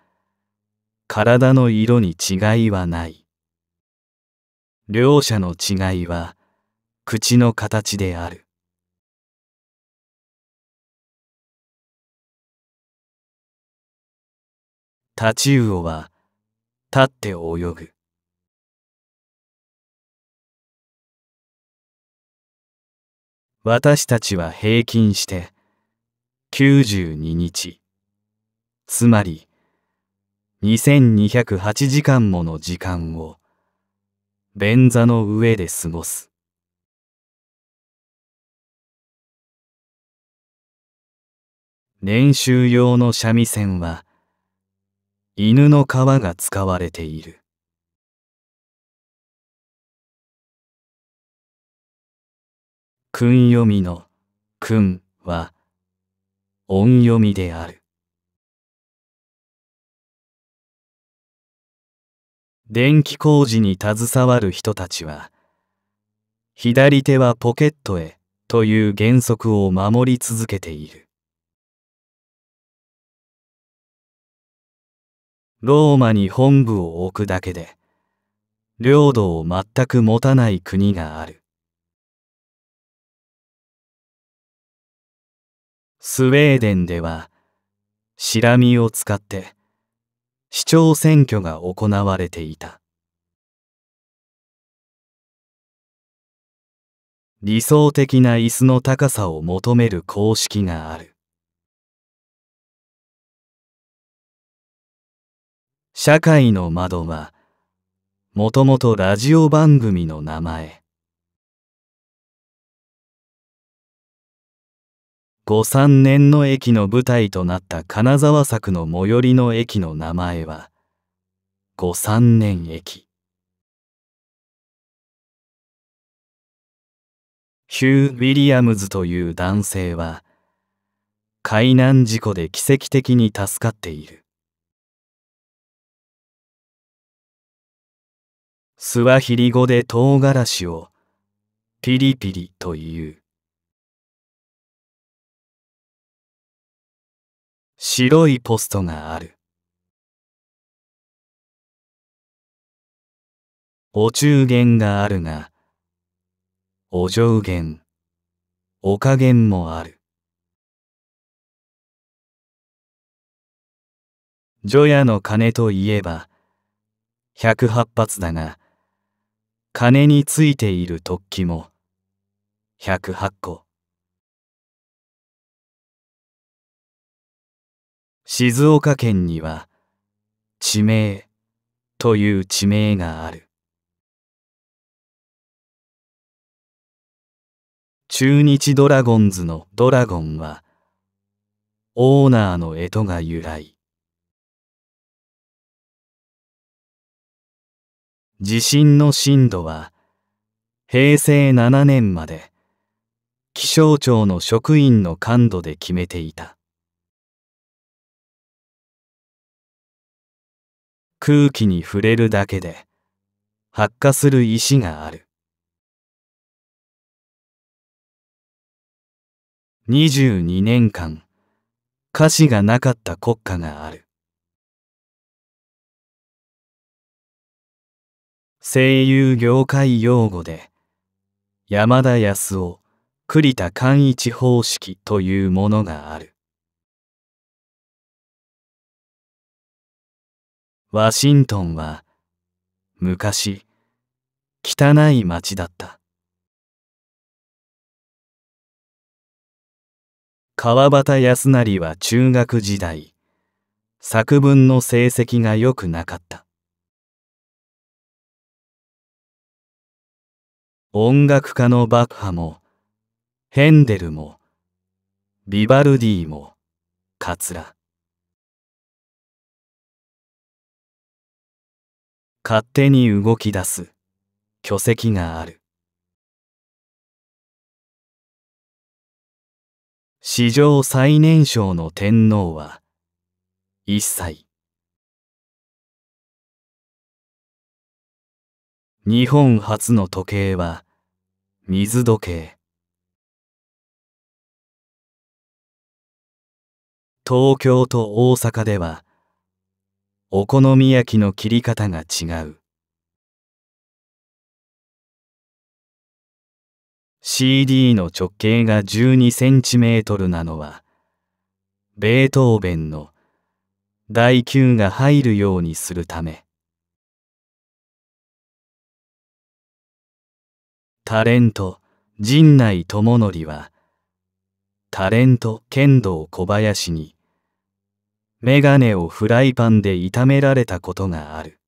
C: 体の色に違いはない。両者の違いは口の
B: 形である。タチウオは立って泳
D: ぐ。
C: 私たちは平均して92日つまり2208時間もの時間を便座の上で過ごす
A: 練習用の三味線は犬の皮が使われている
B: 訓読みの訓は音読みである。
A: 電気工事に携わる人たちは、左手はポケットへという原則を守り続けている。ローマに本部を置くだけで、領土を全く持たない国がある。スウェーデンでは、シラミを使って市長選挙が行われていた。理想的な椅子の高さを求める公式がある。社会の窓は、もともとラジオ番組の名前。五三年の駅の舞台となった金沢作の最寄りの駅の名前は五三年駅ヒュー・ウィリアムズという男性は海難事故で奇跡的に助かっているスワヒリ語で唐辛子をピリピリ
B: という
A: 白いポストがある。お中元があるが、お上元、お加減もある。除夜の鐘といえば、108発だが、鐘についている突起も、108個。
B: 静岡県には地名という地名がある
A: 中日ドラゴンズのドラゴンはオーナーの干支が由来地震の震度は平成7年まで気象庁の職員の感度で決めていた空気に触れるだけ
B: で発火する石がある22年間歌詞が
A: なかった国家がある声優業界用語で山田康夫栗田寛一方式というものがあるワシントンは昔汚い町だった川端康成は中学時代作文の成績が良くなかった音楽家のバッハもヘンデルもビバルディもカツ
B: ラ勝
A: 手に動き出す巨石がある史上最年少の天皇
B: は1歳日本初の時計は水時計
A: 東京と大阪ではお好み焼きの切り方が違う「CD の直径が12センチメートルなのは、ベートーベンの第9が入るようにするため。タレント、陣内智則は、タレント、剣道小林に、メガネをフライパンで炒められたことがある。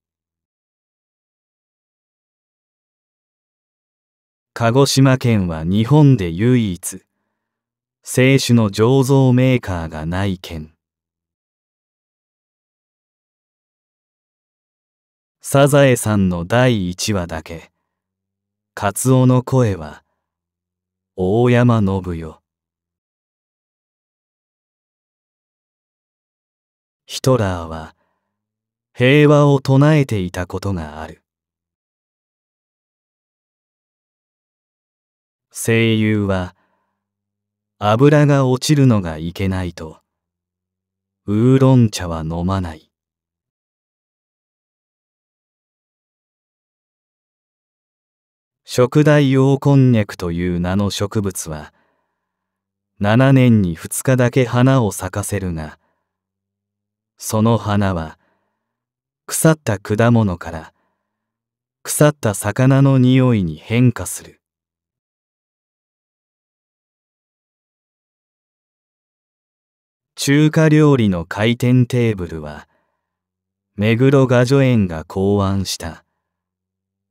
A: 鹿児島県は日本で唯一、清酒の醸造メーカーがない県。サザエさんの第1話だけ、カツオの声は、大山信代。ヒトラーは平和を唱えていたことがある声優は油が落ちるのがいけないとウーロン茶は飲まない
C: 食大用こんにゃくという名の植物は7年に2日だけ花を咲かせるがその花は腐った果物から腐った魚の匂いに変化する
A: 中華料理の回転テーブルは目黒雅叙園が考案した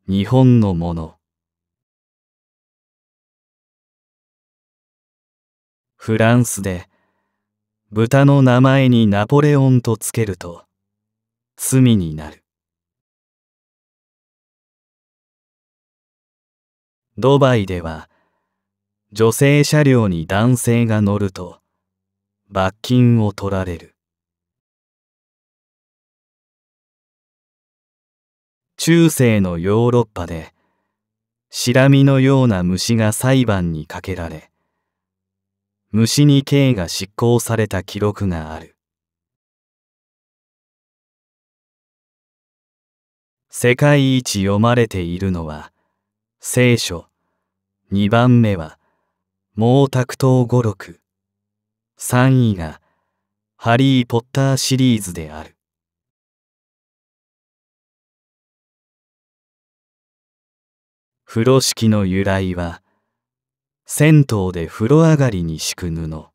C: 日本のもの
A: フランスで豚の名前にナポレオンとつけると罪になるドバイでは女性車両に男性が乗ると罰金を取られる中世のヨーロッパでシラミのような虫が裁判にかけられ虫に刑が執行された記録がある世界一読まれているのは聖書2番目は毛沢東語録3位がハリー・ポッターシリーズである風呂敷の由来は銭湯で風呂上がりに敷く布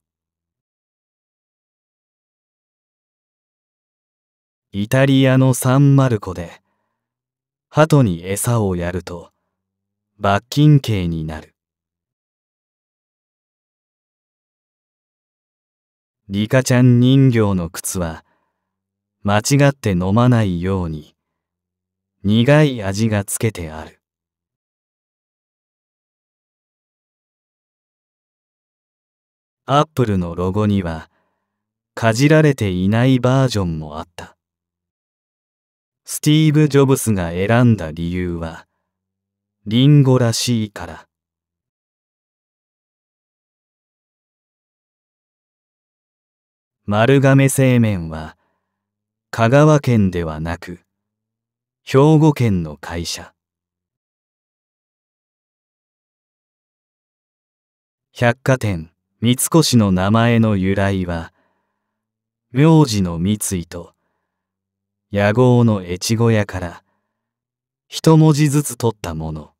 A: イタリアのサンマルコで鳩に餌をやると罰金刑になるリカちゃん人形の靴は間違って飲まないように苦い味がつけてあるアップルのロゴにはかじられていないバージョンもあったスティーブ・ジョブスが選
C: んだ理由はリンゴらしいから
A: 丸亀製麺は香川県ではなく兵庫県の会社百貨店三越の名前の由来は、名字の三井と、野号の越後屋から、一文字ずつ取ったもの。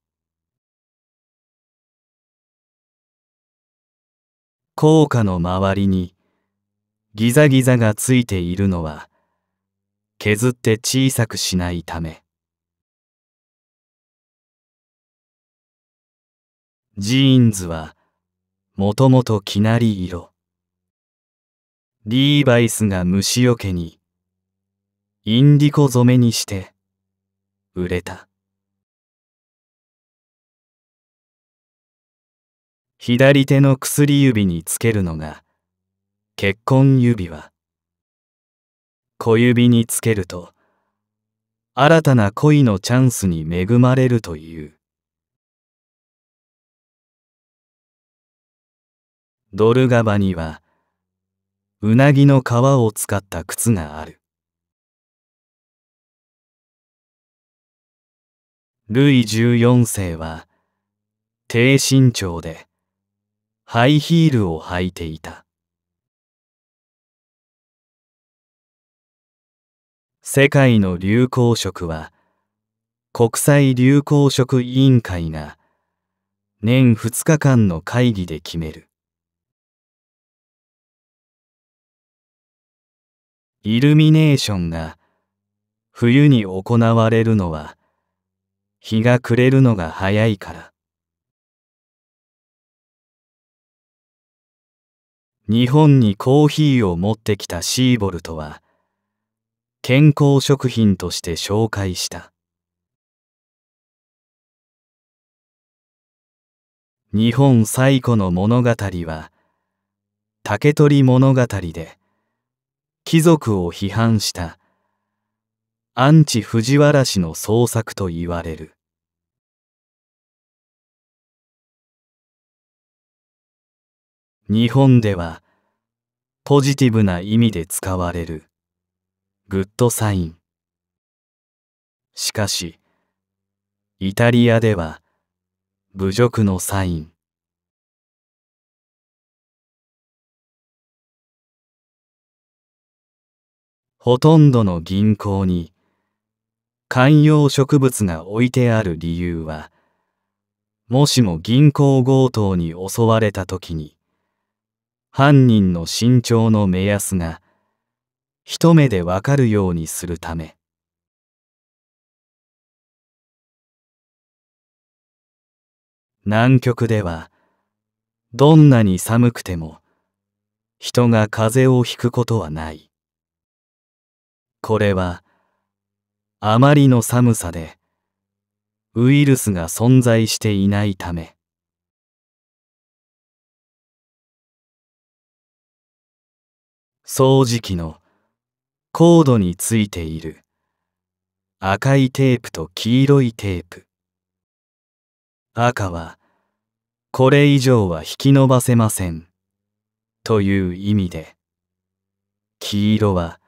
C: 硬貨の周りに、ギザギザがついているのは、削って小さくしないため。
B: ジーンズは、
C: もともときなり色。リーバイスが虫よけに、インディコ染めにして、売
A: れた。左手の薬指につけるのが、結婚指輪。小指につけると、新たな恋のチャンスに恵まれるという。ドルガバにはうなぎの皮を
B: 使った靴がある
A: ルイ14世は低身長でハイヒールを履いていた世界の流行色は国際流行色委員会が年2日間の会議で決めるイルミネーションが冬に行われるのは日が暮れるのが早いから日本にコーヒーを持ってきたシーボルトは健康食品として紹介した日本最古の物語は竹取物語で貴族を批判したアンチ藤原氏の創作と言われる日本ではポジティブな意味で使われるグッドサインしかし
C: イタリアでは侮辱のサインほとんどの銀行に観葉植物が置いてある理由はもしも銀行強盗に襲われた時に犯人の身長の目安が一目でわかるようにするため
A: 南極ではどんなに寒くても人が風邪をひくことはないこれはあまりの寒さでウイルスが存在していないため掃除機のコードについている赤いテープと黄
C: 色いテープ赤はこれ以上は引き伸ばせませんという意味で黄色は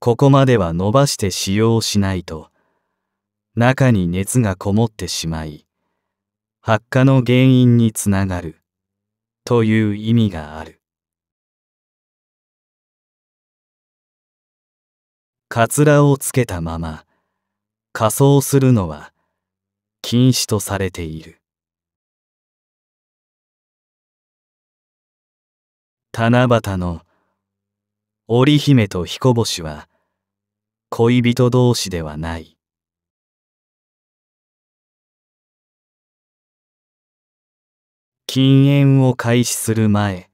C: ここまでは伸ばして使用しないと
A: 中に熱がこもってしまい発火の原因につながるという意味があるかつらをつけたまま仮装するのは禁止とされている七夕の織姫と彦星は恋人同士ではない。
B: 禁
C: 煙を開始する前、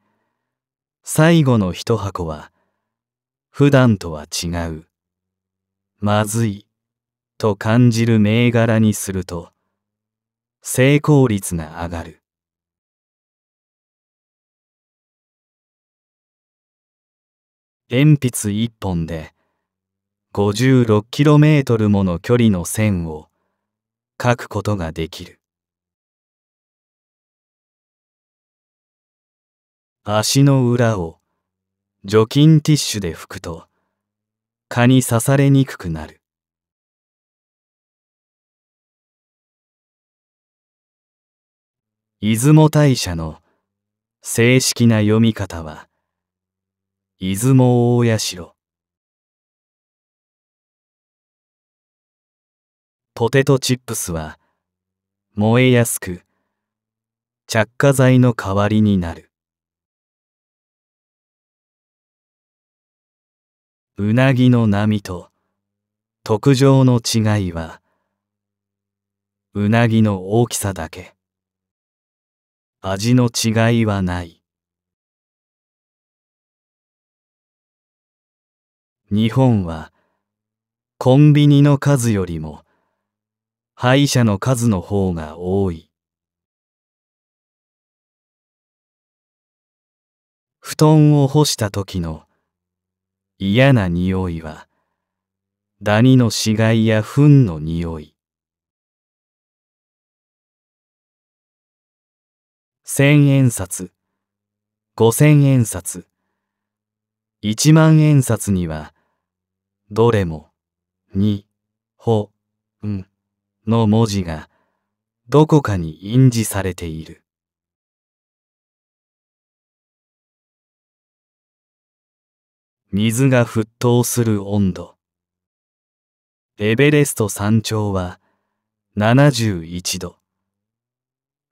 C: 最後の一箱は、普段とは違う、まずい、と感じる銘柄にすると、成功率が上がる。
B: 鉛
A: 筆一本で 56km もの距離の線を書くことができる足の裏を除菌ティッシュで拭くと蚊に刺されにくくなる出雲大社の正式な読み方は「出雲大社ポテトチップスは燃えやすく着火剤の代わりになるうなぎの波と特上の違いはうなぎの大きさだけ味の違いはない日本はコンビニの数よりも歯医者の数の方が多い布団を干した時の嫌な匂いはダニの死骸や糞の匂い
B: 千
C: 円札五千円札一万円札にはどれも、に、ほ、んの文字が、どこかに印字されている。水が沸騰する温度。エベレスト山頂は
A: 71度。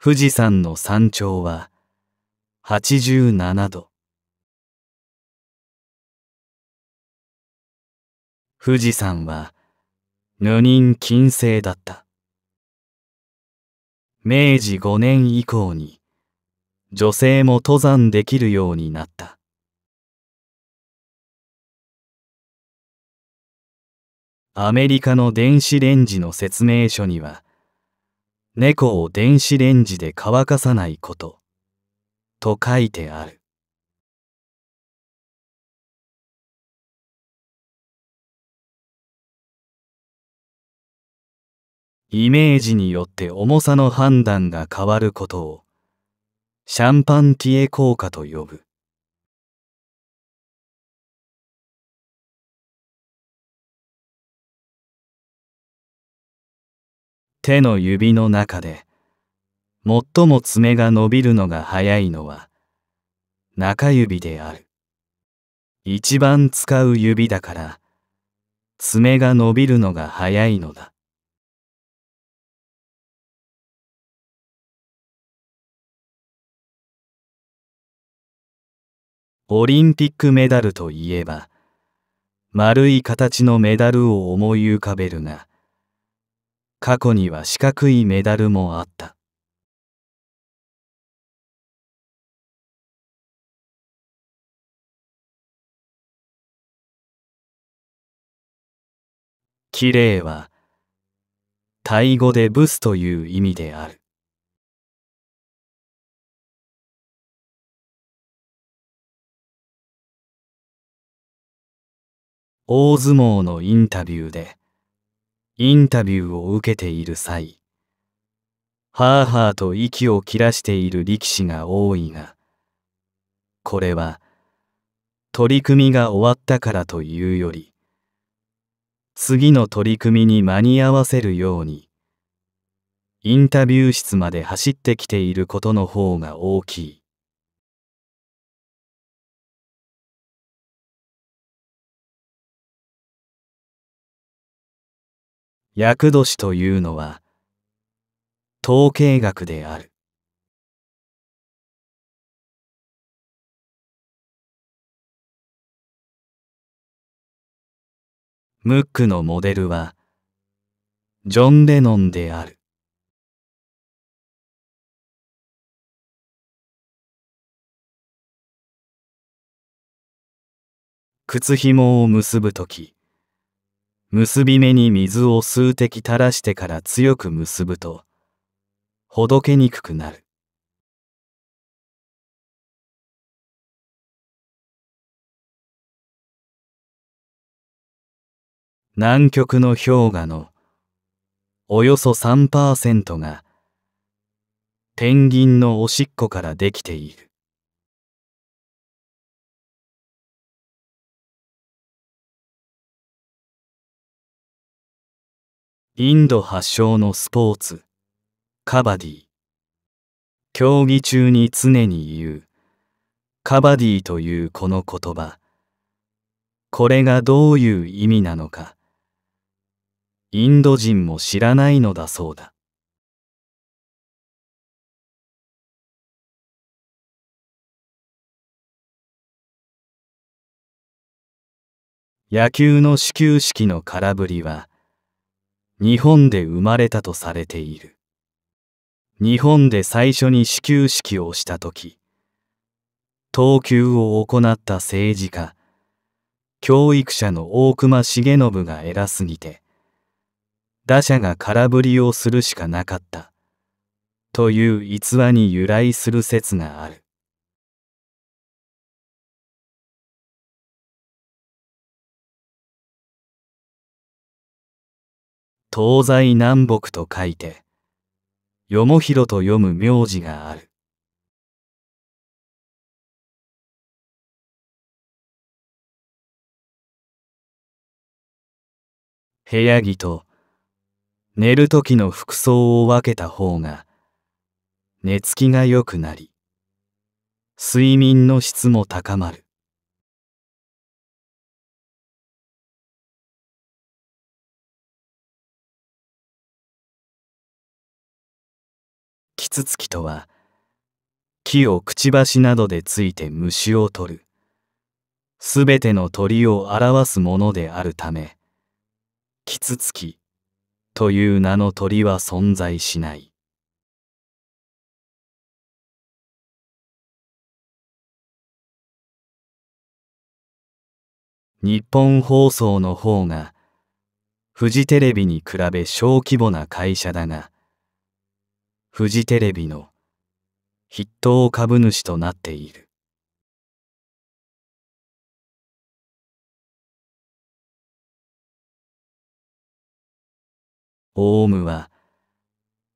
A: 富士山の山頂は87度。富士山は女人禁制だった。明治5年以降に女性も登山できるようになった。アメリカの電子レンジの説明書には、猫を電子レンジで乾かさないこと、と書いてある。イメージによって重さの判断が変わることをシャンパンティエ効果と呼ぶ
C: 手の指の中で最も爪が伸びるのが早いのは中指である一番使う指だから爪が伸びるのが早いのだ
A: オリンピックメダルといえば、丸い形のメダルを思い浮かべるが、
C: 過去には四角いメダルもあった。
B: 綺麗は、タイ語でブスという意味である。
C: 大相撲のインタビューで、インタビューを受けている際、はあはあと息を切らしている力士が多いが、これは、取り組みが終わったからというより、次の取り組みに間に合わせるよう
A: に、インタビュー室まで走ってきていることの方が大きい。
B: 厄年というのは、統計学である。ムックのモデルは、ジョン・レノンである。靴
C: 紐を結ぶとき、結び目に水を数滴垂らしてから強く結ぶと、ほどけにくくなる。
A: 南極の氷河のおよそ3%がペンギンのおしっこからできている。
B: インド発
C: 祥のスポーツカバディ競技中に常に言うカバディというこの言葉
A: これがどういう意味なのかインド人も知らないのだそうだ
C: 野球の始球式の空振りは日本で生まれたとされている日本で最初に始球式をした時投球を行った政治家教育者の大隈重信が偉すぎて打者が空
A: 振りをするしかなかったという逸話に由来する説がある東西南北と書いて、よもひろと読む名字がある。部屋着と寝る時の服装を分けた方が寝つきが良くなり
C: 睡眠の質も高まる
A: キツツキとは木をくちばしなどでついて虫を取るすべての鳥を表すものであるためキツツキという名の鳥は存在しない日本放送の方がフジテレビに比べ小規模な会社だがフジテレビの筆頭株主となっている。オウムは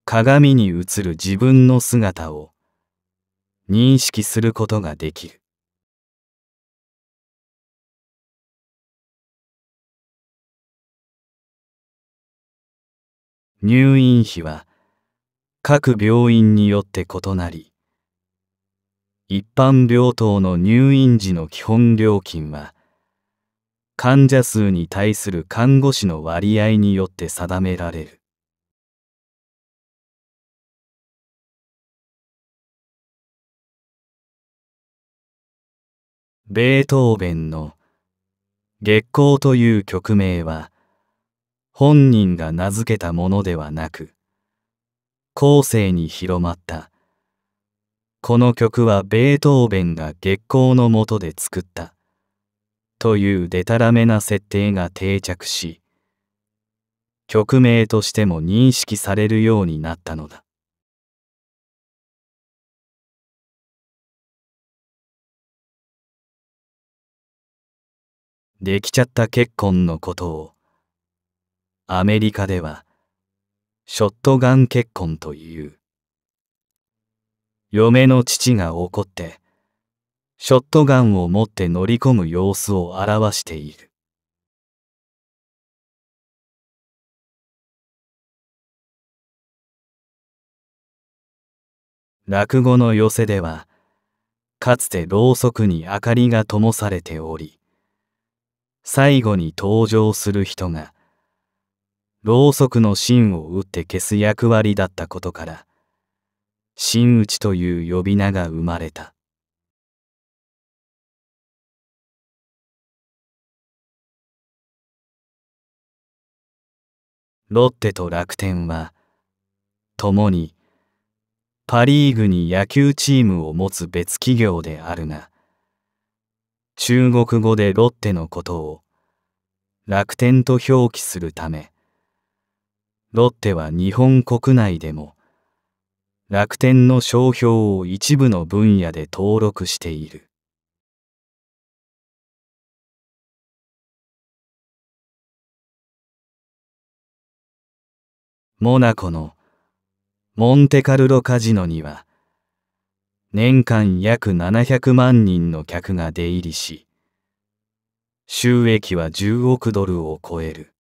A: 鏡に映る自分の姿を認識することができる。
C: 入院費は各病院によって異なり一般病棟の入院時の基本料金は患者数に対する看護師の割合によって定められる
A: ベートーベンの「月光」という曲名は本人が名付けたもので
C: はなく後世に広まったこの曲はベートーベンが月光の下で作ったというデ
A: タラメな設定が定着し曲名としても認識されるようになったのだ
C: できちゃった結婚のことをアメリカではショットガン結婚という。嫁の父が
A: 怒って、ショットガンを持って乗り込む様子を表している。落語の寄せでは、かつてろうそくに明かりが灯されており、
C: 最後に登場する人が、ろうそくの芯を打っ
A: て消す役割だったことから真打ちという呼び名が生まれたロッテと楽天は共にパ・リーグに野球チームを
C: 持つ別企業であるが中国語でロッテのことを楽天と表記するためロッテは
A: 日本国内でも楽天の商標を一部の分野で登録している。
C: モナコのモンテカルロカジノには年
A: 間約700万人の客が出入りし収益は10億ドルを超える。